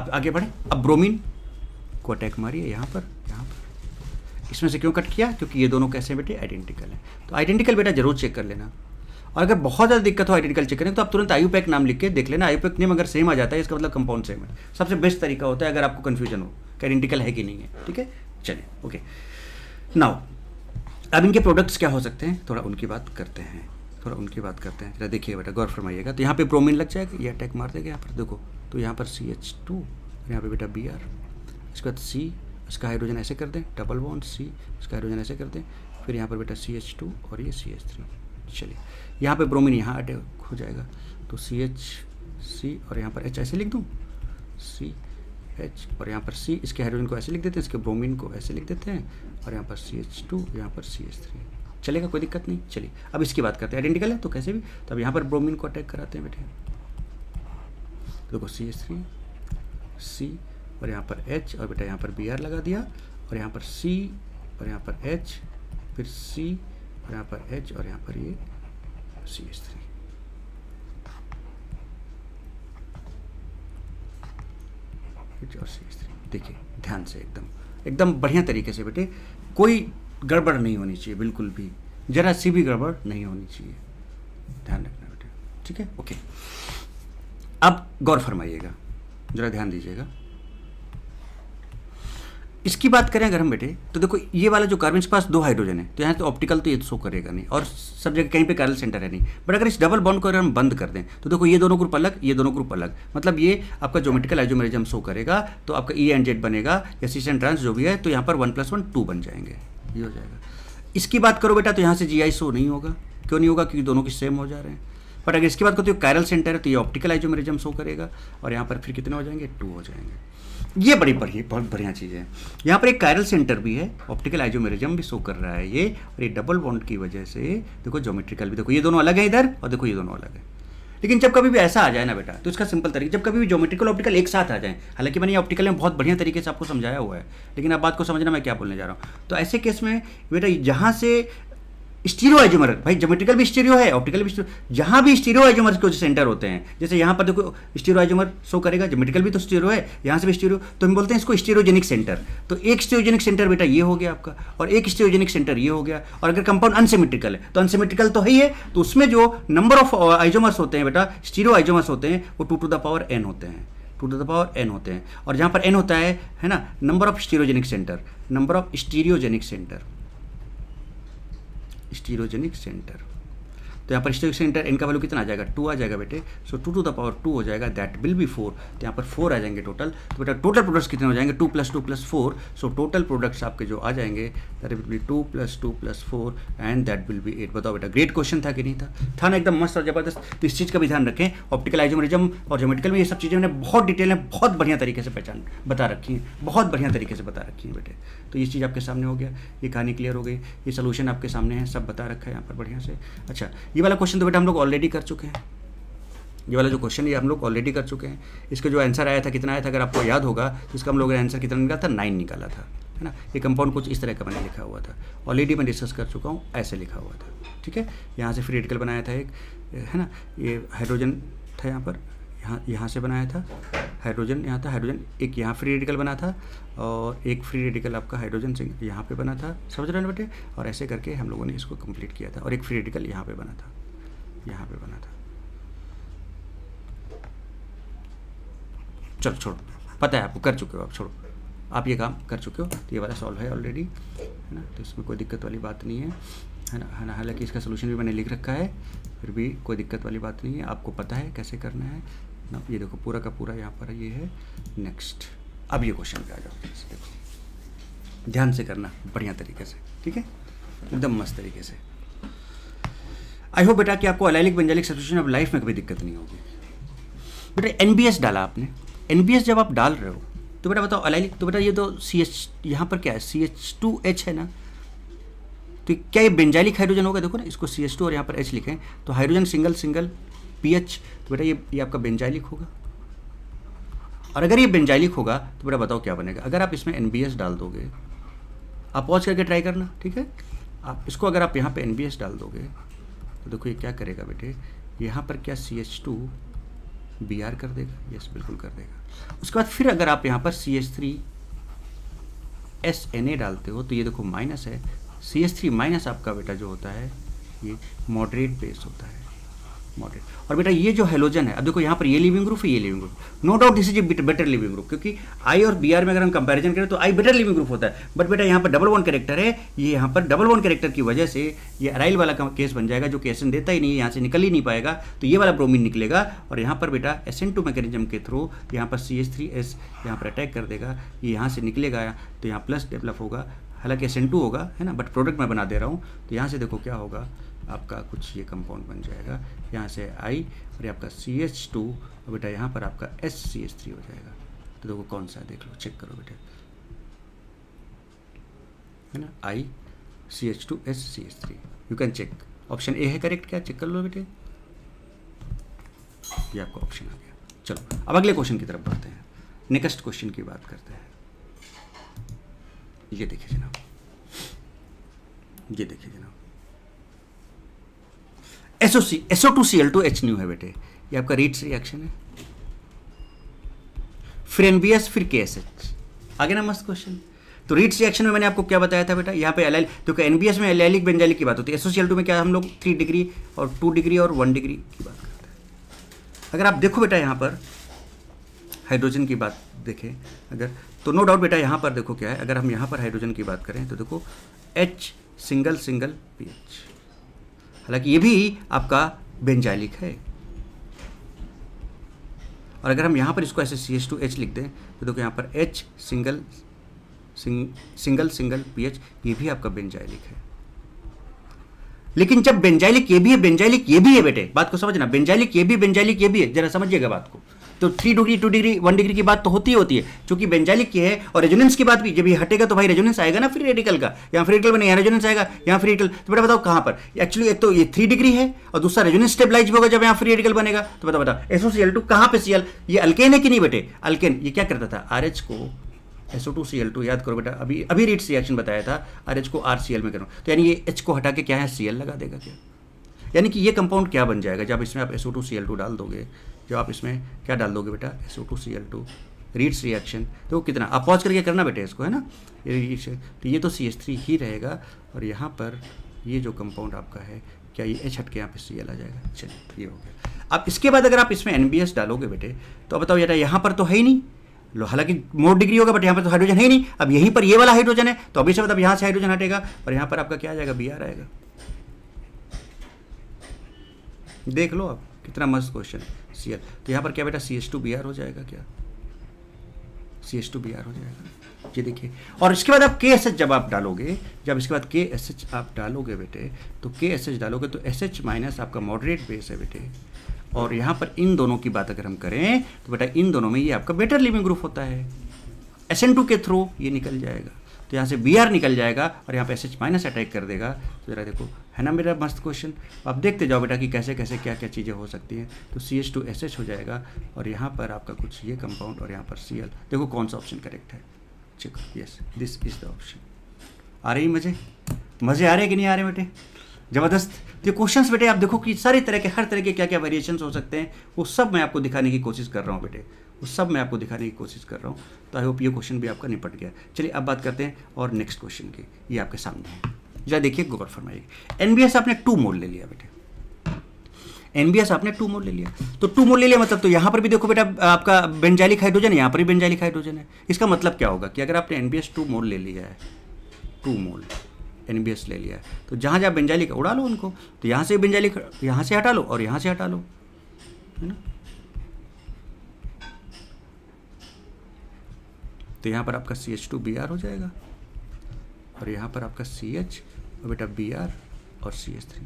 अब आगे बढ़े अब ब्रोमीन को अटैक मारिए यहाँ पर यहाँ पर इसमें से क्यों कट किया क्योंकि ये दोनों कैसे बेटे आइडेंटिकल हैं तो आइडेंटिकल बेटा जरूर चेक कर लेना और अगर बहुत ज़्यादा दिक्कत हो आइडेंटिकल चेक करें तो आप तुरंत आयुपैक नाम लिख के देख लेना आयुपैक नेम अगर सेम आ जाता है इसका मतलब कंपाउंड सेम है सबसे बेस्ट तरीका होता है अगर आपको कन्फ्यूजन हो कि आइडेंटिकल है कि नहीं है ठीक है चलिए ओके नाउ अब इनके प्रोडक्ट्स क्या हो सकते हैं थोड़ा उनकी बात करते हैं थोड़ा उनकी बात करते हैं जरा देखिए बेटा गौर फरमाइएगा तो यहाँ पे प्रोमिन लग जाएगा ये अटैक मार देगा यहाँ पर देखो तो यहाँ पर सी एच टू यहाँ पे बेटा बी आर इसके बाद सी इसका हाइड्रोजन ऐसे कर दें डबल वन सी इसका हाइड्रोजन ऐसे कर दें फिर यहाँ पर बेटा सी एच टू और ये सी एच थ्री चलिए यहाँ पे ब्रोमीन यहाँ अटैक हो जाएगा तो सी एच सी और यहाँ पर एच ऐसे लिख दूँ सी एच और यहाँ पर सी इसके हाइड्रोजन को ऐसे लिख देते हैं इसके ब्रोमीन को ऐसे लिख देते हैं और यहाँ पर सी एच टू यहाँ पर सी एच थ्री चलेगा कोई दिक्कत नहीं चलिए अब इसकी बात करते हैं आइडेंटिकल है तो कैसे भी तो अब यहाँ पर ब्रोमीन को अटैक कराते हैं बेटे देखो सी एच थ्री सी और यहाँ पर एच और बेटा यहाँ पर बी आर लगा दिया और यहाँ पर सी और यहाँ पर एच फिर सी और यहाँ पर एच और यहाँ पर ये सी एच थ्री एच और सी एच थ्री देखिए ध्यान से एकदम एकदम बढ़िया तरीके से बेटे कोई गड़बड़ नहीं होनी चाहिए बिल्कुल भी जरा सी भी गड़बड़ नहीं होनी चाहिए ध्यान रखना बेटा ठीक है ओके अब गौर फरमाइएगा जरा ध्यान दीजिएगा इसकी बात करें अगर हम बेटे तो देखो ये वाला जो कार्बन के पास दो हाइड्रोजन है तो यहाँ तो ऑप्टिकल तो ये तो शो करेगा नहीं और सब जगह कहीं पे कार्बन सेंटर है नहीं बट अगर इस डबल बॉन्ड को अगर हम बंद कर दें तो देखो ये दोनों ग्रुप अलग ये दोनों ग्रुप अलग मतलब ये आपका जोमेटिकल आइजोमेरिज्म शो करेगा तो आपका ई एंड जेड बनेगा या सी एंड ट्रांस जो भी है तो यहाँ पर वन प्लस वन टू बन जाएंगे ये हो जाएगा इसकी बात करो बेटा तो यहाँ से जी आई शो नहीं होगा क्यों नहीं होगा क्योंकि दोनों की सेम हो जा रहे हैं बट अगर इसकी बात करते हो कायरल सेंटर है तो ये ऑप्टिकल आइजोमेरिज्म शो करेगा और यहाँ पर फिर कितने हो जाएंगे टू हो जाएंगे ये बड़ी बढ़िया बहुत बढ़िया चीज़ है यहाँ पर एक कायरल सेंटर भी है ऑप्टिकल आइजोमेरिज्म भी शो कर रहा है ये और ये डबल बॉन्ड की वजह से देखो जोमेट्रिकल भी देखो ये दोनों अलग है इधर और देखो ये दोनों अलग है लेकिन जब कभी भी ऐसा आ जाए ना बेटा तो इसका सिंपल तरीका जब कभी भी जोमेट्रिकल ऑप्टिकल एक साथ आ जाए हालांकि मैंने ये ऑप्टिकल में बहुत बढ़िया तरीके से आपको समझाया हुआ है लेकिन अब बात को समझना मैं क्या बोलने जा रहा हूँ तो ऐसे केस में बेटा जहाँ से स्टीरियो आइजोमर भाई जोमेट्रिकल भी स्टीरियो है ऑप्टिकल भी जहाँ भी स्टीरियो आइजोमर के सेंटर होते हैं जैसे यहाँ पर देखो स्टीरियो आइजोमर शो करेगा जोमेट्रिकल भी तो स्टीरियो है यहाँ से भी स्टीरियो तो हम बोलते हैं इसको स्टीरोजेनिक सेंटर तो एक स्टीरोजेनिक सेंटर बेटा ये हो गया आपका और एक स्टीरोजेनिक सेंटर ये हो गया और अगर कंपाउंड अनसिमेट्रिकल है तो अनसिमेट्रिकल तो है ही है तो उसमें जो नंबर ऑफ आइजोमर्स होते हैं बेटा स्टीरो आइजोमर्स होते हैं वो two to the power N होते हैं two to the power N होते हैं और जहाँ पर एन होता है है ना number of stereogenic centre number of stereogenic centre stereogenic centre तो यहाँ पर स्टेक्स इंटर एन का वैल्यू कितना आ जाएगा टू आ जाएगा बेटे so two to the power two हो जाएगा दैट विल बी फोर तो यहाँ पर फोर आ जाएंगे टोटल तो बेटा टोटल प्रोडक्ट्स कितने हो जाएंगे two plus two plus four so total products आपके जो आ जाएंगे that will be two plus two plus four and that will be eight बताओ बेटा ग्रेट क्वेश्चन था कि नहीं था था ना एकदम मस्त और जबरदस्त तो इस चीज़ का भी ध्यान रखें ऑप्टिकल आइजोमरिज्म और जोमेटिकल में ये सब चीज़ें मैंने बहुत डिटेल में बहुत बढ़िया तरीके से पहचान बता रखी है बहुत बढ़िया तरीके से बता रखी हैं बेटे तो ये चीज़ आपके सामने हो गया ये कहानी क्लियर हो गई ये सोल्यूशन आपके सामने है सब बता रखा है यहाँ पर बढ़िया से अच्छा ये वाला क्वेश्चन तो बेटा हम लोग ऑलरेडी कर चुके हैं ये वाला जो क्वेश्चन ये हम लोग ऑलरेडी कर चुके हैं इसका जो आंसर आया था कितना आया था अगर आपको याद होगा तो इसका हम लोगों ने आंसर कितना निकाला था नाइन निकाला था है ना ये कंपाउंड कुछ इस तरह का मैंने लिखा हुआ था ऑलरेडी मैं डिस्कस कर चुका हूँ ऐसे लिखा हुआ था ठीक है यहाँ से फ्री रेडिकल बनाया था एक है ना ये हाइड्रोजन था यहाँ पर यहाँ यहाँ से बनाया था हाइड्रोजन यहाँ था हाइड्रोजन एक यहाँ फ्री रेडिकल बना था और एक फ्री रेडिकल आपका हाइड्रोजन से यहाँ पे बना था समझ रहे बेटे और ऐसे करके हम लोगों ने इसको कंप्लीट किया था और एक फ्री रेडिकल यहाँ पे बना था यहाँ पे बना था चलो छोड़ो पता है आपको कर चुके हो आप छोड़ो आप ये काम कर चुके हो तो ये वाला सॉल्व है ऑलरेडी है ना तो इसमें कोई दिक्कत वाली बात नहीं है है ना है ना हालांकि इसका सोल्यूशन भी मैंने लिख रखा है फिर भी कोई दिक्कत वाली बात नहीं है आपको पता है कैसे करना है ना ये देखो पूरा का पूरा यहाँ पर ये है नेक्स्ट अब ये क्वेश्चन पे आ जाओ देखो ध्यान से करना बढ़िया तरीके से ठीक है एकदम मस्त तरीके से आई होप बेटा कि आपको अलाइलिक बंजालिक सब्सिट्यूशन अब लाइफ में कभी दिक्कत नहीं होगी बेटा एन डाला आपने एन जब आप डाल रहे हो तो बेटा बताओ अलाइलिक तो बेटा ये तो सी एच यहाँ पर क्या है सी एच टू एच है ना तो क्या ये बेंजालिक हाइड्रोजन होगा देखो ना इसको सी एच टू और यहाँ पर एच लिखें तो hydrogen single single P H तो बेटा ये ये आपका बेंजाइलिक होगा और अगर ये बेंजाइलिक होगा तो बेटा बताओ क्या बनेगा अगर आप इसमें एन डाल दोगे आप पॉज करके ट्राई करना ठीक है आप इसको अगर आप यहाँ पे एन डाल दोगे तो देखो ये क्या करेगा बेटे यहाँ पर क्या C H two B R कर देगा यस बिल्कुल कर देगा उसके बाद फिर अगर आप यहाँ पर C H three S N A डालते हो तो ये देखो माइनस है सी एच थ्री माइनस आपका बेटा जो होता है ये मॉडरेट बेस होता है मॉडरेट और बेटा ये जो हेलोजन है अब देखो यहाँ पर ये लिविंग ग्रुप है ये leaving group no doubt this is a better leaving group क्योंकि आई और बी आर में अगर हम कंपेरिजन करें तो आई बेटर लिविंग ग्रुप होता है बट बेटा यहाँ पर डबल वन करेक्टर है ये यहाँ पर डबल वन करेक्टर की वजह से ये अराइल वाला केस बन जाएगा जो कि एसन देता ही नहीं यहाँ से निकल ही नहीं पाएगा तो ये वाला ब्रोमिन निकलेगा और यहाँ पर बेटा एस एन टू मैकेनिज्म के थ्रू यहाँ पर सी एस थ्री एस यहाँ पर अटैक कर देगा ये यहाँ से निकलेगा तो यहाँ प्लस डेवलप होगा हालांकि एस एन टू होगा है ना बट प्रोडक्ट मैं बना दे रहा हूँ तो यहाँ से देखो क्या होगा आपका कुछ ये कंपाउंड बन जाएगा यहाँ से आई और ये आपका सी एच टू और बेटा यहाँ पर आपका एस सी एच थ्री हो जाएगा तो देखो कौन सा देख लो चेक करो बेटा है ना I C H two S C H three you can check option A है करेक्ट क्या चेक कर लो बेटे ये आपका ऑप्शन आ गया चलो अब अगले क्वेश्चन की तरफ बढ़ते हैं नेक्स्ट क्वेश्चन की बात करते हैं ये देखिए जनाब ये देखिए जनाब SO C SO two C L two H new है बेटे ये आपका रीट्स रिएक्शन है फिर एन बी एस फिर के एस एच आगे ना मस्त क्वेश्चन तो रीट्स रिएक्शन में मैंने आपको क्या बताया था बेटा यहाँ पे एल तो एन बी एस में एलैलिक बेंजालिक की बात होती है एसओ सी एल टू में क्या हम लोग थ्री डिग्री और टू डिग्री और वन डिग्री की बात करते हैं अगर आप देखो बेटा यहाँ पर हाइड्रोजन की बात देखें अगर तो नो डाउट बेटा यहाँ पर देखो क्या है अगर हम यहाँ पर हाइड्रोजन की बात करें तो देखो H single single P H हालांकि ये भी आपका बेंजाइलिक है और अगर हम यहाँ पर इसको ऐसे सी एच टू एच लिख दें तो देखो यहाँ पर H single single single P H ये भी आपका बेंजाइलिक है लेकिन जब बेंजाइलिक ये भी है बेंजाइलिक ये भी है बेटे बात को समझना बेंजाइलिक ये भी बेंजाइलिक ये भी है जरा समझिएगा बात को तो three degree two degree one degree की बात तो होती होती है चूंकि बेंजालिक की है और रेजोनेंस की बात भी जब ये हटेगा तो भाई रेजोनेंस आएगा ना फ्री रेडिकल का यहाँ फ्री रेडिकल में यहाँ रेजोनेंस आएगा यहाँ फ्री रेडिकल तो बेटा बताओ कहाँ पर एक्चुअली एक तो ये थ्री डिग्री है और दूसरा रेजोनेंस स्टेबलाइज होगा जब यहाँ फ्री रेडिकल बनेगा तो बताओ बताओ एसओ सी एल टू कहाँ सी सीएल ये अल्केन है कि नहीं बेटे अल्केन ये क्या करता था आर एच को SO two C L two याद करो बेटा अभी अभी रीट रिएक्शन बताया था आर एच को आर सी एल में करो तो यानी ये एच को हटा के क्या है सी एल लगा देगा क्या यानी कि ये कंपाउंड क्या बन जाएगा जब इसमें आप SO two C L two डाल दोगे जो आप इसमें क्या डाल दोगे बेटा S O two C L two Reed's reaction तो कितना आप पॉज करके करना बेटा इसको है ना तो ये तो सी एस थ्री ही रहेगा और यहाँ पर ये जो कंपाउंड आपका है क्या ये एच हट के यहाँ पे सी एल आ जाएगा चलिए ये हो गया अब इसके बाद अगर आप इसमें एन बी एस डालोगे बेटे तो बताओ बेटा यहाँ पर तो है ही नहीं लो हालांकि मोर डिग्री होगा बट यहाँ पर तो हाइड्रोजन है ही नहीं अब यहीं पर ये वाला हाइड्रोजन है तो अभी से मतलब यहाँ से हाइड्रोजन हटेगा और यहाँ पर आपका क्या आ जाएगा बी आर आएगा देख लो आप कितना मस्त क्वेश्चन सी एल तो यहाँ पर क्या बेटा C H two B R हो जाएगा क्या C H two B R हो जाएगा ये देखिए और इसके बाद आप के एस एच जब आप डालोगे जब इसके बाद के एस एच आप डालोगे बेटे तो के एस एच डालोगे तो एस एच माइनस आपका मॉडरेट बेस है बेटे और यहाँ पर इन दोनों की बात अगर हम करें तो बेटा इन दोनों में ये आपका बेटर लिविंग ग्रुप होता है एस एन टू के थ्रू ये निकल जाएगा तो यहाँ से बी आर निकल जाएगा और यहाँ पे एस एच माइनस अटैक कर देगा तो ज़रा देखो है ना मेरा मस्त क्वेश्चन आप देखते जाओ बेटा कि कैसे कैसे क्या क्या चीज़ें हो सकती हैं तो C H two S H हो जाएगा और यहाँ पर आपका कुछ ये कंपाउंड और यहाँ पर सी एल देखो कौन सा ऑप्शन करेक्ट है ठीक yes this is the option आ रही मज़े मज़े आ रहे कि नहीं आ रहे बेटे ज़बरदस्त तो क्वेश्चन बेटे आप देखो कि सारी तरह के हर तरह के क्या क्या वेरिएशन हो सकते हैं वो सब मैं आपको दिखाने की कोशिश कर रहा हूँ बेटे वो सब मैं आपको दिखाने की कोशिश कर रहा हूँ तो आई होप ये क्वेश्चन भी आपका निपट गया चलिए अब बात करते हैं और नेक्स्ट क्वेश्चन की ये आपके सामने है जरा देखिए गौर फरमाइए एन बी आपने टू मोड ले लिया बेटे एस आपने टू मोड ले लिया तो टू मोड ले लिया मतलब तो यहाँ पर भी देखो बेटा आपका बेंजालिक हाइड्रोजन है यहाँ पर भी बेंजालिक हाइड्रोजन है इसका मतलब क्या होगा कि अगर आपने एन एस टू मोड ले लिया है टू मोड एस ले लिया है तो जहाँ जहाँ बेंजालिक उड़ा लो उनको तो यहाँ से बेंजालिक यहाँ से हटा लो और यहाँ से हटा लो है ना तो यहाँ पर आपका C H two B R हो जाएगा और यहाँ पर आपका सी एच और बेटा बी आर और सी एच थ्री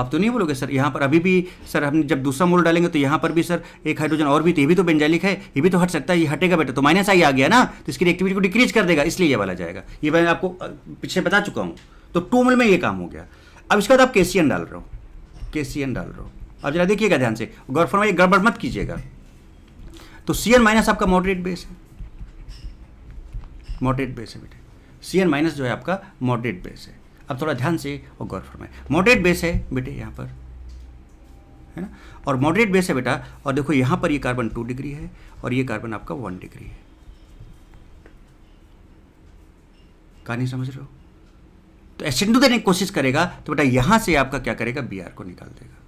आप तो नहीं बोलोगे सर यहाँ पर अभी भी सर हम जब दूसरा मोल डालेंगे तो यहाँ पर भी सर एक हाइड्रोजन और भी तो ये भी तो बेंजालिक है ये भी तो हट सकता है ये हटेगा बेटा तो माइनस आई आ गया ना तो इसकी एक्टिविटी को डिक्रीज कर देगा इसलिए ये वाला जाएगा ये मैं आपको पीछे बता चुका हूँ तो टू मोल में ये काम हो गया अब इसके बाद आप केसीएन डाल रहे हो केसीएन डाल रहे हो अब जरा देखिएगा ध्यान से गौरफर में गड़बड़ मत कीजिएगा तो सी एन माइनस आपका मॉडरेट बेस है मॉडरेट बेस है बेटे सी एन माइनस जो है आपका मॉडरेट बेस है अब थोड़ा ध्यान से और गौर फरमाए मॉडरेट बेस है बेटे यहाँ पर है ना और मॉडरेट बेस है बेटा और देखो यहाँ पर ये कार्बन टू डिग्री है और ये कार्बन आपका वन डिग्री है कहा नहीं समझ रहे हो तो एसेंडो तो देने की कोशिश करेगा तो बेटा यहाँ से आपका क्या करेगा बी को निकाल देगा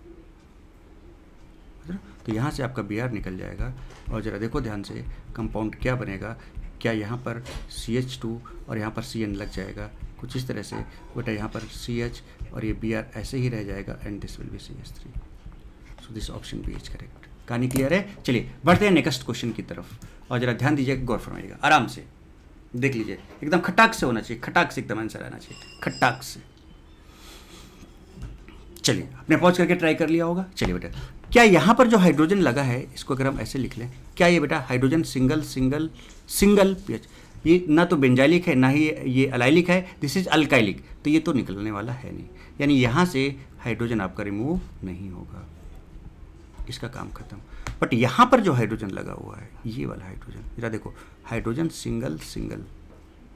तो यहाँ से आपका बी निकल जाएगा और ज़रा देखो ध्यान से कंपाउंड क्या बनेगा क्या यहाँ पर सी एच टू और यहाँ पर सी एन लग जाएगा कुछ इस तरह से बेटा यहाँ पर सी एच और ये बी आर ऐसे ही रह जाएगा and this will be C H three so this option B is correct कहानी क्लियर है चलिए बढ़ते हैं नेक्स्ट क्वेश्चन की तरफ और जरा ध्यान दीजिए गौर फरमाइएगा आराम से देख लीजिए एकदम खटाक से होना चाहिए खटाक से एकदम आंसर आना चाहिए खटाक से चलिए आपने पहुंच करके ट्राई कर लिया होगा चलिए बेटा क्या यहाँ पर जो हाइड्रोजन लगा है इसको अगर हम ऐसे लिख लें क्या ये बेटा hydrogen single single single P ये ना तो बेंजाइलिक है ना ही ये अलाइलिक है दिस इज अल्काइलिक तो ये तो निकलने वाला है नहीं यानी यहाँ से हाइड्रोजन आपका रिमूव नहीं होगा इसका काम खत्म बट यहाँ पर जो हाइड्रोजन लगा हुआ है ये वाला हाइड्रोजन जरा देखो हाइड्रोजन सिंगल सिंगल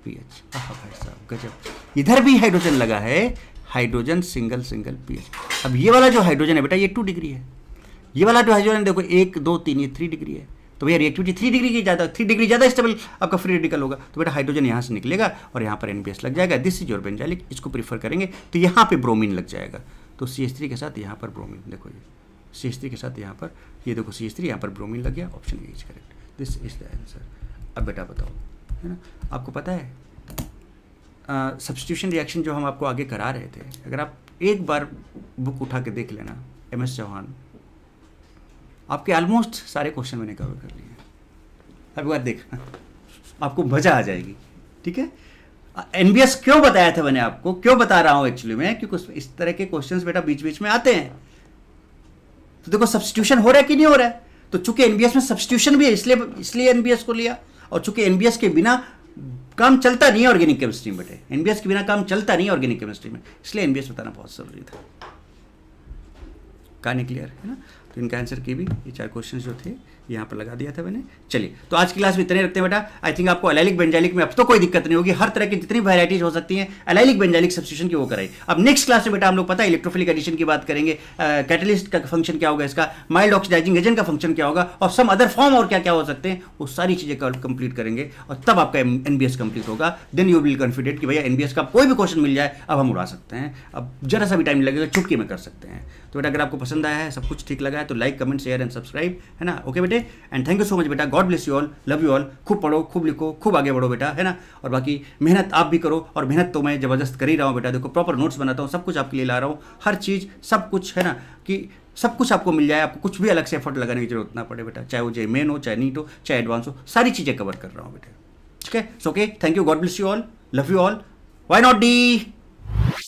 पीएच आह भाई साहब गजब इधर भी हाइड्रोजन लगा है हाइड्रोजन सिंगल सिंगल पीएच अब ये वाला जो हाइड्रोजन है बेटा ये टू डिग्री है ये वाला जो हाइड्रोजन देखो एक दो तीन ये थ्री डिग्री है तो भैया रिएक्टिविटी थ्री डिग्री की ज़्यादा थ्री डिग्री ज़्यादा स्टेबल आपका फ्री रेडिकल होगा तो बेटा हाइड्रोजन यहाँ से निकलेगा और यहाँ पर एन लग जाएगा दिस इज योर बेंजालिक इसको प्रीफर करेंगे तो यहाँ पर ब्रोमिन लग जाएगा तो सी के साथ यहाँ पर ब्रोमिन देखो ये सी के साथ यहाँ पर ये देखो सी थ्री यहाँ पर ब्रोमिन लग गया option A is correct this is the answer अब बेटा बताओ है ना आपको पता है सब्सटीट्यूशन रिएक्शन जो हम आपको आगे करा रहे थे अगर आप एक बार बुक उठा के देख लेना एम एस चौहान आपके ऑलमोस्ट सारे क्वेश्चन मैंने कवर कर लिए हैं अब बार देखना हाँ। आपको मजा आ जाएगी ठीक है एन क्यों बताया था मैंने आपको क्यों बता रहा हूं एक्चुअली मैं क्योंकि इस तरह के क्वेश्चंस बेटा बीच बीच में आते हैं तो देखो सब्सटीट्यूशन हो रहा है कि नहीं हो रहा है तो चूंकि एनबीएस में सब्सटीट्यूशन भी है इसलिए इसलिए एनबीएस को लिया और चूंकि एनबीएस के बिना काम चलता नहीं है ऑर्गेनिक केमिस्ट्री में बेटे एनबीएस के बिना काम चलता नहीं है ऑर्गेनिक केमिस्ट्री में इसलिए एनबीएस बताना बहुत जरूरी था कहानी क्लियर है ना स्किन कैंसर के भी ये चार क्वेश्चन जो थे यहाँ पर लगा दिया था मैंने चलिए तो आज की क्लास में इतने रखते हैं बेटा आई थिंक आपको अलैलिक बेंजालिक में अब तो कोई दिक्कत नहीं होगी हर तरह की जितनी वैराइटीज हो सकती हैं अलैलिक बेंजालिक सब्सिट्यूशन की वो कराई अब नेक्स्ट क्लास में बेटा हम लोग पता है इलेक्ट्रोफिलिक एडिशन की बात करेंगे कैटलिस्ट का फंक्शन क्या होगा इसका माइल्ड ऑक्सीडाइजिंग एजेंट का फंक्शन क्या होगा और सम अदर फॉर्म और क्या क्या हो सकते हैं वो सारी चीज़ें कंप्लीट करेंगे और तब आपका एन कंप्लीट होगा देन यू विल कॉन्फिडेंट कि भैया एन का कोई भी क्वेश्चन मिल जाए अब हम उड़ा सकते हैं अब जरा सा भी टाइम लगेगा चुटकी में कर सकते हैं तो बेटा अगर आपको पसंद आया है सब कुछ ठीक लगा है तो like comment share and subscribe है ना ओके बेटे okay and thank you so much बेटा God bless you all love you all खूब पढ़ो खूब लिखो खूब आगे बढ़ो बेटा है ना और बाकी मेहनत आप भी करो और मेहनत तो मैं ज़बरदस्त कर ही रहा हूँ बेटा देखो प्रॉपर नोट्स बनाता हूँ सब कुछ आपके लिए ला रहा हूँ हर चीज़ सब कुछ है ना कि सब कुछ आपको मिल जाए आपको कुछ भी अलग से एफर्ट लगाने की जरूरत ना पड़े बेटा चाहे वो जे मेन हो चाहे नीट हो चाहे एडवांस हो सारी चीज़ें कवर कर रहा हूँ बेटा ठीक है so okay thank you God bless you all love you all why not D